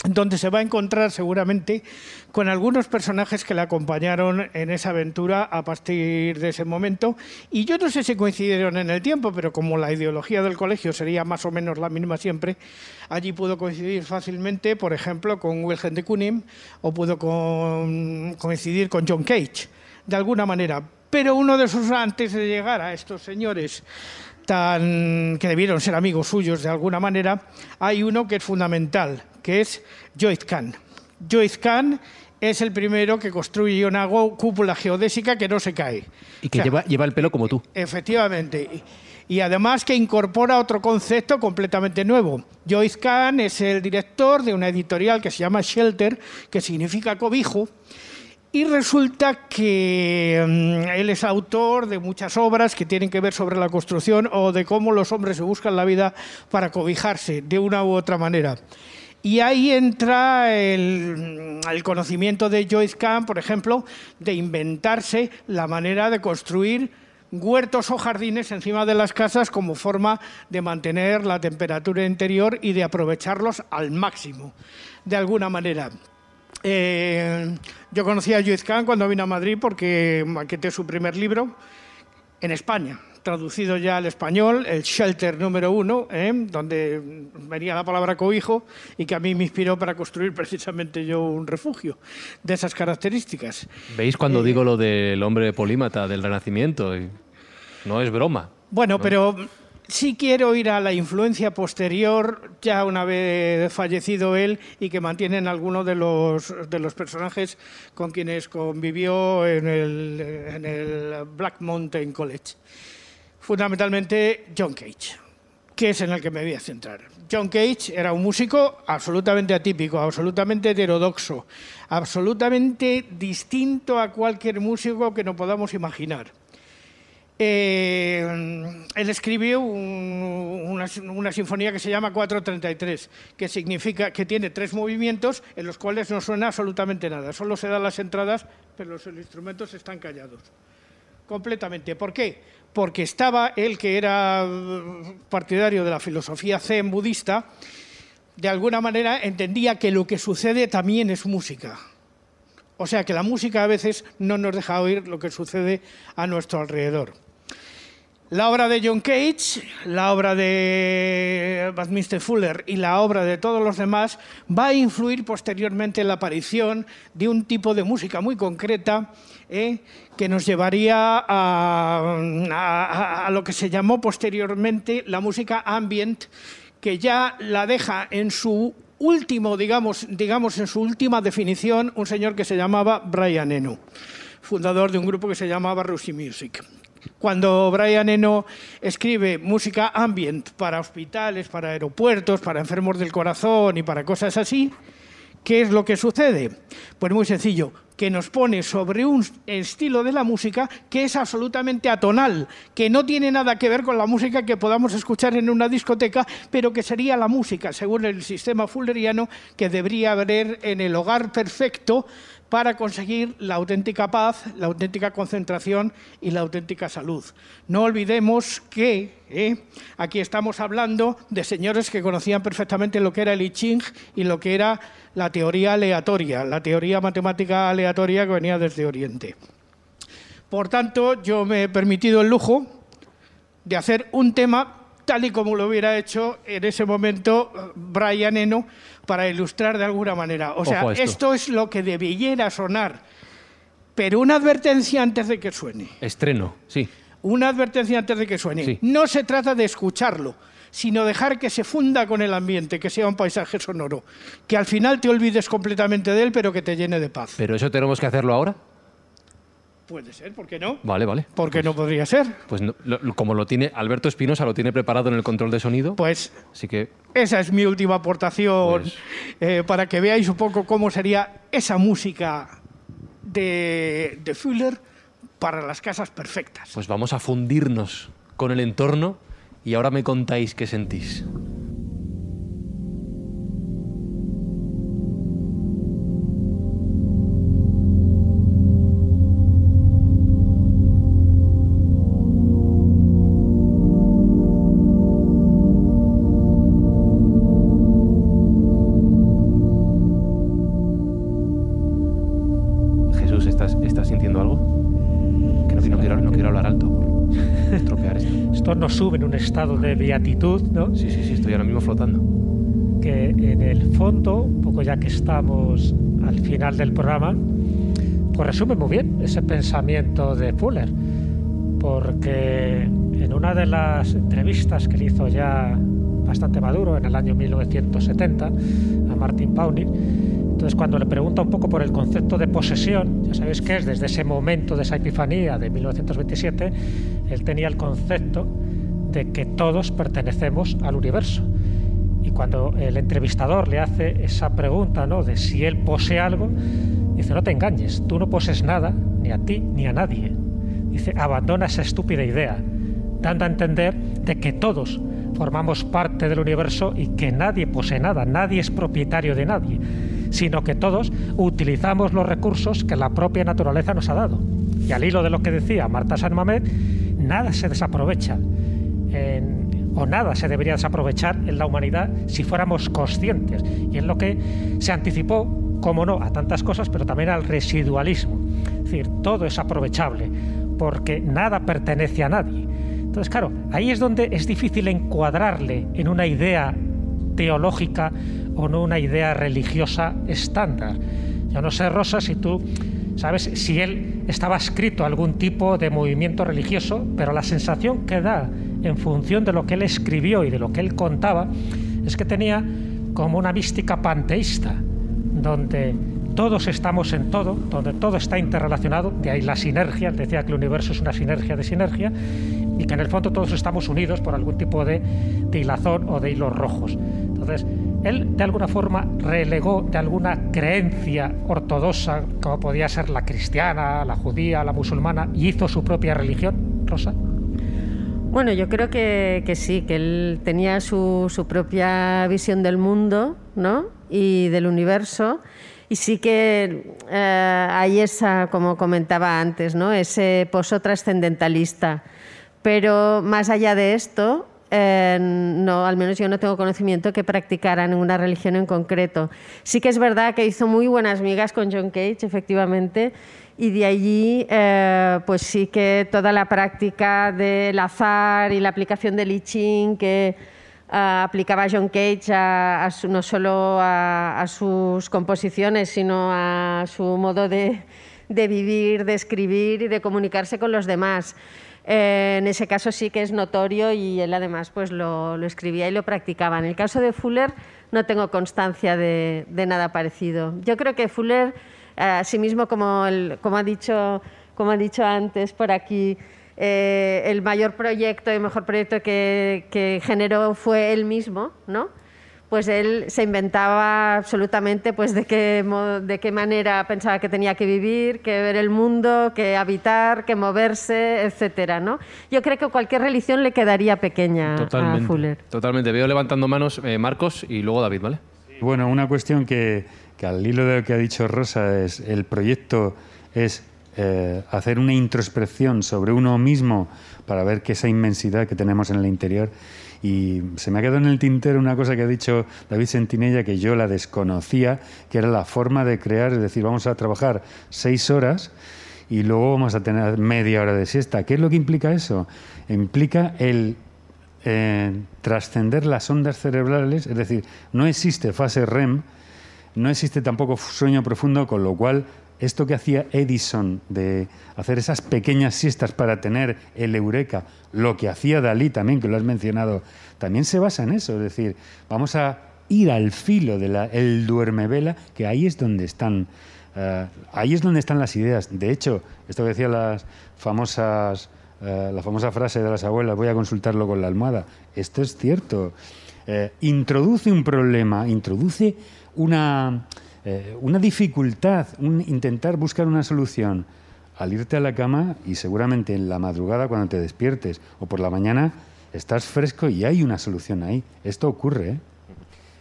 Speaker 6: donde se va a encontrar seguramente con algunos personajes que la acompañaron en esa aventura a partir de ese momento. Y yo no sé si coincidieron en el tiempo, pero como la ideología del colegio sería más o menos la misma siempre, allí pudo coincidir fácilmente, por ejemplo, con Wilhelm de Kooning o pudo coincidir con John Cage, de alguna manera. Pero uno de sus, antes de llegar a estos señores que debieron ser amigos suyos de alguna manera, hay uno que es fundamental, que es Joyce Kahn. Joyce Kahn es el primero que construye una cúpula geodésica que no se cae. Y que
Speaker 3: lleva, lleva el pelo como tú.
Speaker 6: Efectivamente y además que incorpora otro concepto completamente nuevo. Joyce Kahn es el director de una editorial que se llama Shelter, que significa cobijo, y resulta que mm, él es autor de muchas obras que tienen que ver sobre la construcción o de cómo los hombres se buscan la vida para cobijarse de una u otra manera. Y ahí entra el, mm, el, conocimiento de Joyce Kahn, por ejemplo, de inventarse la manera de construir huertos o jardines encima de las casas como forma de mantener la temperatura interior y de aprovecharlos al máximo, de alguna manera. Eh, yo conocí a Judith Kahn cuando vino a Madrid porque maqueté su primer libro en España, traducido ya al español, el Shelter número uno, ¿eh? donde venía la palabra cobijo y que a mí me inspiró para construir precisamente yo un refugio de esas características.
Speaker 3: ¿Veis cuando eh, digo lo del hombre polímata del Renacimiento? No es broma.
Speaker 6: Bueno, pero sí quiero ir a la influencia posterior, ya una vez fallecido él, y que mantienen algunos de los, de los personajes con quienes convivió en el, en el Black Mountain College. Fundamentalmente John Cage, que es en el que me voy a centrar. John Cage era un músico absolutamente atípico, absolutamente heterodoxo, absolutamente distinto a cualquier músico que no podamos imaginar eh, él escribió una, sinfonía que se llama 433, que significa que tiene tres movimientos en los cuales no suena absolutamente nada. Solo se dan las entradas, pero los instrumentos están callados. Completamente. ¿Por qué? Porque estaba él, que era mm, partidario de la filosofía zen budista, de alguna manera entendía que lo que sucede también es música. O sea que la música a veces no nos deja oír lo que sucede a nuestro alrededor. La obra de John Cage, la obra de Badminster Fuller y la obra de todos los demás va a influir posteriormente en la aparición de un tipo de música muy concreta eh, que nos llevaría a, lo que se llamó posteriormente la música ambient, que ya la deja en su último, digamos, digamos en su última definición, un señor que se llamaba Brian Eno, fundador de un grupo que se llamaba Roxy Music. Cuando Brian Eno escribe música ambient para hospitales, para aeropuertos, para enfermos del corazón y para cosas así, ¿qué es lo que sucede? Pues muy sencillo, que nos pone sobre un estilo de la música que es absolutamente atonal, que no tiene nada que ver con la música que podamos escuchar en una discoteca, pero que sería la música, según el sistema fulleriano, que debería haber en el hogar perfecto para conseguir la auténtica paz, la auténtica concentración y la auténtica salud. No olvidemos que ¿eh? aquí estamos hablando de señores que conocían perfectamente lo que era el I Ching y lo que era la teoría aleatoria, la teoría matemática aleatoria que venía desde Oriente. Por tanto, yo me he permitido el lujo de hacer un tema tal y como lo hubiera hecho en ese momento eh, Brian Eno para ilustrar de alguna manera. O sea, esto. es lo que debiera sonar, pero una advertencia antes de que suene.
Speaker 3: Estreno, sí.
Speaker 6: Una advertencia antes de que suene. No se trata de escucharlo, sino dejar que se funda con el ambiente, que sea un paisaje sonoro, que al final te olvides completamente de él, pero que te llene de paz.
Speaker 3: ¿Pero eso tenemos que hacerlo ahora?
Speaker 6: Puede ser, ¿por qué no?
Speaker 3: Vale, vale. ¿Por qué pues no podría ser? Pues como lo tiene Alberto Espinosa, lo tiene preparado en el control de sonido. Pues así que
Speaker 6: esa es mi última aportación pues eh, para que veáis un poco cómo sería esa música de, de Fuller para las casas perfectas.
Speaker 3: Pues vamos a fundirnos con el entorno y ahora me contáis qué sentís.
Speaker 5: sube en un estado de beatitud, ¿no? Sí, sí, sí, estoy ahora mismo flotando. Que en el fondo, un poco ya que estamos al final del programa, pues resume muy bien ese pensamiento de Fuller, porque en una de las entrevistas que le hizo ya bastante maduro, en el año 1970, a Martin Paunin entonces, cuando le pregunta un poco por el concepto de posesión, ya sabéis que es desde ese momento de esa epifanía de 1927, él tenía el concepto de que todos pertenecemos al universo. Y cuando el entrevistador le hace esa pregunta ¿no? de si él posee algo, dice, no te engañes, tú no poses nada, ni a ti ni a nadie. Dice, abandona esa estúpida idea, dando a entender de que todos formamos parte del universo y que nadie posee nada, nadie es propietario de nadie, sino que todos utilizamos los recursos que la propia naturaleza nos ha dado. Y al hilo de lo que decía Marta San nada se desaprovecha, o nada se debería desaprovechar en la humanidad si fuéramos conscientes. Y es lo que se anticipó, como no, a tantas cosas, pero también al residualismo. Es decir, todo es aprovechable porque nada pertenece a nadie. Entonces, claro, ahí es donde es difícil encuadrarle en una idea teológica o no una idea religiosa estándar. Yo no sé, Rosa, si tú sabes si él estaba escrito a algún tipo de movimiento religioso, pero la sensación que da en función de lo que él escribió y de lo que él contaba, es que tenía como una mística panteísta, donde todos estamos en todo, donde todo está interrelacionado, de ahí la sinergia, decía que el universo es una sinergia de sinergia, y que en el fondo todos estamos unidos por algún tipo de, de hilazón o de hilos rojos. Entonces, él de alguna forma relegó de alguna creencia ortodoxa, como podía ser la cristiana, la judía, la musulmana, y hizo su propia religión, Rosa. Bueno, yo creo que, sí, que
Speaker 1: él tenía su, propia visión del mundo y del universo. Y sí que eh, hay esa, como comentaba antes, ¿no? ese pozo trascendentalista. Pero más allá de esto, eh, no, al menos yo no tengo conocimiento que practicara ninguna religión en concreto. Sí que es verdad que hizo muy buenas migas con John Cage, efectivamente, y de allí eh, pues sí que toda la práctica del azar y la aplicación del I Ching que eh, aplicaba John Cage a, no solo a, sus composiciones sino a su modo de, vivir, de escribir y de comunicarse con los demás. Eh, en ese caso sí que es notorio y él además pues lo, escribía y lo practicaba. En el caso de Fuller no tengo constancia de, de nada parecido. Yo creo que Fuller Asimismo, como, como, ha dicho, como ha dicho antes por aquí, eh, el mayor proyecto, y mejor proyecto que, generó fue él mismo, ¿no? Pues él se inventaba absolutamente pues de qué, de qué manera pensaba que tenía que vivir, que ver el mundo, que habitar, que moverse, etcétera, ¿no? Yo creo que cualquier religión le quedaría pequeña totalmente, a Fuller.
Speaker 3: Totalmente. Veo levantando manos eh, Marcos y luego David, ¿vale? Bueno, una cuestión que
Speaker 7: que al hilo de lo que ha dicho Rosa es el proyecto es eh, hacer una introspección sobre uno mismo para ver que esa inmensidad que tenemos en el interior. Y se me ha quedado en el tintero una cosa que ha dicho David Sentinella que yo la desconocía, que era la forma de crear, es decir, vamos a trabajar seis horas y luego vamos a tener media hora de siesta. ¿Qué es lo que implica eso? Implica el eh, trascender las ondas cerebrales, es decir, no existe fase REM, no existe tampoco sueño profundo, con lo cual esto que hacía Edison de hacer esas pequeñas siestas para tener el eureka, lo que hacía Dalí también, que lo has mencionado, también se basa en eso, es decir, vamos a ir al filo del de duermevela, que ahí es donde están. Eh, ahí es donde están las ideas. De hecho, esto que decía las famosas, eh, la famosa frase de las abuelas, voy a consultarlo con la almohada. Esto es cierto. Eh, introduce un problema, introduce eh, una, dificultad, intentar buscar una solución al irte a la cama y seguramente en la madrugada cuando te despiertes o por la mañana estás fresco y hay una solución ahí. Esto ocurre. ¿eh?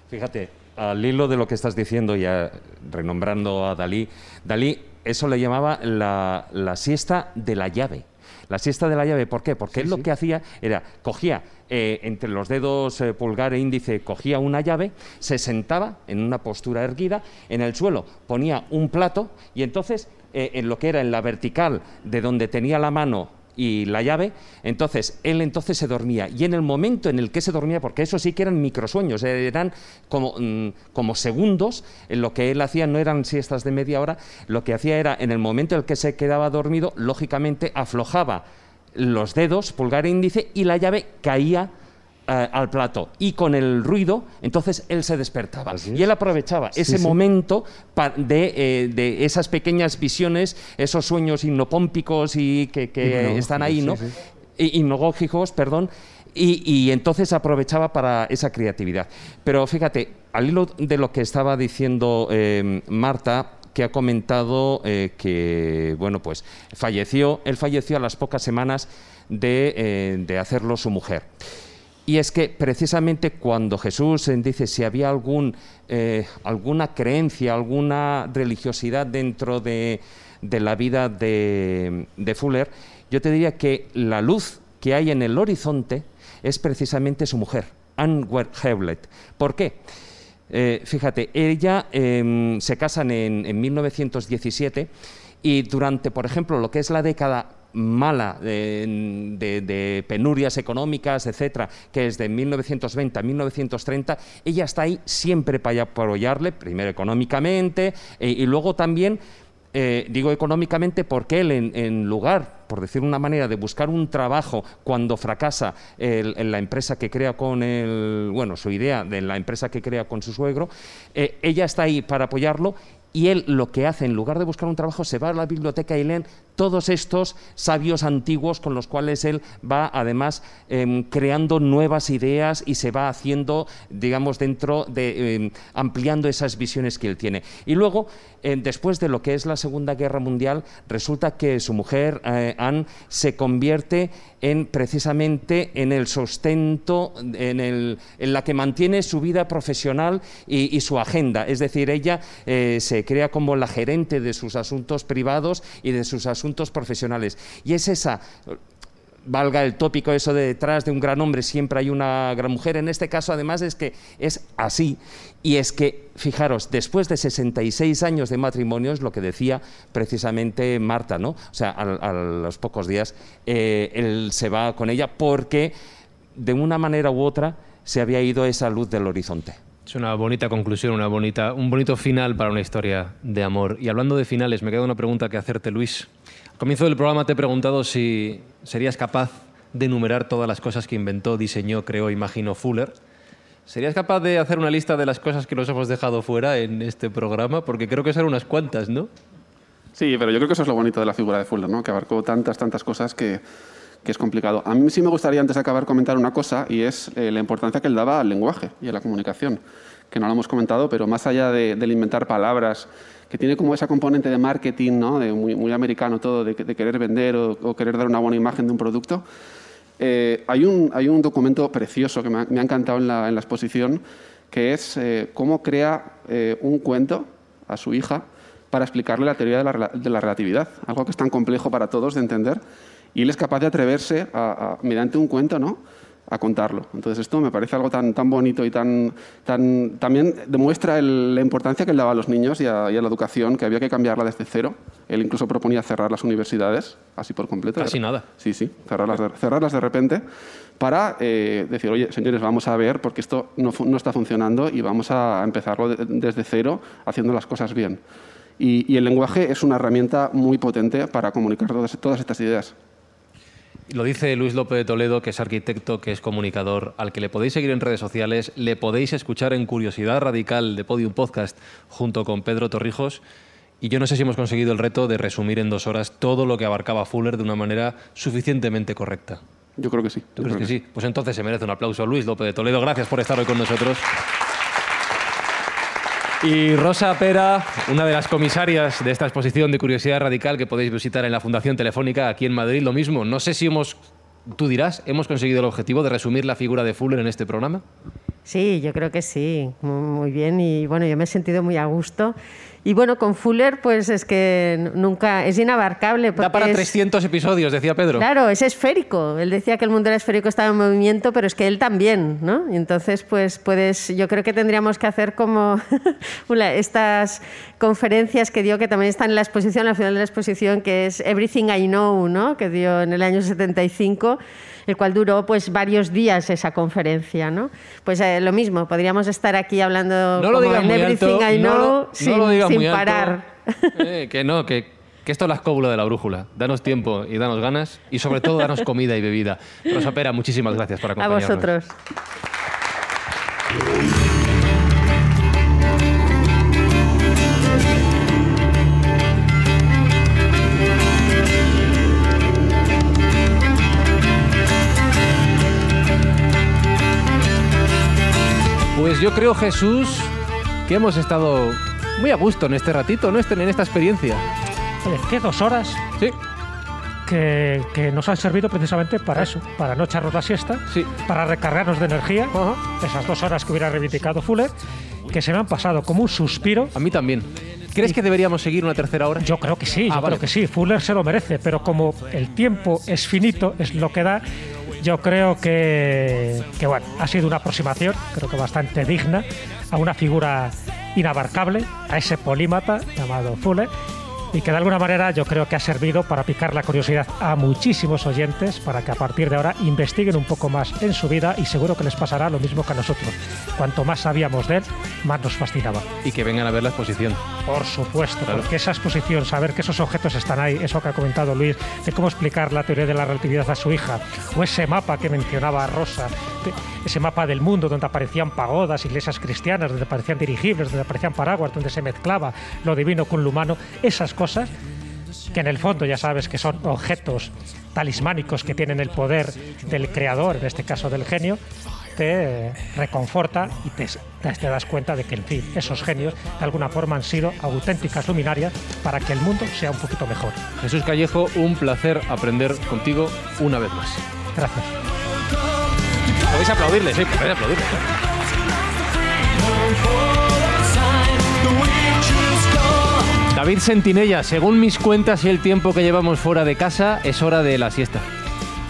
Speaker 4: Fíjate, al hilo de lo que estás diciendo ya renombrando a Dalí, Dalí eso le llamaba la siesta de la llave. La siesta de la llave, ¿por qué? Porque lo que hacía era, cogía eh, entre los dedos eh, pulgar e índice, cogía una llave, se sentaba en una postura erguida, en el suelo ponía un plato y entonces eh, en lo que era en la vertical de donde tenía la mano y la llave. Entonces, él entonces se dormía. Y en el momento en el que se dormía, porque eso sí que eran microsueños, eh, eran como, mm, como segundos, eh, lo que él hacía no eran siestas de media hora, lo que hacía era, en el momento en el que se quedaba dormido, lógicamente aflojaba los dedos, pulgar e índice, y la llave caía eh, al plato y con el ruido, entonces él se despertaba. Y él aprovechaba ese momento eh, de, esas pequeñas visiones, esos sueños hipnopómpicos y que, están ahí, ¿no? Hipnogógicos, perdón. Y, entonces aprovechaba para esa creatividad. Pero fíjate, al hilo de lo que estaba diciendo em, Marta, que ha comentado eh, que, bueno, pues falleció, él falleció a las pocas semanas de, de hacerlo su mujer. Y es que precisamente cuando Jesús eh, dice si había algún, eh, alguna creencia, alguna religiosidad dentro de, de la vida de, de, Fuller, yo te diría que la luz que hay en el horizonte es precisamente su mujer, Anne Hewlett. ¿Por qué? Eh, fíjate, ella em, se casan en, en 1917 y durante, por ejemplo, lo que es la década mala de, penurias económicas, etcétera, que es de 1920 a 1930 ella está ahí siempre para apoyarle, primero económicamente eh, y luego también, eh, digo económicamente porque él en, lugar, por decir una manera, de buscar un trabajo cuando fracasa en la empresa que crea con el, bueno, su idea de la empresa que crea con su suegro, eh, ella está ahí para apoyarlo y él lo que hace, en lugar de buscar un trabajo, se va a la biblioteca y leen todos estos sabios antiguos con los cuales él va además em, creando nuevas ideas y se va haciendo, digamos, dentro de em, ampliando esas visiones que él tiene. Y luego, eh, después de lo que es la Segunda Guerra Mundial, resulta que su mujer, eh, Anne, se convierte en precisamente en el sustento, en, el, en la que mantiene su vida profesional y su agenda. Es decir, ella eh, se crea como la gerente de sus asuntos privados y de sus asuntos profesionales. Y es esa valga el tópico eso de detrás de un gran hombre siempre hay una gran mujer. En este caso, además, es que es así. Y es que, fijaros, después de 66 años de matrimonio, es lo que decía precisamente Marta, ¿no? O sea, a, los pocos días eh, él se va con ella porque, de una manera u otra, se había ido esa luz del horizonte.
Speaker 3: Es una bonita conclusión, una bonita, un bonito final para una historia de amor. Y hablando de finales, me queda una pregunta que hacerte, Luis. Al comienzo del programa te he preguntado si serías capaz de enumerar todas las cosas que inventó, diseñó, creó, imaginó Fuller. ¿Serías capaz de hacer una lista de las cosas que nos hemos dejado fuera en este programa? Porque creo que son unas cuantas, ¿no?
Speaker 8: Sí, pero yo creo que eso es lo bonito de la figura de Fuller, ¿no? Que abarcó tantas, tantas cosas que que es complicado. A mí sí me gustaría, antes de acabar, comentar una cosa, y es eh, la importancia que él daba al lenguaje y a la comunicación, que no lo hemos comentado, pero más allá de, del inventar palabras, que tiene como esa componente de marketing, muy, americano todo, de, querer vender o, querer dar una buena imagen de un producto. Eh, hay, un, hay un documento precioso que me ha, encantado en la, exposición, que es eh, cómo crea un cuento a su hija para explicarle la teoría de la, de la relatividad, algo que es tan complejo para todos de entender y él es capaz de atreverse, a, mediante un cuento, ¿no? a contarlo. Entonces esto me parece algo tan, tan bonito y tan, tan también demuestra la importancia que él daba a los niños y a, la educación, que había que cambiarla desde cero. Él incluso proponía cerrar las universidades, así por completo. Casi nada. Sí, sí, cerrarlas de, cerrarlas de repente para eh, decir, oye, señores, vamos a ver, porque esto no, está funcionando y vamos a empezarlo desde cero haciendo las cosas bien. Y, y, el lenguaje es una herramienta muy potente para comunicar todas, todas estas ideas.
Speaker 3: Lo dice Luis López de Toledo, que es arquitecto, que es comunicador, al que le podéis seguir en redes sociales, le podéis escuchar en Curiosidad Radical de Podium Podcast junto con Pedro Torrijos. Y yo no sé si hemos conseguido el reto de resumir en dos horas todo lo que abarcaba Fuller de una manera suficientemente correcta.
Speaker 8: Yo creo que sí. creo que,
Speaker 3: sí? Pues entonces se merece un aplauso Luis López de Toledo. Gracias por estar hoy con nosotros. Y Rosa Pera, una de las comisarias de esta exposición de Curiosidad Radical que podéis visitar en la Fundación Telefónica aquí en Madrid, lo mismo. No sé si hemos, tú dirás, hemos conseguido el objetivo de resumir la figura de Fuller en este programa.
Speaker 1: Sí, yo creo que sí, muy bien. Y bueno, yo me he sentido muy a gusto y bueno, con Fuller, pues es que nunca es inabarcable. da para 300
Speaker 3: episodios, decía Pedro. Claro,
Speaker 1: es esférico. Él decía que el mundo era esférico, estaba en movimiento, pero es que él también, ¿no? Y entonces, pues puedes. Yo creo que tendríamos que hacer como <laughs> estas conferencias que dio, que también están en la exposición, al final de la exposición, que es Everything I Know, ¿no? Que dio en el año 75 el cual duró pues varios días esa conferencia, ¿no? Pues eh, lo mismo, podríamos estar aquí hablando de Everything I Know lo, sin, parar.
Speaker 3: Eh, que no, que, que esto es la escóbula de la brújula. Danos tiempo y danos ganas y sobre todo danos comida y bebida. Rosa Pera, muchísimas gracias por acompañarnos. A vosotros. Pues yo creo, Jesús, que hemos estado muy a gusto en este ratito, ¿no? Este- en esta experiencia.
Speaker 5: ¿Qué dos horas? Sí. Que, nos han servido precisamente para eso, para no echarnos la siesta, para recargarnos de energía, esas dos horas que hubiera reivindicado Fuller, que se me han pasado como un suspiro. A mí también. ¿Crees que deberíamos seguir una tercera hora? Yo creo que sí, ah, yo creo que sí. Fuller se lo merece, pero como el tiempo es finito, es lo que da, yo creo que, bueno, ha sido una aproximación, creo que bastante digna, a una figura inabarcable, a ese polímata llamado Fuller, y que de alguna manera yo creo que ha servido para picar la curiosidad a muchísimos oyentes para que a partir de ahora investiguen un poco más en su vida y seguro que les pasará lo mismo que a nosotros. Cuanto más sabíamos de él, más nos fascinaba.
Speaker 3: Y que vengan a ver la exposición.
Speaker 5: Por supuesto, porque esa exposición, saber que esos objetos están ahí, eso que ha comentado Luis, de cómo explicar la teoría de la relatividad a su hija, o ese mapa que mencionaba Rosa, ese mapa del mundo donde aparecían pagodas, iglesias cristianas, donde aparecían dirigibles, donde aparecían paraguas, donde se mezclaba lo divino con lo humano, esas cosas que en el fondo ya sabes que son objetos talismánicos que tienen el poder del creador, en este caso del genio, te reconforta y te, das cuenta de que, en fin, esos genios de alguna forma han sido auténticas luminarias para que el mundo sea un poquito mejor.
Speaker 3: Jesús Callejo, un placer aprender contigo una vez más. Gracias. Podéis aplaudirle, sí, podéis aplaudirle. David Sentinella, según mis cuentas y el tiempo que llevamos fuera de casa, es hora de la siesta.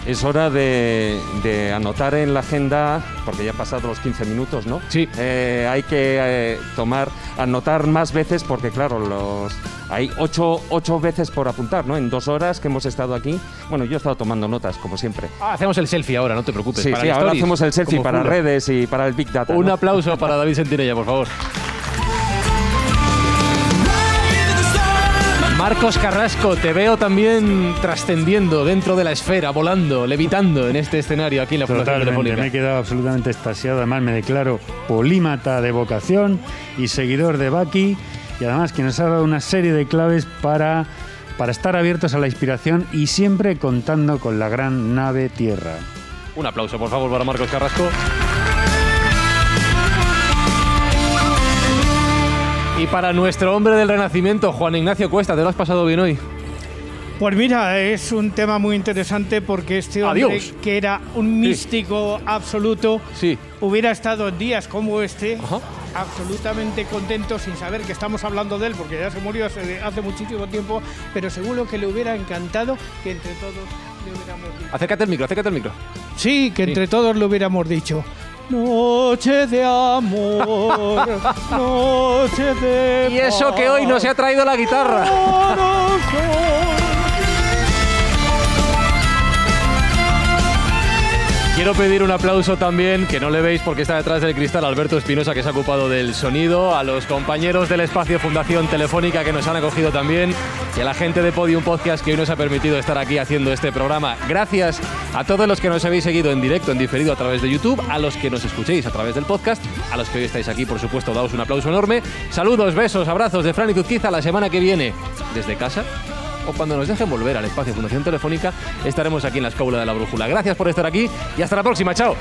Speaker 3: Es hora de, anotar en la agenda, porque ya han
Speaker 4: pasado los 15 minutos, ¿no? Sí. Eh, hay que eh, tomar, anotar más veces, porque claro, los, hay ocho, veces por apuntar, ¿no? En dos horas que hemos estado aquí. Bueno, yo he estado tomando notas, como siempre. Ah,
Speaker 3: hacemos el selfie ahora, no te preocupes. Sí, sí, ahora hacemos el selfie para redes y para el Big Data. Un aplauso para David Sentinella, por favor. Marcos Carrasco, te veo también trascendiendo dentro de la esfera, volando, levitando en este escenario aquí en la Fundación Telefónica. Me he quedado
Speaker 7: absolutamente estasiado. Además, me declaro polímata de vocación y seguidor de Baki. Y además, quien nos ha dado una serie de claves para, para estar abiertos a la inspiración y siempre contando con la gran nave Tierra.
Speaker 3: Un aplauso, por favor, para Marcos Carrasco. Y para nuestro hombre del renacimiento, Juan Ignacio Cuesta, ¿te lo has pasado bien hoy?
Speaker 6: Pues mira, es un tema muy interesante porque este hombre, que era un místico absoluto, hubiera estado días como este, absolutamente contento, sin saber que estamos hablando de él, porque ya se murió hace, muchísimo tiempo, pero seguro que le hubiera encantado que entre todos le hubiéramos dicho. Acércate al micro, acércate al micro. Sí, que entre todos le hubiéramos dicho. Noche de amor, <laughs> noche de Y eso que hoy no se
Speaker 3: ha traído la guitarra. Quiero pedir un aplauso también, que no le veis porque está detrás del cristal Alberto Espinosa, que se ha ocupado del sonido, a los compañeros del espacio Fundación Telefónica que nos han acogido también, y a la gente de Podium Podcast que hoy nos ha permitido estar aquí haciendo este programa. Gracias a todos los que nos habéis seguido en directo, en diferido a través de YouTube, a los que nos escuchéis a través del podcast, a los que hoy estáis aquí, por supuesto, daos un aplauso enorme. Saludos, besos, abrazos de Fran y a la semana que viene desde casa o cuando nos dejen volver al espacio Fundación Telefónica, estaremos aquí en la escóbula de la brújula. Gracias por estar aquí y hasta la próxima. Chao.